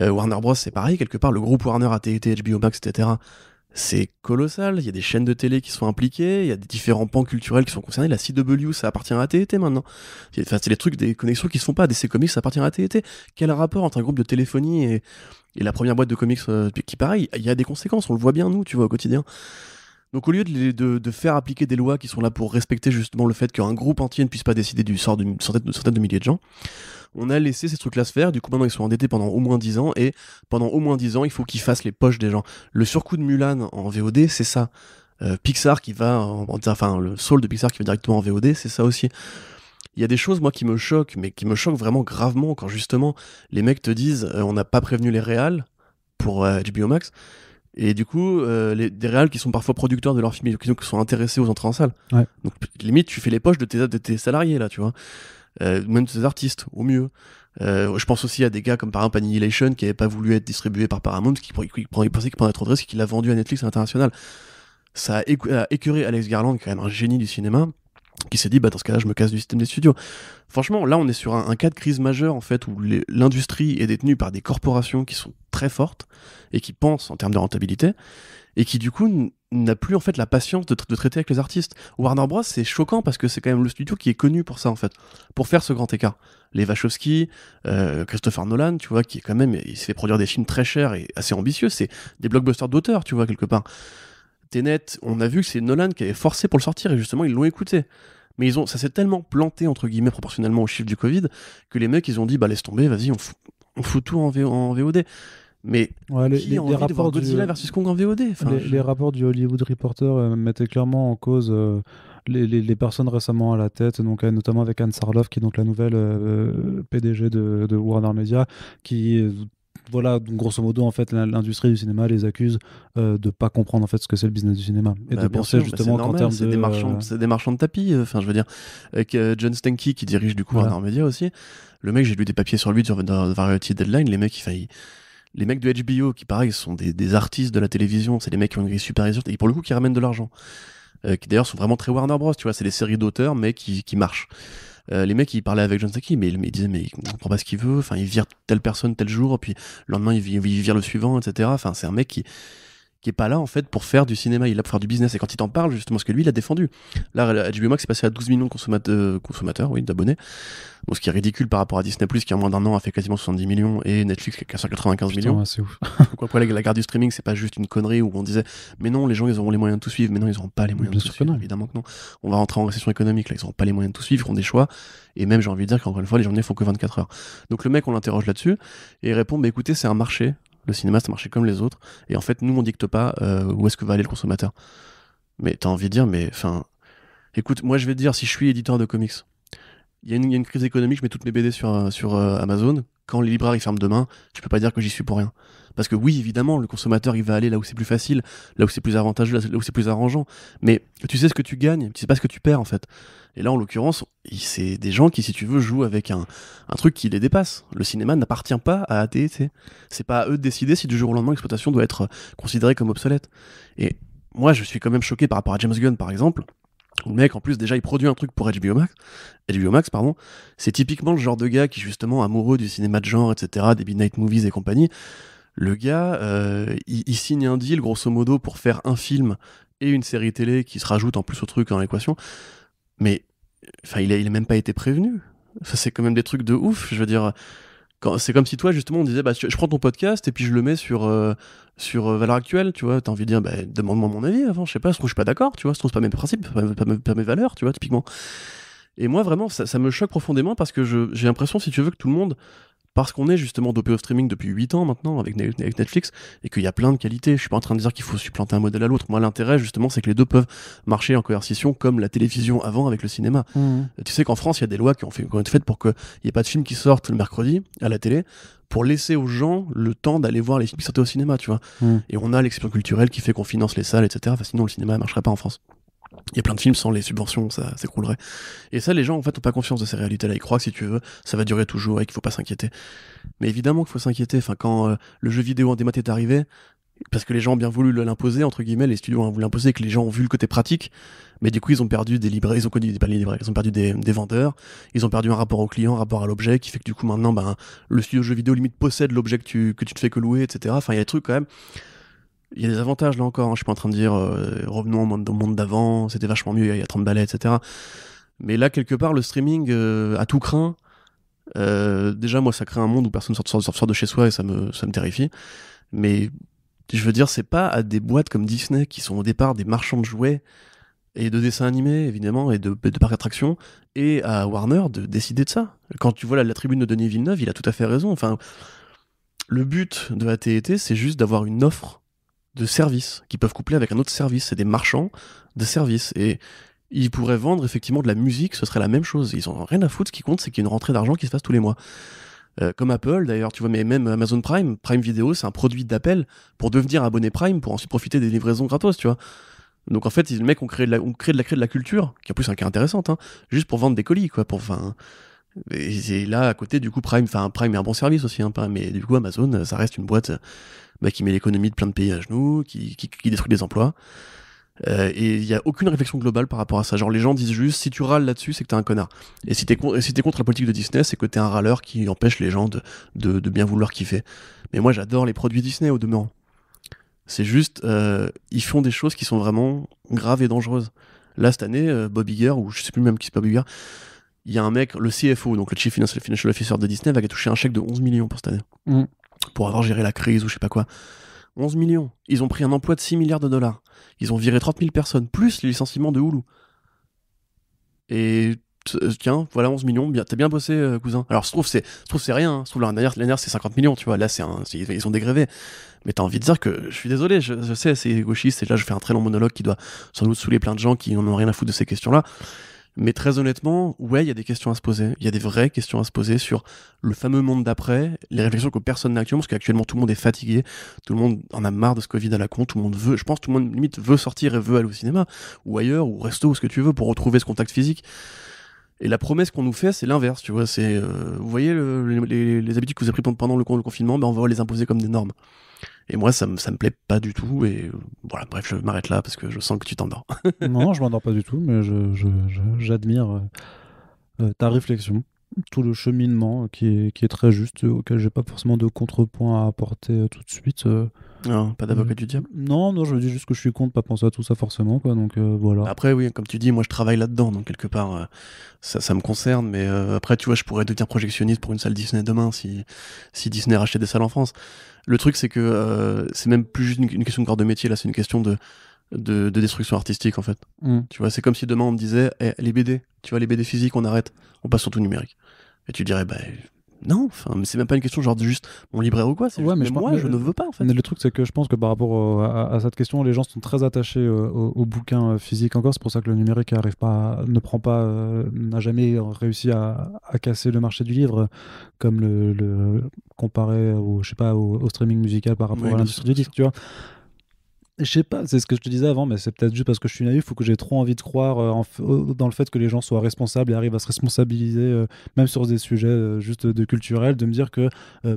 Euh, Warner Bros, c'est pareil, quelque part, le groupe Warner, AT&T, HBO Max, etc., c'est colossal. Il y a des chaînes de télé qui sont impliquées, il y a des différents pans culturels qui sont concernés. La CW, ça appartient à TNT e maintenant. c'est des trucs, des connexions qui se font pas. DC Comics, ça appartient à TNT. E Quel rapport entre un groupe de téléphonie et, la première boîte de comics euh, qui, pareil, il y a des conséquences. On le voit bien, nous, tu vois, au quotidien. Donc, au lieu de, faire appliquer des lois qui sont là pour respecter justement le fait qu'un groupe entier ne puisse pas décider du sort d'une centaine, centaine de milliers de gens, on a laissé ces trucs-là se faire. Du coup, maintenant, ils sont endettés pendant au moins 10 ans. Et pendant au moins 10 ans, il faut qu'ils fassent les poches des gens. Le surcoût de Mulan en VOD, c'est ça. Euh, Pixar qui va, enfin, le sol de Pixar qui va directement en VOD, c'est ça aussi. Il y a des choses, moi, qui me choquent, mais qui me choquent vraiment gravement quand justement les mecs te disent euh, on n'a pas prévenu les réals pour du euh, HBO Max. Et du coup, les, des réals qui sont parfois producteurs de leurs films, qui, sont intéressés aux entrées en salle. Donc, limite, tu fais les poches de tes, de tes salariés, là, tu vois. Euh, même des artistes, au mieux. Euh, je pense aussi à des gars comme par exemple Annihilation qui n'avait pas voulu être distribué par Paramount, qui, qui, pensait qu'il prenait trop de risques, qu'il l'a vendu à Netflix à international. Ça a, écœuré Alex Garland, qui est quand même un génie du cinéma, qui s'est dit bah dans ce cas-là je me casse du système des studios. Franchement, là on est sur un, un cas de crise majeure en fait où l'industrie est détenue par des corporations qui sont très fortes et qui pensent en termes de rentabilité et qui du coup n'a plus en fait la patience de, traiter avec les artistes. Warner Bros, c'est choquant parce que c'est quand même le studio qui est connu pour ça en fait, pour faire ce grand écart. Les Wachowski, euh, Christopher Nolan, tu vois, qui est quand même, il se fait produire des films très chers et assez ambitieux. C'est des blockbusters d'auteur, tu vois, quelque part. Tenet, on a vu que c'est Nolan qui avait forcé pour le sortir et justement ils l'ont écouté. Mais ils ont, ça s'est tellement planté entre guillemets proportionnellement au chiffre du Covid que les mecs ils ont dit bah laisse tomber, vas-y on, on fout tout en VOD. Mais les, rapports du... versus Kong en VOD les, rapports du Hollywood Reporter euh, mettaient clairement en cause euh, les, personnes récemment à la tête, donc euh, notamment avec Anne Sarloff, qui est donc la nouvelle PDG de, de, Warner Media, qui voilà, grosso modo, en fait, l'industrie du cinéma les accuse de de pas comprendre en fait ce que c'est le business du cinéma et bah, de penser justement qu'en termes de des c'est des marchands de tapis. Enfin, je veux dire, avec John Stanky qui dirige du coup Warner Media aussi. Le mec, j'ai lu des papiers sur lui sur Variety Deadline. Les mecs, il faillit les mecs de HBO, qui pareil sont des, des artistes de la télévision, c'est des mecs qui ont une grille super et pour le coup qui ramènent de l'argent. Euh, qui d'ailleurs sont vraiment très Warner Bros, tu vois, c'est des séries d'auteurs, mais qui, qui marchent. Euh, les mecs, ils parlaient avec John Saki, mais, mais ils disaient, mais ne comprend pas ce qu'il veut, enfin, il vire telle personne tel jour, puis le lendemain, il vire, le suivant, etc. Enfin, c'est un mec qui, qui est pas là en fait pour faire du cinéma, il est là pour faire du business. Et quand il t'en parle, justement, ce que lui, il a défendu. Là, HBO Max est passé à 12 millions de euh, consommateurs, oui, d'abonnés. Bon, ce qui est ridicule par rapport à Disney Plus, qui en moins d'un an a fait quasiment 70 millions et Netflix qui a 95 millions. C'est ouf. [laughs] Pourquoi la, garde du streaming, c'est pas juste une connerie où on disait, mais non, les gens, ils auront les moyens de tout suivre. Mais non, ils auront pas les moyens de tout suivre. Évidemment que non. On va rentrer en récession économique, là, ils auront pas les moyens de tout suivre, ils ont des choix. Et même, j'ai envie de dire qu'encore une fois, les journées font que 24 heures. Donc le mec, on l'interroge là-dessus et il répond, mais bah, écoutez, c'est un marché. Le cinéma, ça marchait comme les autres. Et en fait, nous, on dicte pas euh, où est-ce que va aller le consommateur. Mais t'as envie de dire, mais enfin, écoute, moi, je vais te dire, si je suis éditeur de comics, il y, a une crise économique, je mets toutes mes BD sur, euh, sur euh, Amazon. Quand les libraires ferment demain, je peux pas dire que j'y suis pour rien. Parce que oui, évidemment, le consommateur, il va aller là où c'est plus facile, là où c'est plus avantageux, là où c'est plus arrangeant. Mais tu sais ce que tu gagnes, tu sais pas ce que tu perds en fait. Et là, en l'occurrence, c'est des gens qui, si tu veux, jouent avec un, truc qui les dépasse. Le cinéma n'appartient pas à AT&T. E c'est pas à eux de décider si du jour au lendemain l'exploitation doit être considérée comme obsolète. Et moi, je suis quand même choqué par rapport à James Gunn, par exemple. Le mec, en plus, déjà, il produit un truc pour HBO Max. HBO Max, pardon. C'est typiquement le genre de gars qui, justement, amoureux du cinéma de genre, etc., des midnight movies et compagnie, le gars, euh, il, signe un deal, grosso modo, pour faire un film et une série télé qui se rajoute en plus au truc dans l'équation. Mais, il n'a il a même pas été prévenu. Ça, c'est quand même des trucs de ouf. Je veux dire, c'est comme si toi, justement, on disait, bah, je prends ton podcast et puis je le mets sur, euh, sur euh, valeur actuelle, tu vois. as envie de dire, bah, demande-moi mon avis avant, je sais pas, je ne je suis pas d'accord, tu vois, se trouve, pas mes principes, pas mes, pas mes valeurs, tu vois, typiquement. Et moi, vraiment, ça, ça me choque profondément parce que j'ai l'impression, si tu veux, que tout le monde parce qu'on est justement dopé au streaming depuis 8 ans maintenant avec, Netflix et qu'il y a plein de qualités. Je suis pas en train de dire qu'il faut supplanter un modèle à l'autre. Moi, l'intérêt justement, c'est que les deux peuvent marcher en coercition comme la télévision avant avec le cinéma. Mmh. Euh, tu sais qu'en France, il y a des lois qui ont, fait, été faites pour qu'il n'y ait pas de films qui sortent le mercredi à la télé pour laisser aux gens le temps d'aller voir les films qui sortaient au cinéma, tu vois. Mmh. Et on a l'exception culturelle qui fait qu'on finance les salles, etc. sinon, le cinéma ne marcherait pas en France. Il y a plein de films sans les subventions, ça s'écroulerait. Et ça, les gens, en fait, n'ont pas confiance de ces réalités-là. Ils croient que si tu veux, ça va durer toujours et qu'il faut pas s'inquiéter. Mais évidemment qu'il faut s'inquiéter. Enfin, quand euh, le jeu vidéo en démat est arrivé, parce que les gens ont bien voulu l'imposer, entre guillemets, les studios ont voulu l'imposer, que les gens ont vu le côté pratique, mais du coup, ils ont perdu des libraires, ils ont connu des pas ils ont perdu des, vendeurs, ils ont perdu un rapport au client, un rapport à l'objet, qui fait que du coup, maintenant, ben, le studio jeu vidéo limite possède l'objet que tu, que tu te fais que louer, etc. Enfin, il y a des trucs quand même il y a des avantages là encore, hein. je suis pas en train de dire euh, revenons au monde, d'avant, c'était vachement mieux il y a 30 balais, etc. Mais là, quelque part, le streaming euh, à a tout craint. Euh, déjà, moi, ça crée un monde où personne sort, sort, de chez soi et ça me, ça me terrifie. Mais je veux dire, c'est pas à des boîtes comme Disney qui sont au départ des marchands de jouets et de dessins animés, évidemment, et de, de parcs d'attractions, et à Warner de décider de ça. Quand tu vois la, la, tribune de Denis Villeneuve, il a tout à fait raison. Enfin, le but de AT&T c'est juste d'avoir une offre de services qui peuvent coupler avec un autre service. C'est des marchands de services. Et ils pourraient vendre effectivement de la musique, ce serait la même chose. Ils ont rien à foutre. Ce qui compte, c'est qu'il y a une rentrée d'argent qui se passe tous les mois. Euh, comme Apple d'ailleurs, tu vois, mais même Amazon Prime, Prime Video, c'est un produit d'appel pour devenir abonné Prime, pour ensuite profiter des livraisons gratos, tu vois. Donc en fait, les mecs ont créé de la, de la, de la culture, qui en plus est un cas intéressant, hein, juste pour vendre des colis, quoi, pour, enfin, et là, à côté, du coup, Prime, enfin, Prime est un bon service aussi, hein, mais du coup, Amazon, ça reste une boîte bah, qui met l'économie de plein de pays à genoux, qui, qui, détruit des emplois. Euh, et il n'y a aucune réflexion globale par rapport à ça. Genre, les gens disent juste, si tu râles là-dessus, c'est que t'es un connard. Et si t'es contre la politique de Disney, c'est que t'es un râleur qui empêche les gens de, de, bien vouloir kiffer. Mais moi, j'adore les produits Disney au demeurant. C'est juste, euh, ils font des choses qui sont vraiment graves et dangereuses. Là, cette année, euh, Bob Iger, ou je sais plus même qui c'est Bob Iger, il y a un mec, le CFO, donc le Chief Financial Officer de Disney, va toucher un chèque de 11 millions pour cette année. Mmh pour avoir géré la crise ou je sais pas quoi. 11 millions. Ils ont pris un emploi de 6 milliards de dollars. Ils ont viré 30 000 personnes, plus les licenciements de Hulu. Et euh, tiens, voilà 11 millions, t'as bien bossé, euh, cousin. Alors, se trouve, c'est c'est rien. Hein. Se trouve, l'année dernière, c'est 50 millions, tu vois. Là, c'est ils ont dégrévé. Mais t'as envie de dire que je suis désolé, je, je sais, c'est gauchiste, et là, je fais un très long monologue qui doit sans doute saouler plein de gens qui n'en ont rien à foutre de ces questions-là. Mais très honnêtement, ouais, il y a des questions à se poser. Il y a des vraies questions à se poser sur le fameux monde d'après, les réflexions que personne n'a actuellement, parce qu'actuellement tout le monde est fatigué, tout le monde en a marre de ce Covid à la con, tout le monde veut, je pense, tout le monde limite veut sortir et veut aller au cinéma, ou ailleurs, ou au resto, ou ce que tu veux, pour retrouver ce contact physique. Et la promesse qu'on nous fait, c'est l'inverse, tu vois. C'est, euh, vous voyez, les, les, habitudes que vous avez prises pendant le, le confinement, ben on va les imposer comme des normes. Et moi, ça me, ça me plaît pas du tout. Et euh, voilà, bref, je m'arrête là parce que je sens que tu t'endors. [laughs] non, je m'endors pas du tout, mais j'admire euh, euh, ta réflexion, tout le cheminement qui est, qui est très juste, auquel j'ai pas forcément de contrepoint à apporter tout de suite. Non, pas d'avocat mm. du diable. Non, non, je me dis juste que je suis contre, pas penser à tout ça forcément, quoi. Donc voilà. Après, oui, comme tu dis, moi je travaille là-dedans, donc quelque part, ça, ça me concerne. Mais après, tu vois, je pourrais devenir projectionniste pour une salle Disney demain si si Disney rachetait des salles en France. Le truc, c'est que euh, c'est même plus juste une, question de corps de métier, là, c'est une question de, de, destruction artistique, en fait. Mm. Tu vois, c'est comme si demain on me disait, eh, les BD, tu vois, les BD physiques, on arrête, on passe sur tout numérique. Et tu dirais, bah, non, enfin, mais c'est même pas une question genre de juste mon libraire ou quoi. C'est mais, moi, je ne veux pas le truc, c'est que je pense que par rapport euh, à, cette question, les gens sont très attachés euh, au bouquin euh, physique bouquins physiques encore. C'est pour ça que le numérique arrive pas, ne prend pas, n'a jamais réussi à, casser le marché du livre, comme le, comparé au, je sais pas, au, streaming musical par rapport à l'industrie du disque tu vois je sais pas, c'est ce que je te disais avant, mais c'est peut-être juste parce que je suis naïf ou que j'ai trop envie de croire euh, dans le fait que les gens soient responsables et arrivent à se responsabiliser, euh, même sur des sujets euh, juste de culturel, de me dire que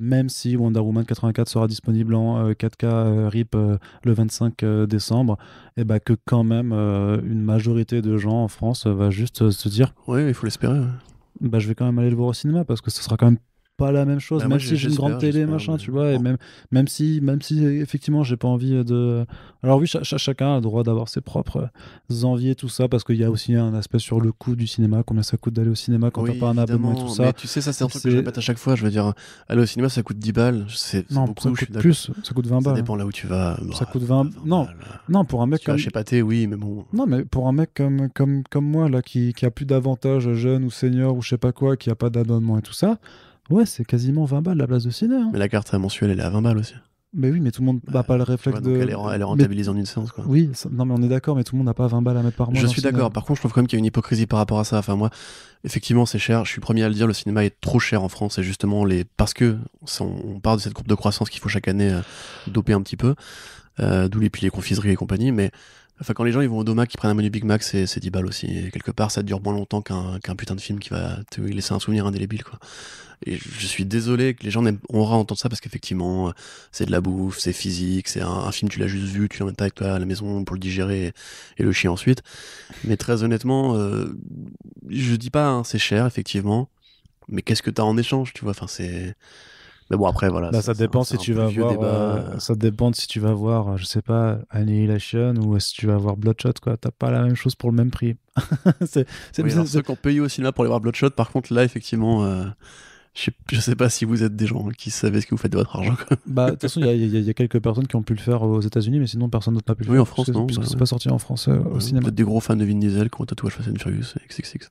même si Wonder Woman 84 sera disponible en 4K RIP le 25 décembre, et eh bah ben, que quand même une majorité de gens en France va juste se dire. Oui, il faut l'espérer. Bah, je vais quand même aller le voir au cinéma parce que ce sera quand même pas la même chose, bah, même si j'ai une grande télé, machin, tu vois, et même, même, si, même si effectivement j'ai pas envie de. Alors oui, chacun a le droit d'avoir ses propres envies et tout ça, parce qu'il y a aussi un aspect sur le coût du cinéma, combien ça coûte d'aller au cinéma quand tu t'as pas un abonnement et tout ça. tu sais, ça c'est un truc que je répète à chaque fois, je veux dire, aller au cinéma ça coûte 10 balles, c'est beaucoup, ça coûte plus, ça coûte 20 balles. Ça dépend là où tu vas. Bah, ça coûte 20, non, balles. non, pour un mec comme. oui, mais bon. Non, mais pour un mec comme, comme, comme moi, là, qui, qui a plus d'avantages jeune ou senior ou je sais pas quoi, qui a pas d'abonnement et tout ça Ouais, c'est quasiment 20 balles la place de ciné. Hein. Mais la carte mensuelle, elle est à 20 balles aussi. Mais oui, mais tout le monde n'a bah, pas le réflexe de. elle est, rentabilisée en une séance. Quoi. Oui, non, mais on est d'accord, mais tout le monde n'a pas 20 balles à mettre par mois. je suis d'accord. Par contre, je trouve quand même qu'il y a une hypocrisie par rapport à ça. Enfin, moi, effectivement, c'est cher. Je suis premier à le dire. Le cinéma est trop cher en France. Et justement, les... parce que on part de cette courbe de croissance qu'il faut chaque année euh, doper un petit peu, euh, d'où les piliers confiseries et compagnie. Mais Enfin, quand les gens ils vont au Doma, qui prennent un menu Big Mac, c'est 10 balles aussi. quelque part, ça dure moins longtemps qu'un putain de film qui va te laisser un souvenir indélébile, quoi. Et je suis désolé que les gens aura entendu ça parce qu'effectivement, c'est de la bouffe, c'est physique, c'est un, film, tu l'as juste vu, tu l'emmènes pas avec toi à la maison pour le digérer et, le chier ensuite. Mais très honnêtement, euh, je dis pas, hein, c'est cher, effectivement. Mais qu'est-ce que t'as en échange, tu vois Enfin, c'est. Mais bon, après, voilà. ça, dépend si tu vas voir. ça dépend si tu vas voir, je sais pas, Annihilation ou si tu vas voir Bloodshot, quoi. T'as pas la même chose pour le même prix. [laughs] c'est oui, ceux qui ont payé au cinéma pour aller voir Bloodshot, par contre, là, effectivement. Euh, je, sais, sais pas si vous êtes des gens hein, qui savez ce que vous faites de votre argent. Bah, de toute façon, il y, a quelques personnes qui ont pu le faire aux États-Unis, mais sinon personne d'autre n'a pu le faire. Oui, en France, parce non. Puisque bah c'est pas sorti en France euh, au cinéma. Peut-être des gros fans de Vin Diesel qui ont un tatouage Furious XXX.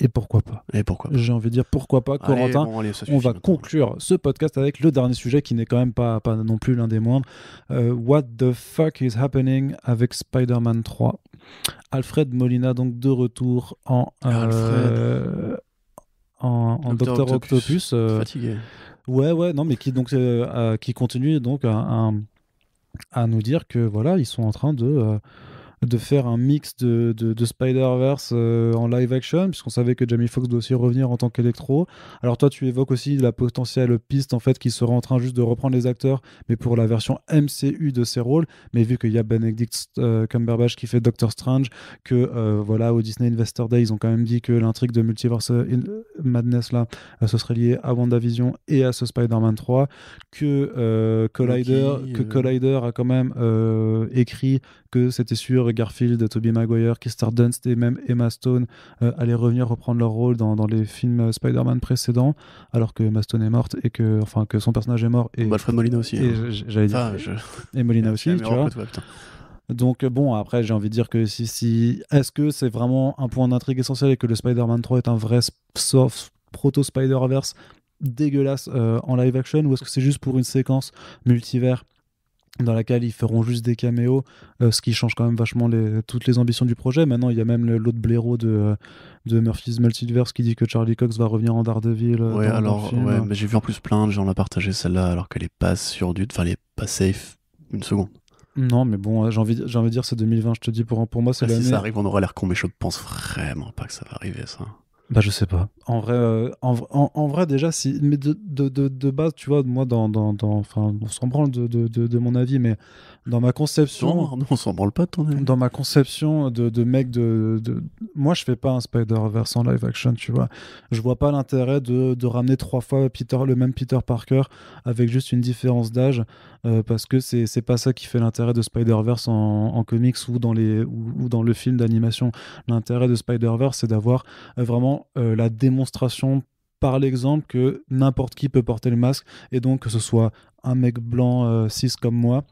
Et pourquoi pas Et pourquoi J'ai envie de dire pourquoi pas, Corentin. on va conclure ce podcast avec le dernier sujet qui n'est quand même pas, non plus l'un des moindres. Euh, what the fuck is happening avec Spider-Man 3 Alfred Molina, donc de retour en. Euh, en, Docteur Octopus. Euh, fatigué. Ouais, ouais, non, mais qui, donc, qui continue donc à, à, nous dire que voilà, ils sont en train de de faire un mix de, de, Spider-Verse euh, en live action, puisqu'on savait que Jamie Foxx doit aussi revenir en tant qu'électro. Alors toi, tu évoques aussi la potentielle piste en fait qui serait en train juste de reprendre les acteurs, mais pour la version MCU de ses rôles. Mais vu qu'il y a Benedict euh, Cumberbatch qui fait Doctor Strange, que euh, voilà au Disney Investor Day, ils ont quand même dit que l'intrigue de Multiverse Madness là, ce serait lié à WandaVision et à ce Spider-Man 3, que Collider, que Collider a quand même écrit que c'était sûr Garfield, Tobey Maguire, Kirsten Dunst et même Emma Stone euh, allaient revenir reprendre leur rôle dans, les films euh, Spider-Man précédents, alors que Emma Stone est morte et que, enfin, que son personnage est mort. Et, bah, Alfred Molina aussi. Et, Molina aussi, donc euh, bon, après j'ai envie de dire que si, si... est-ce que c'est vraiment un point d'intrigue essentiel et que le Spider-Man 3 est un vrai soft proto Spider-Verse dégueulasse en live action ou est-ce que c'est juste pour une séquence multivers dans laquelle ils feront juste des caméos, euh, ce qui change quand même vachement toutes les ambitions du projet. Maintenant, il y a même l'autre blaireau de, de Murphy's Multiverse qui dit que Charlie Cox va revenir en Daredevil. Euh, ouais, alors, ouais, mais j'ai vu en plus plein de gens la partager celle-là, alors qu'elle est pas sur du, enfin, elle est pas safe une seconde. Non, mais bon, j'ai envie, j'ai envie de dire, c'est 2020, je te dis, pour, pour moi, c'est l'année. Bah, si ça arrive, on aura l'air con, mais je pense vraiment pas que ça va arriver, ça. Bah je sais pas. En vrai, euh, en, vrai déjà si, mais de, de, de, de base tu vois moi dans dans enfin on s'en branle de, de, mon avis mais dans ma conception. on s'en branle pas ton Dans ma conception de, mec de, Moi, je fais pas un Spider-Verse en live action, tu vois. Je vois pas l'intérêt de, ramener trois fois Peter, le même Peter Parker avec juste une différence d'âge, euh, parce que c'est pas ça qui fait l'intérêt de Spider-Verse en, comics ou dans, les, ou, dans le film d'animation. L'intérêt de Spider-Verse, c'est d'avoir euh, vraiment euh, la démonstration par l'exemple que n'importe qui peut porter le masque et donc que ce soit un mec blanc 6 comme moi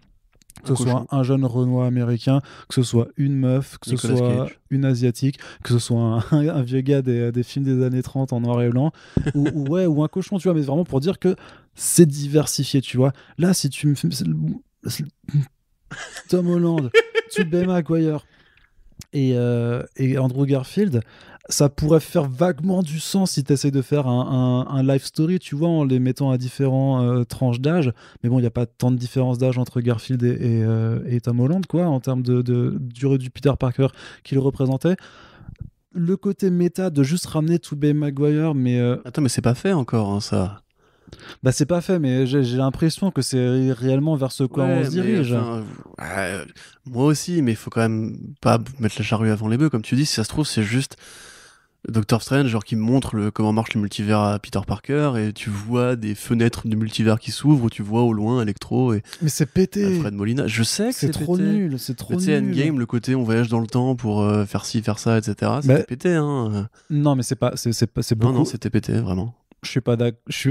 que ce soit un jeune Renoir américain, que ce soit une meuf, que ce soit une asiatique, que ce soit [laughs] un, vieux gars des, des, films des années 30 en noir et blanc, ou, un cochon, tu vois, mais vraiment pour dire que c'est diversifié, tu vois. Là, si tu me fais. Tom Holland, [laughs] tu et, euh, et Andrew Garfield, ça pourrait faire vaguement du sens si tu essayes de faire un, un, story, tu vois, en les mettant à différents euh, tranches d'âge. Mais bon, il n'y a pas tant de différence d'âge entre Garfield et, et, euh, Tom Holland, quoi, en termes de, durée du Peter Parker qu'il représentait. Le côté méta de juste ramener Tobey Maguire, mais. Euh, Attends, mais c'est pas fait encore, hein, ça. Bah, c'est pas fait, mais j'ai l'impression que c'est réellement vers ce quoi on se dirige. moi aussi, mais il faut quand même pas mettre la charrue avant les bœufs, comme tu dis. Si ça se trouve, c'est juste Doctor Strange, genre qui montre le, comment marche le multivers à Peter Parker, et tu vois des fenêtres du multivers qui s'ouvrent, tu vois au loin Electro et. Mais c'est pété Fred Molina. Je sais que c'est trop nul, c'est trop nul. Endgame, le côté on voyage dans le temps pour euh, faire ci, faire ça, etc. C'était pété, hein. Non, mais c'est pas. C'est beaucoup. Non, non, c'était pété, vraiment je suis pas Je,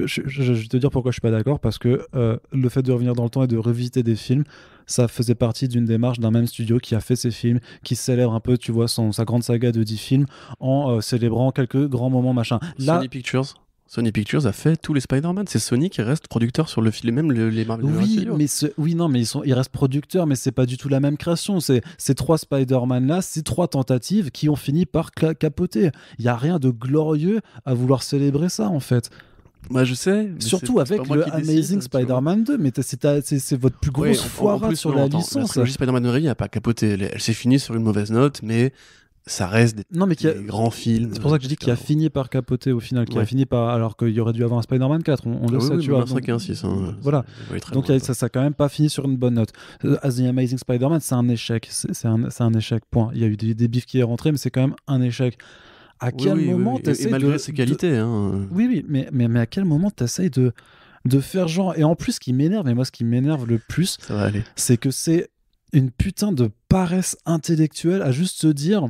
vais te dire pourquoi je suis pas d'accord parce que euh, le fait de revenir dans le temps et de revisiter des films, ça faisait partie d'une démarche d'un même studio qui a fait ses films, qui célèbre un peu, tu vois, son, sa grande saga de 10 films en euh, célébrant quelques grands moments machin. Là, Sony Pictures. Sony Pictures a fait tous les Spider-Man. C'est Sony qui reste producteur sur le film, même les Marvel. Oui, mais oui, non, mais ils, sont, ils restent producteurs, mais c'est pas du tout la même création. C'est ces trois Spider-Man là, ces trois tentatives qui ont fini par capoter. Il y a rien de glorieux à vouloir célébrer ça en fait. Bah, je sais. Surtout avec le Amazing Spider-Man 2, mais c'est votre plus grosse foire sur la licence. La Spider-Man Riri n'a pas capoté. elle s'est finie sur une mauvaise note, mais ça reste des, grands films. C'est pour ça que je dis qu'il a fini par capoter au final, qu'il a fini par. Alors qu'il aurait dû avoir un Spider-Man 4, on, le ah sait, tu vois. 5 donc, 6, hein, voilà. Donc ça, ça n'a quand même pas fini sur une bonne note. As The Amazing Spider-Man, c'est un échec. C'est un, un, échec, point. Il y a eu des, bifs qui est rentré, mais c'est quand même un échec. À quel moment tu Et malgré ses qualités. Hein. Oui, oui, mais, mais, mais à quel moment tu de, de faire genre. Et en plus, ce qui m'énerve, et moi, ce qui m'énerve le plus, c'est que c'est une putain de paresse intellectuelle à juste se dire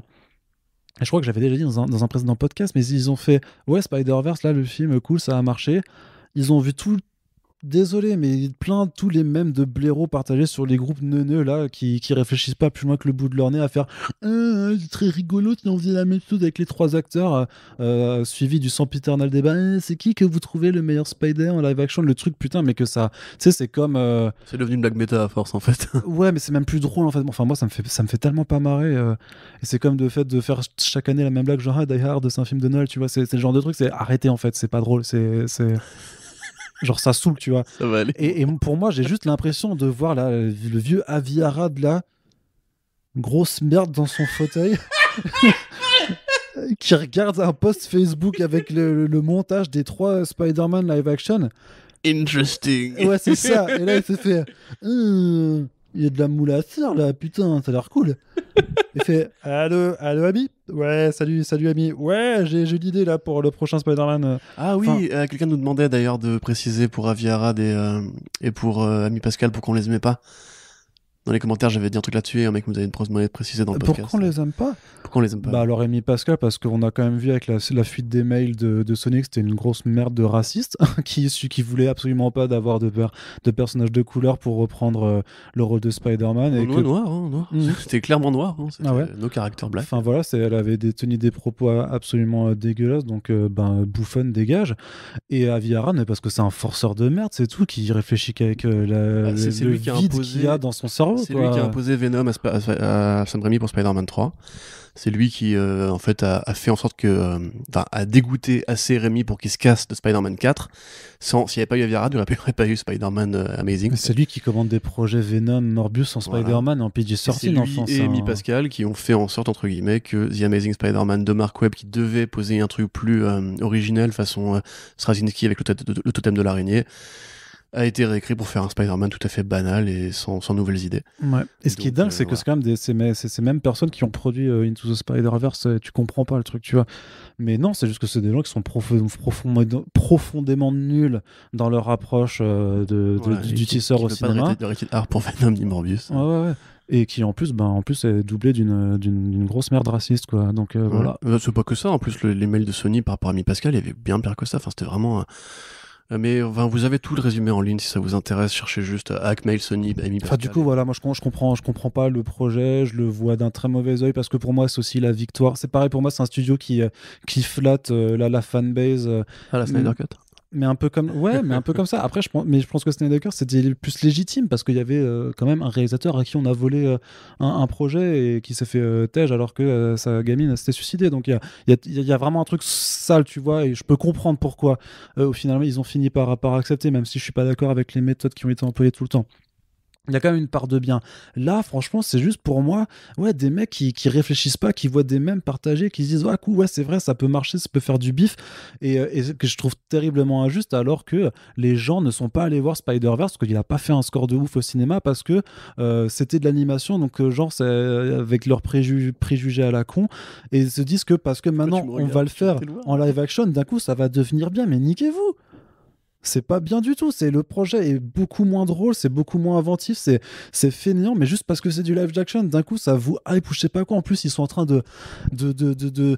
je crois que j'avais déjà dit dans un, dans précédent podcast, mais ils ont fait Ouais, Spider-Verse, là, le film, cool, ça a marché. Ils ont vu tout, désolé, mais plein tous les mêmes de blaireaux partagés sur les groupes neuneux là, qui, réfléchissent pas plus loin que le bout de leur nez à faire c'est ah, très rigolo tu on faisait la même chose avec les trois acteurs, euh, euh, suivi du sempiternal débat eh, c'est qui que vous trouvez le meilleur Spider en live action Le truc, putain, mais que ça. Tu sais, c'est comme. Euh, c'est devenu une blague méta à force en fait. [laughs] ouais, mais c'est même plus drôle en fait. Enfin, moi, ça me fait, ça me fait tellement pas marrer. et c'est comme de fait de faire chaque année la même blague, genre ah, Die Hard, c'est un film de Noël, tu vois. C'est le genre de truc, c'est arrêté en fait, c'est pas drôle, c'est. Genre, ça saoule, tu vois. Et, pour moi, j'ai juste l'impression de voir le vieux Aviara de la grosse merde dans son fauteuil. [laughs] qui regarde un post Facebook avec le, montage des trois Spider-Man live action. Interesting. Ouais, c'est ça. Et là, il se fait. [laughs] Euh, il y a de la moule là, putain, ça a l'air cool. Il fait [laughs] Allô, allô, ami Ouais, salut, salut, ami. Ouais, j'ai une l'idée là pour le prochain Spider-Man. Ah oui, euh, quelqu'un nous demandait d'ailleurs de préciser pour Aviarad des, euh, et pour euh, Ami Pascal pour qu'on les aimait pas dans les commentaires, j'avais dit un truc là-dessus un mec nous une précisé dans le podcast. Pourquoi on les aime pas Pourquoi on les aime pas bah, alors Amy Pascal, parce qu'on a quand même vu avec la, fuite des mails de, Sonic, c'était une grosse merde de raciste [laughs] qui, qui voulait absolument pas d'avoir de, personnages de couleur pour reprendre euh, le rôle de Spider-Man. noir, hein, mm. [laughs] C'était clairement noir. Hein. Ah nos caractères black. Enfin voilà, elle avait des, tenu des propos absolument euh, dégueulasses, donc euh, ben, bouffonne dégage. Et Aviara, mais parce que c'est un forceur de merde, c'est tout, qui réfléchit qu'avec la, bah, le vide qu'il y a dans son cerveau. C'est lui qui a imposé Venom à, Sam Raimi pour Spider-Man 3. C'est lui qui, euh, en fait, a, fait en sorte que, euh, enfin, a dégoûté assez Raimi pour qu'il se casse de Spider-Man 4. Sans, s'il n'y avait pas eu Aviarad, il n'aurait pas eu Spider-Man euh, Amazing. C'est lui qui commande des projets Venom, Morbius en Spider-Man en PG sorti, C'est lui et Amy Pascal qui ont fait en sorte, entre guillemets, que The Amazing Spider-Man de Mark Webb, qui devait poser un truc plus originel, façon Straczynski avec le totem de l'araignée, a été réécrit pour faire un Spider-Man tout à fait banal et sans, sans nouvelles idées. Ouais. Et ce qui est dingue, euh, c'est que c'est quand même des, ces, mêmes personnes qui ont produit euh, Into the Spider-Verse. Euh, tu comprends pas le truc, tu vois. Mais non, c'est juste que c'est des gens qui sont prof profondément, profondément nuls dans leur approche du, tisseur au cinéma. pour Morbius. et qui en plus ben en plus est doublé d'une grosse merde raciste quoi donc voilà, c'est pas que ça en plus les mails de Sony par parmi Pascal il y avait bien pire que ça enfin c'était vraiment euh, mais enfin, vous avez tout le résumé en ligne si ça vous intéresse. Cherchez juste euh, Hackmail, Sony, Amy enfin, Du coup, voilà, moi je, je, comprends, je comprends pas le projet. Je le vois d'un très mauvais oeil parce que pour moi, c'est aussi la victoire. C'est pareil pour moi, c'est un studio qui, euh, qui flatte la, la fanbase. ah, la Snyder Cut mais un peu comme ouais mais un peu comme ça après je pense mais je pense que Snyder c'était plus légitime parce qu'il y avait euh, quand même un réalisateur à qui on a volé euh, un, projet et qui s'est fait euh, alors que euh, sa gamine s'était suicidée donc il y a, vraiment un truc sale tu vois et je peux comprendre pourquoi finalement ils ont fini par, par accepter même si je suis pas d'accord avec les méthodes qui ont été employées tout le temps il y a quand même une part de bien. Là, franchement, c'est juste pour moi, ouais, des mecs qui, qui réfléchissent pas, qui voient des mêmes partagés, qui se disent, ouais, c'est vrai, ça peut marcher, ça peut faire du bif, et, euh, que je trouve terriblement injuste, alors que les gens ne sont pas allés voir Spider-Verse, parce qu'il a pas fait un score de ouf au cinéma, parce que euh, c'était de l'animation, donc euh, genre, c'est avec leurs préjugés à la con, et se disent que parce que maintenant, on va le faire en live action, d'un coup, ça va devenir bien, mais niquez-vous! C'est pas bien du tout. C'est le projet est beaucoup moins drôle, c'est beaucoup moins inventif, c'est c'est feignant, mais juste parce que c'est du live action, d'un coup ça vous hype ou je sais pas quoi. En plus, ils sont en train de de de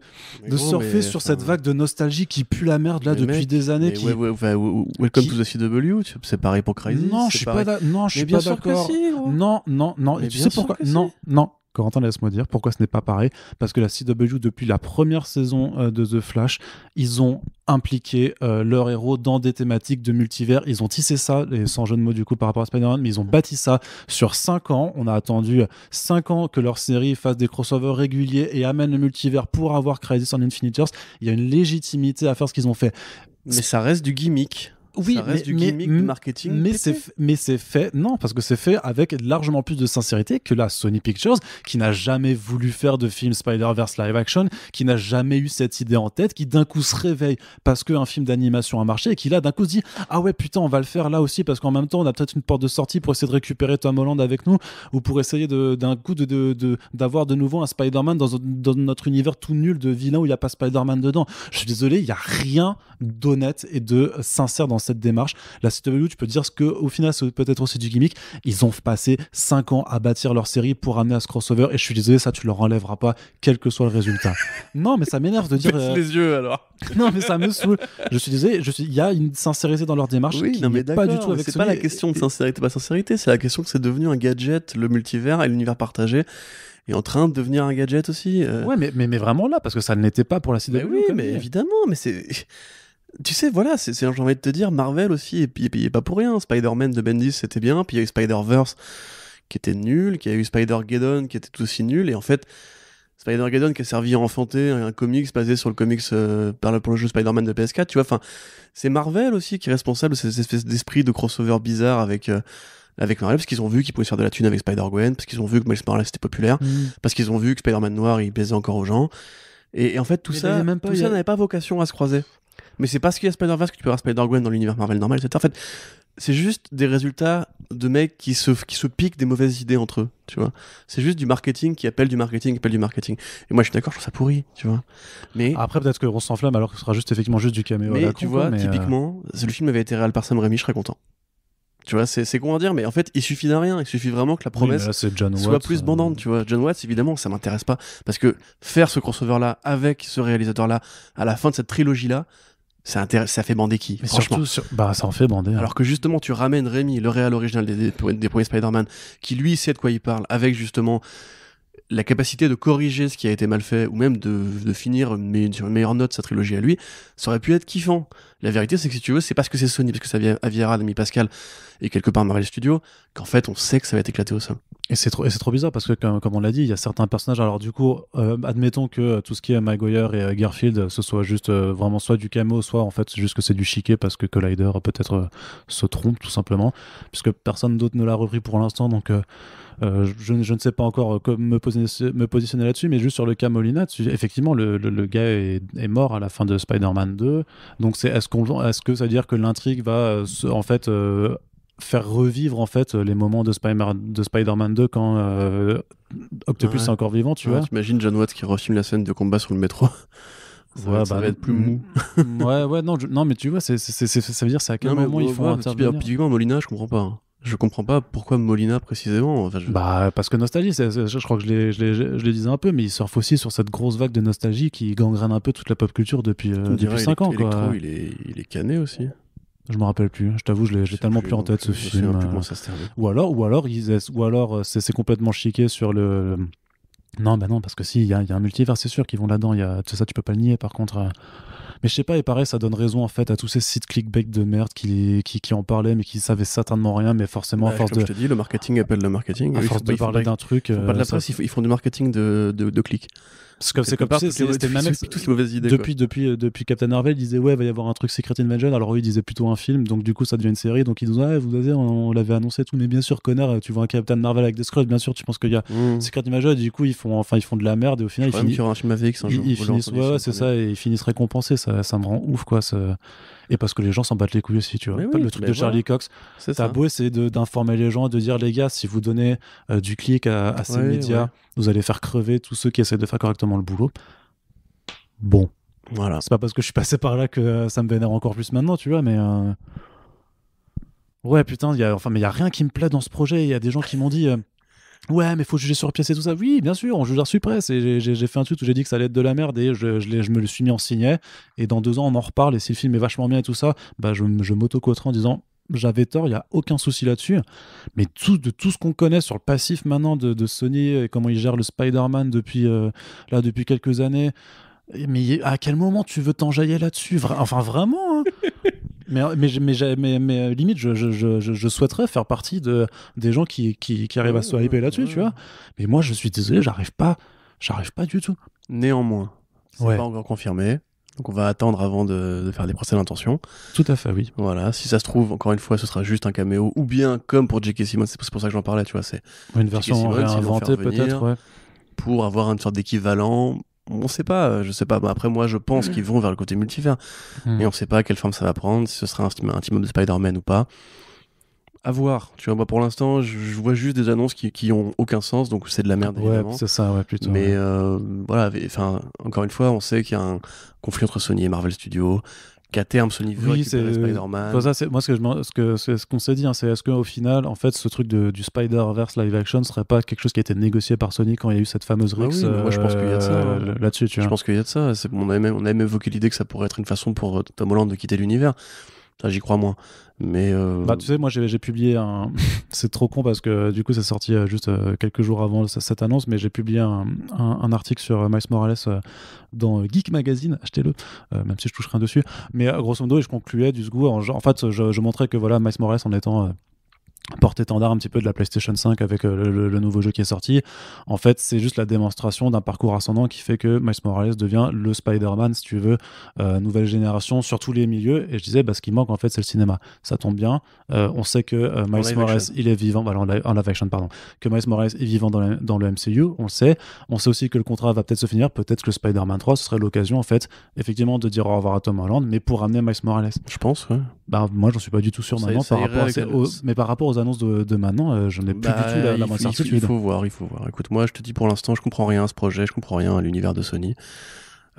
surfer sur cette vague de nostalgie qui pue la merde là depuis des années. welcome to the CW, c'est pareil pour Crazy. Non, je suis pas non, je suis pas d'accord. Si, non, non, non. tu sais pourquoi Non, non. Corentin, laisse-moi dire pourquoi ce n'est pas pareil. Parce que la CW, depuis la première saison euh, de The Flash, ils ont impliqué leur leurs héros dans des thématiques de multivers. Ils ont tissé ça, sans jeu de mots du coup par rapport à Spider-Man, mais ils ont bâti ça sur 5 ans. On a attendu 5 ans que leur série fasse des crossovers réguliers et amène le multivers pour avoir Crisis on Infinite Earth. Il y a une légitimité à faire ce qu'ils ont fait. Mais ça reste du gimmick oui, mais, du gimmick du marketing. Mais c'est, mais c'est fait, non, parce que c'est fait avec largement plus de sincérité que la Sony Pictures, qui n'a jamais voulu faire de film Spider-Verse live action, qui n'a jamais eu cette idée en tête, qui d'un coup se réveille parce qu'un film d'animation a marché et qui là d'un coup se dit Ah ouais, putain, on va le faire là aussi parce qu'en même temps, on a peut-être une porte de sortie pour essayer de récupérer Tom Holland avec nous ou pour essayer d'un coup de, d'avoir de, d'avoir de nouveau un Spider-Man dans, notre univers tout nul de vilain où il n'y a pas Spider-Man dedans. Je suis désolé, il n'y a rien d'honnête et de sincère dans cette démarche. La CW, tu peux dire ce que au final, c'est peut-être aussi du gimmick. Ils ont passé cinq ans à bâtir leur série pour amener à ce crossover et je suis désolé, ça, tu leur enlèveras pas, quel que soit le résultat. [laughs] non, mais ça m'énerve de dire. Euh, les yeux alors. [laughs] non, mais ça me saoule. Je suis désolé, suis... il y a une sincérité dans leur démarche qui n'est pas du tout avec C'est pas la question de sincérité, pas sincérité, c'est la question que c'est devenu un gadget, le multivers et l'univers partagé est en train de devenir un gadget aussi. Euh. Ouais, mais, mais, mais, vraiment là, parce que ça ne l'était pas pour la CW. oui, mais évidemment, mais c'est tu sais, voilà, c'est, j'ai envie de te dire, Marvel aussi puis puis payé pas pour rien. Spider-Man de Bendis, c'était bien. Puis il y a eu Spider-Verse qui était nul, qui a eu Spider-Geddon qui était aussi nul. Et en fait, Spider-Geddon qui a servi à enfanter un comics basé sur le comics euh, par le, pour le jeu Spider-Man de PS4, tu vois. Enfin, c'est Marvel aussi qui est responsable de ces espèces d'esprit de crossover bizarre avec. Euh, avec Marvel parce qu'ils ont vu qu'ils pouvaient faire de la thune avec Spider-Gwen, parce qu'ils ont vu que Miles Morales c'était populaire, mm. parce qu'ils ont vu que Spider-Man noir il plaisait encore aux gens. Et, en fait, tout ça, même ça n'avait pas vocation à se croiser. Mais c'est parce qu'il y a Spider-Verse que tu peux avoir Spider-Gwen dans l'univers Marvel normal, etc. En fait, c'est juste des résultats de mecs qui se, qui se piquent des mauvaises idées entre eux, tu vois. C'est juste du marketing qui appelle du marketing, qui appelle du marketing. Et moi, je suis d'accord, je trouve ça pourri, tu vois. Mais après, peut-être qu'on s'enflamme alors que ce sera juste effectivement juste du caméo. Mais tu vois, euh, typiquement, si le film avait été réel par Sam Raimi, je serais content. Tu vois, c'est con à dire, mais en fait, il suffit d'un rien. Il suffit vraiment que la promesse soit plus euh, bandante, tu vois. John Watts, évidemment, ça m'intéresse pas. Parce que faire ce crossover-là avec ce réalisateur-là à la fin de cette trilogie-là, ça, ça fait bander qui bah, ça en fait bander. Hein. Alors que justement, tu ramènes Rémi, le réal original des, des, des premiers Spider-Man, qui lui sait de quoi il parle, avec justement la capacité de corriger ce qui a été mal fait, ou même de, finir mais sur une meilleure note sa trilogie à lui, ça aurait pu être kiffant. La vérité, c'est que si tu veux, c'est parce que c'est Sony, parce que ça vient à Aviera, l'ami Pascal, et quelque part Marvel Studio, qu'en fait, on sait que ça va être éclaté au sol. Et c'est trop, trop bizarre parce que, comme, on l'a dit, il y a certains personnages. Alors, du coup, euh, admettons que tout ce qui est Maguire et euh, Garfield, ce soit juste euh, vraiment soit du camo, soit en fait, juste que c'est du chiquet parce que Collider peut-être se trompe tout simplement, puisque personne d'autre ne l'a repris pour l'instant. Donc, euh, je, ne sais pas encore euh, comment me, positionner, là-dessus, mais juste sur le cas Molina, effectivement, le, gars est, mort à la fin de Spider-Man 2. Donc, c'est, est-ce, que ça veut dire que l'intrigue va euh, en fait faire revivre en fait les moments de, de Spider-Man 2 quand Octopus est encore vivant, tu vois. T'imagines John Watts qui refilme la scène de combat sur le métro [laughs] ça, bah, va, être plus mou. [laughs] ouais, ouais, non, non mais tu vois, c'est, ça veut dire c'est à quel moment il faut intervenir. Typiquement, Molina, je comprends pas. Hein. Je comprends pas pourquoi Molina précisément. Bah parce que nostalgie, c je crois que je l'ai, je, le disais un peu, mais il surfe aussi sur cette grosse vague de nostalgie qui gangrène un peu toute la pop culture depuis, euh, depuis 5 ans. Quoi. Electro, il est, il est cané aussi. Je me rappelle plus. Je t'avoue, je l'ai tellement plus, en tête ce film. Euh. ou alors, ou alors, ils, ou alors, euh, c'est complètement chiqué sur le. Non, bah non, parce que si, il y, a un multivers, c'est sûr qu'ils vont là-dedans. Y a... Tout ça, tu peux pas le nier. Par contre, mais je sais pas, et pareil, ça donne raison en fait à tous ces sites clickbait de merde qui, qui, en parlaient, mais qui savaient certainement rien, mais forcément, à bah, force de. Je te dis, le marketing appelle le marketing. À force de parler d'un truc. Ils font de la euh, presse, ils font du marketing de, de, de clics que c'est comme ça, c'était même Depuis, depuis, euh, depuis Captain Marvel, il disait ouais, il va y avoir un truc Secret Invasion. Alors oui il disait plutôt un film, donc du coup, ça devient une série. Donc ils disent ouais, vous allez on, l'avait annoncé tout, mais bien sûr, connard, tu vois un Captain Marvel avec des scrolls, bien sûr, tu penses qu'il y a mmh. Secret Invasion. du coup, ils font, enfin, ils font de la merde et au final, ils finissent. un ouais, c'est ça, et ils finissent récompensés. Ça, ça me rend ouf, quoi et parce que les gens s'en battent les couilles aussi, tu vois. le truc de Charlie cox Cox. T'as beau essayer d'informer les gens, de dire, les gars, si vous donnez euh, du clic à, ces médias, vous allez faire crever tous ceux qui essaient de faire correctement le boulot. Bon. Voilà. C'est pas parce que je suis passé par là que euh, ça me vénère encore plus maintenant, tu vois, mais. Euh, ouais, putain, y a... enfin, mais il n'y a rien qui me plaît dans ce projet. Il y a des gens qui m'ont dit. Ouais, mais faut juger sur pièce et tout ça. Oui, bien sûr, on juge sur presse. Et j'ai fait un truc où j'ai dit que ça allait être de la merde et je, me le suis mis en signet. Et dans deux ans, on en reparle. Et si le film est vachement bien et tout ça, bah, je, je mauto en disant j'avais tort, il n'y a aucun souci là-dessus. Mais tout, de tout ce qu'on connaît sur le passif maintenant de, Sony et comment il gère le Spider-Man depuis, euh, là, depuis quelques années, mais à quel moment tu veux t'enjailler là-dessus Enfin, vraiment hein. [laughs] mais, mais, mais, mais, euh, limite, je, je, je, souhaiterais faire partie de, des gens qui, qui, qui arrivent à se hyper là-dessus, tu vois. Mais moi, je suis désolé, j'arrive pas, j'arrive pas du tout. Néanmoins, c'est pas encore confirmé. Donc on va attendre avant de, faire des procès d'intention. Tout à fait, oui. Voilà, si ça se trouve, encore une fois, ce sera juste un caméo, ou bien comme pour J.K. Simon, c'est pour ça que j'en parlais, tu vois, c'est une version réinventée peut-être, Pour avoir une sorte d'équivalent on sait pas, euh, je sais pas. après, moi, je pense qu'ils vont vers le côté multivers. Mais mm. on sait pas quelle forme ça va prendre, si ce sera un, un team de Spider-Man ou pas. À voir. Tu vois, moi, pour l'instant, je, vois juste des annonces qui, qui ont aucun sens, donc c'est de la merde. Ouais, ça, ouais, plutôt. Mais euh, voilà, enfin, encore une fois, on sait qu'il y a un conflit entre Sony et Marvel Studios, qu'à terme Sony veut oui, c'est Spider-Man. moi, ce qu'on ce que, ce qu'on s'est dit, hein, c'est est-ce qu'au final, en fait, ce truc du Spider-Verse live action serait pas quelque chose qui a été négocié par Sony quand il y a eu cette fameuse ah Rix je pense qu'il y a de ça. Euh, hein. Là-dessus, Je pense qu'il y a de ça. On a, on a même évoqué l'idée que ça pourrait être une façon pour euh, Tom Holland de quitter l'univers. J'y crois moins. Mais euh, bah, tu sais, moi j'ai publié un. [laughs] c'est trop con parce que du coup, c'est sorti euh, juste euh, quelques jours avant cette annonce, mais j'ai publié un, article sur Miles Morales dans Geek Magazine, achetez-le, même si je touche rien dessus. Mais grosso modo, je concluais du second en, fait, je, montrais que voilà, Miles Morales en étant porte-étendard un petit peu de la PlayStation 5 avec euh, le, nouveau jeu qui est sorti. En fait, c'est juste la démonstration d'un parcours ascendant qui fait que Miles Morales devient le Spider-Man, si tu veux, euh, nouvelle génération sur tous les milieux. Et je disais, bah, ce qui manque en fait, c'est le cinéma. Ça tombe bien. Euh, on sait que Miles Morales, il est vivant, bah, en, pardon, que Miles Morales est vivant dans, le MCU. On sait. On sait aussi que le contrat va peut-être se finir. Peut-être que Spider-Man 3, serait l'occasion, en fait, effectivement, de dire au revoir à Tom Holland, mais pour ramener Miles Morales. Je pense, ouais bah, moi, j'en suis pas du tout sûr maintenant. Mais par rapport aux annonces de, maintenant, j'en euh, je plus du bah, tout la, moindre certitude. Il faut voir, il faut voir. Écoute, moi, je te dis pour l'instant, je comprends rien à ce projet, je comprends rien à l'univers de Sony.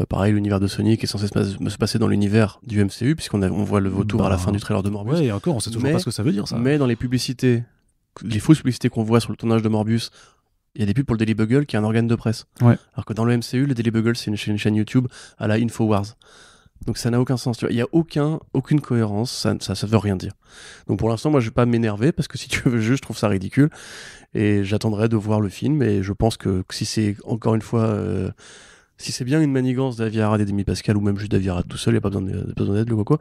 Euh, pareil, l'univers de Sony qui est censé se, passer dans l'univers du MCU, puisqu'on on voit le vautour à la bah, fin du trailer de Morbius. Ouais, et encore, on sait toujours pas ce que ça veut dire, ça. Mais dans les publicités, les fausses publicités qu'on voit sur le tournage de Morbius, il y a des pubs pour le Daily Bugle qui est un organe de presse. Alors que dans le MCU, le Daily Bugle, c'est une, chaîne YouTube à la InfoWars. Donc ça n'a aucun sens. Il n'y a aucun, aucune cohérence. Ça, ne veut rien dire. Donc pour l'instant, moi, je vais pas m'énerver parce que si tu veux, juste, je trouve ça ridicule et j'attendrai de voir le film. Et je pense que, si c'est encore une fois, euh, si c'est bien une manigance d'Aviara et demi Pascal ou même juste d'Aviara tout seul, il n'y a pas besoin d'aide, le coco.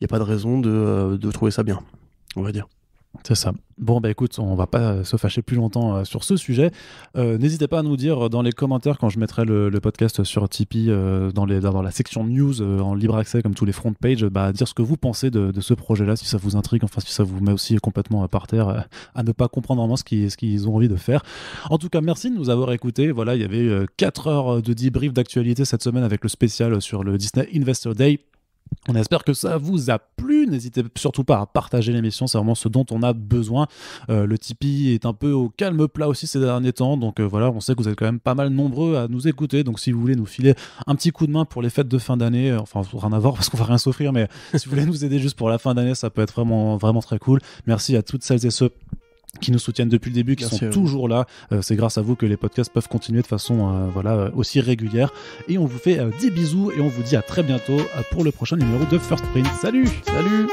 Il n'y a pas de raison de, euh, de trouver ça bien, on va dire. C'est ça. Bon, bah écoute, on va pas euh, se fâcher plus longtemps euh, sur ce sujet. Euh, n'hésitez pas à nous dire dans les commentaires quand je mettrai le, podcast sur Tipeee, dans, les, dans la section news en libre accès, comme tous les front pages, bah, dire ce que vous pensez de, ce projet-là, si ça vous intrigue, enfin si ça vous met aussi complètement par terre, à ne pas comprendre vraiment ce qu'ils ont envie de faire. En tout cas, merci de nous avoir écoutés. Voilà, il y avait 4 heures de débrief d'actualité cette semaine avec le spécial sur le Disney Investor Day. On espère que ça vous a plu. N'hésitez surtout pas à partager l'émission, c'est vraiment ce dont on a besoin. Euh, le Tipeee est un peu au calme plat aussi ces derniers temps, donc euh, voilà, on sait que vous êtes quand même pas mal nombreux à nous écouter. Donc si vous voulez nous filer un petit coup de main pour les fêtes de fin d'année, euh, enfin rien à parce qu'on va rien s'offrir, mais si vous voulez nous aider juste pour la fin d'année, ça peut être vraiment vraiment très cool. Merci à toutes celles et ceux qui nous soutiennent depuis le début, qui sont toujours là. Euh, c'est grâce à vous que les podcasts peuvent continuer de façon euh, voilà euh, aussi régulière. Et on vous fait des bisous et on vous dit à très bientôt pour le prochain numéro de First Print. Salut, salut.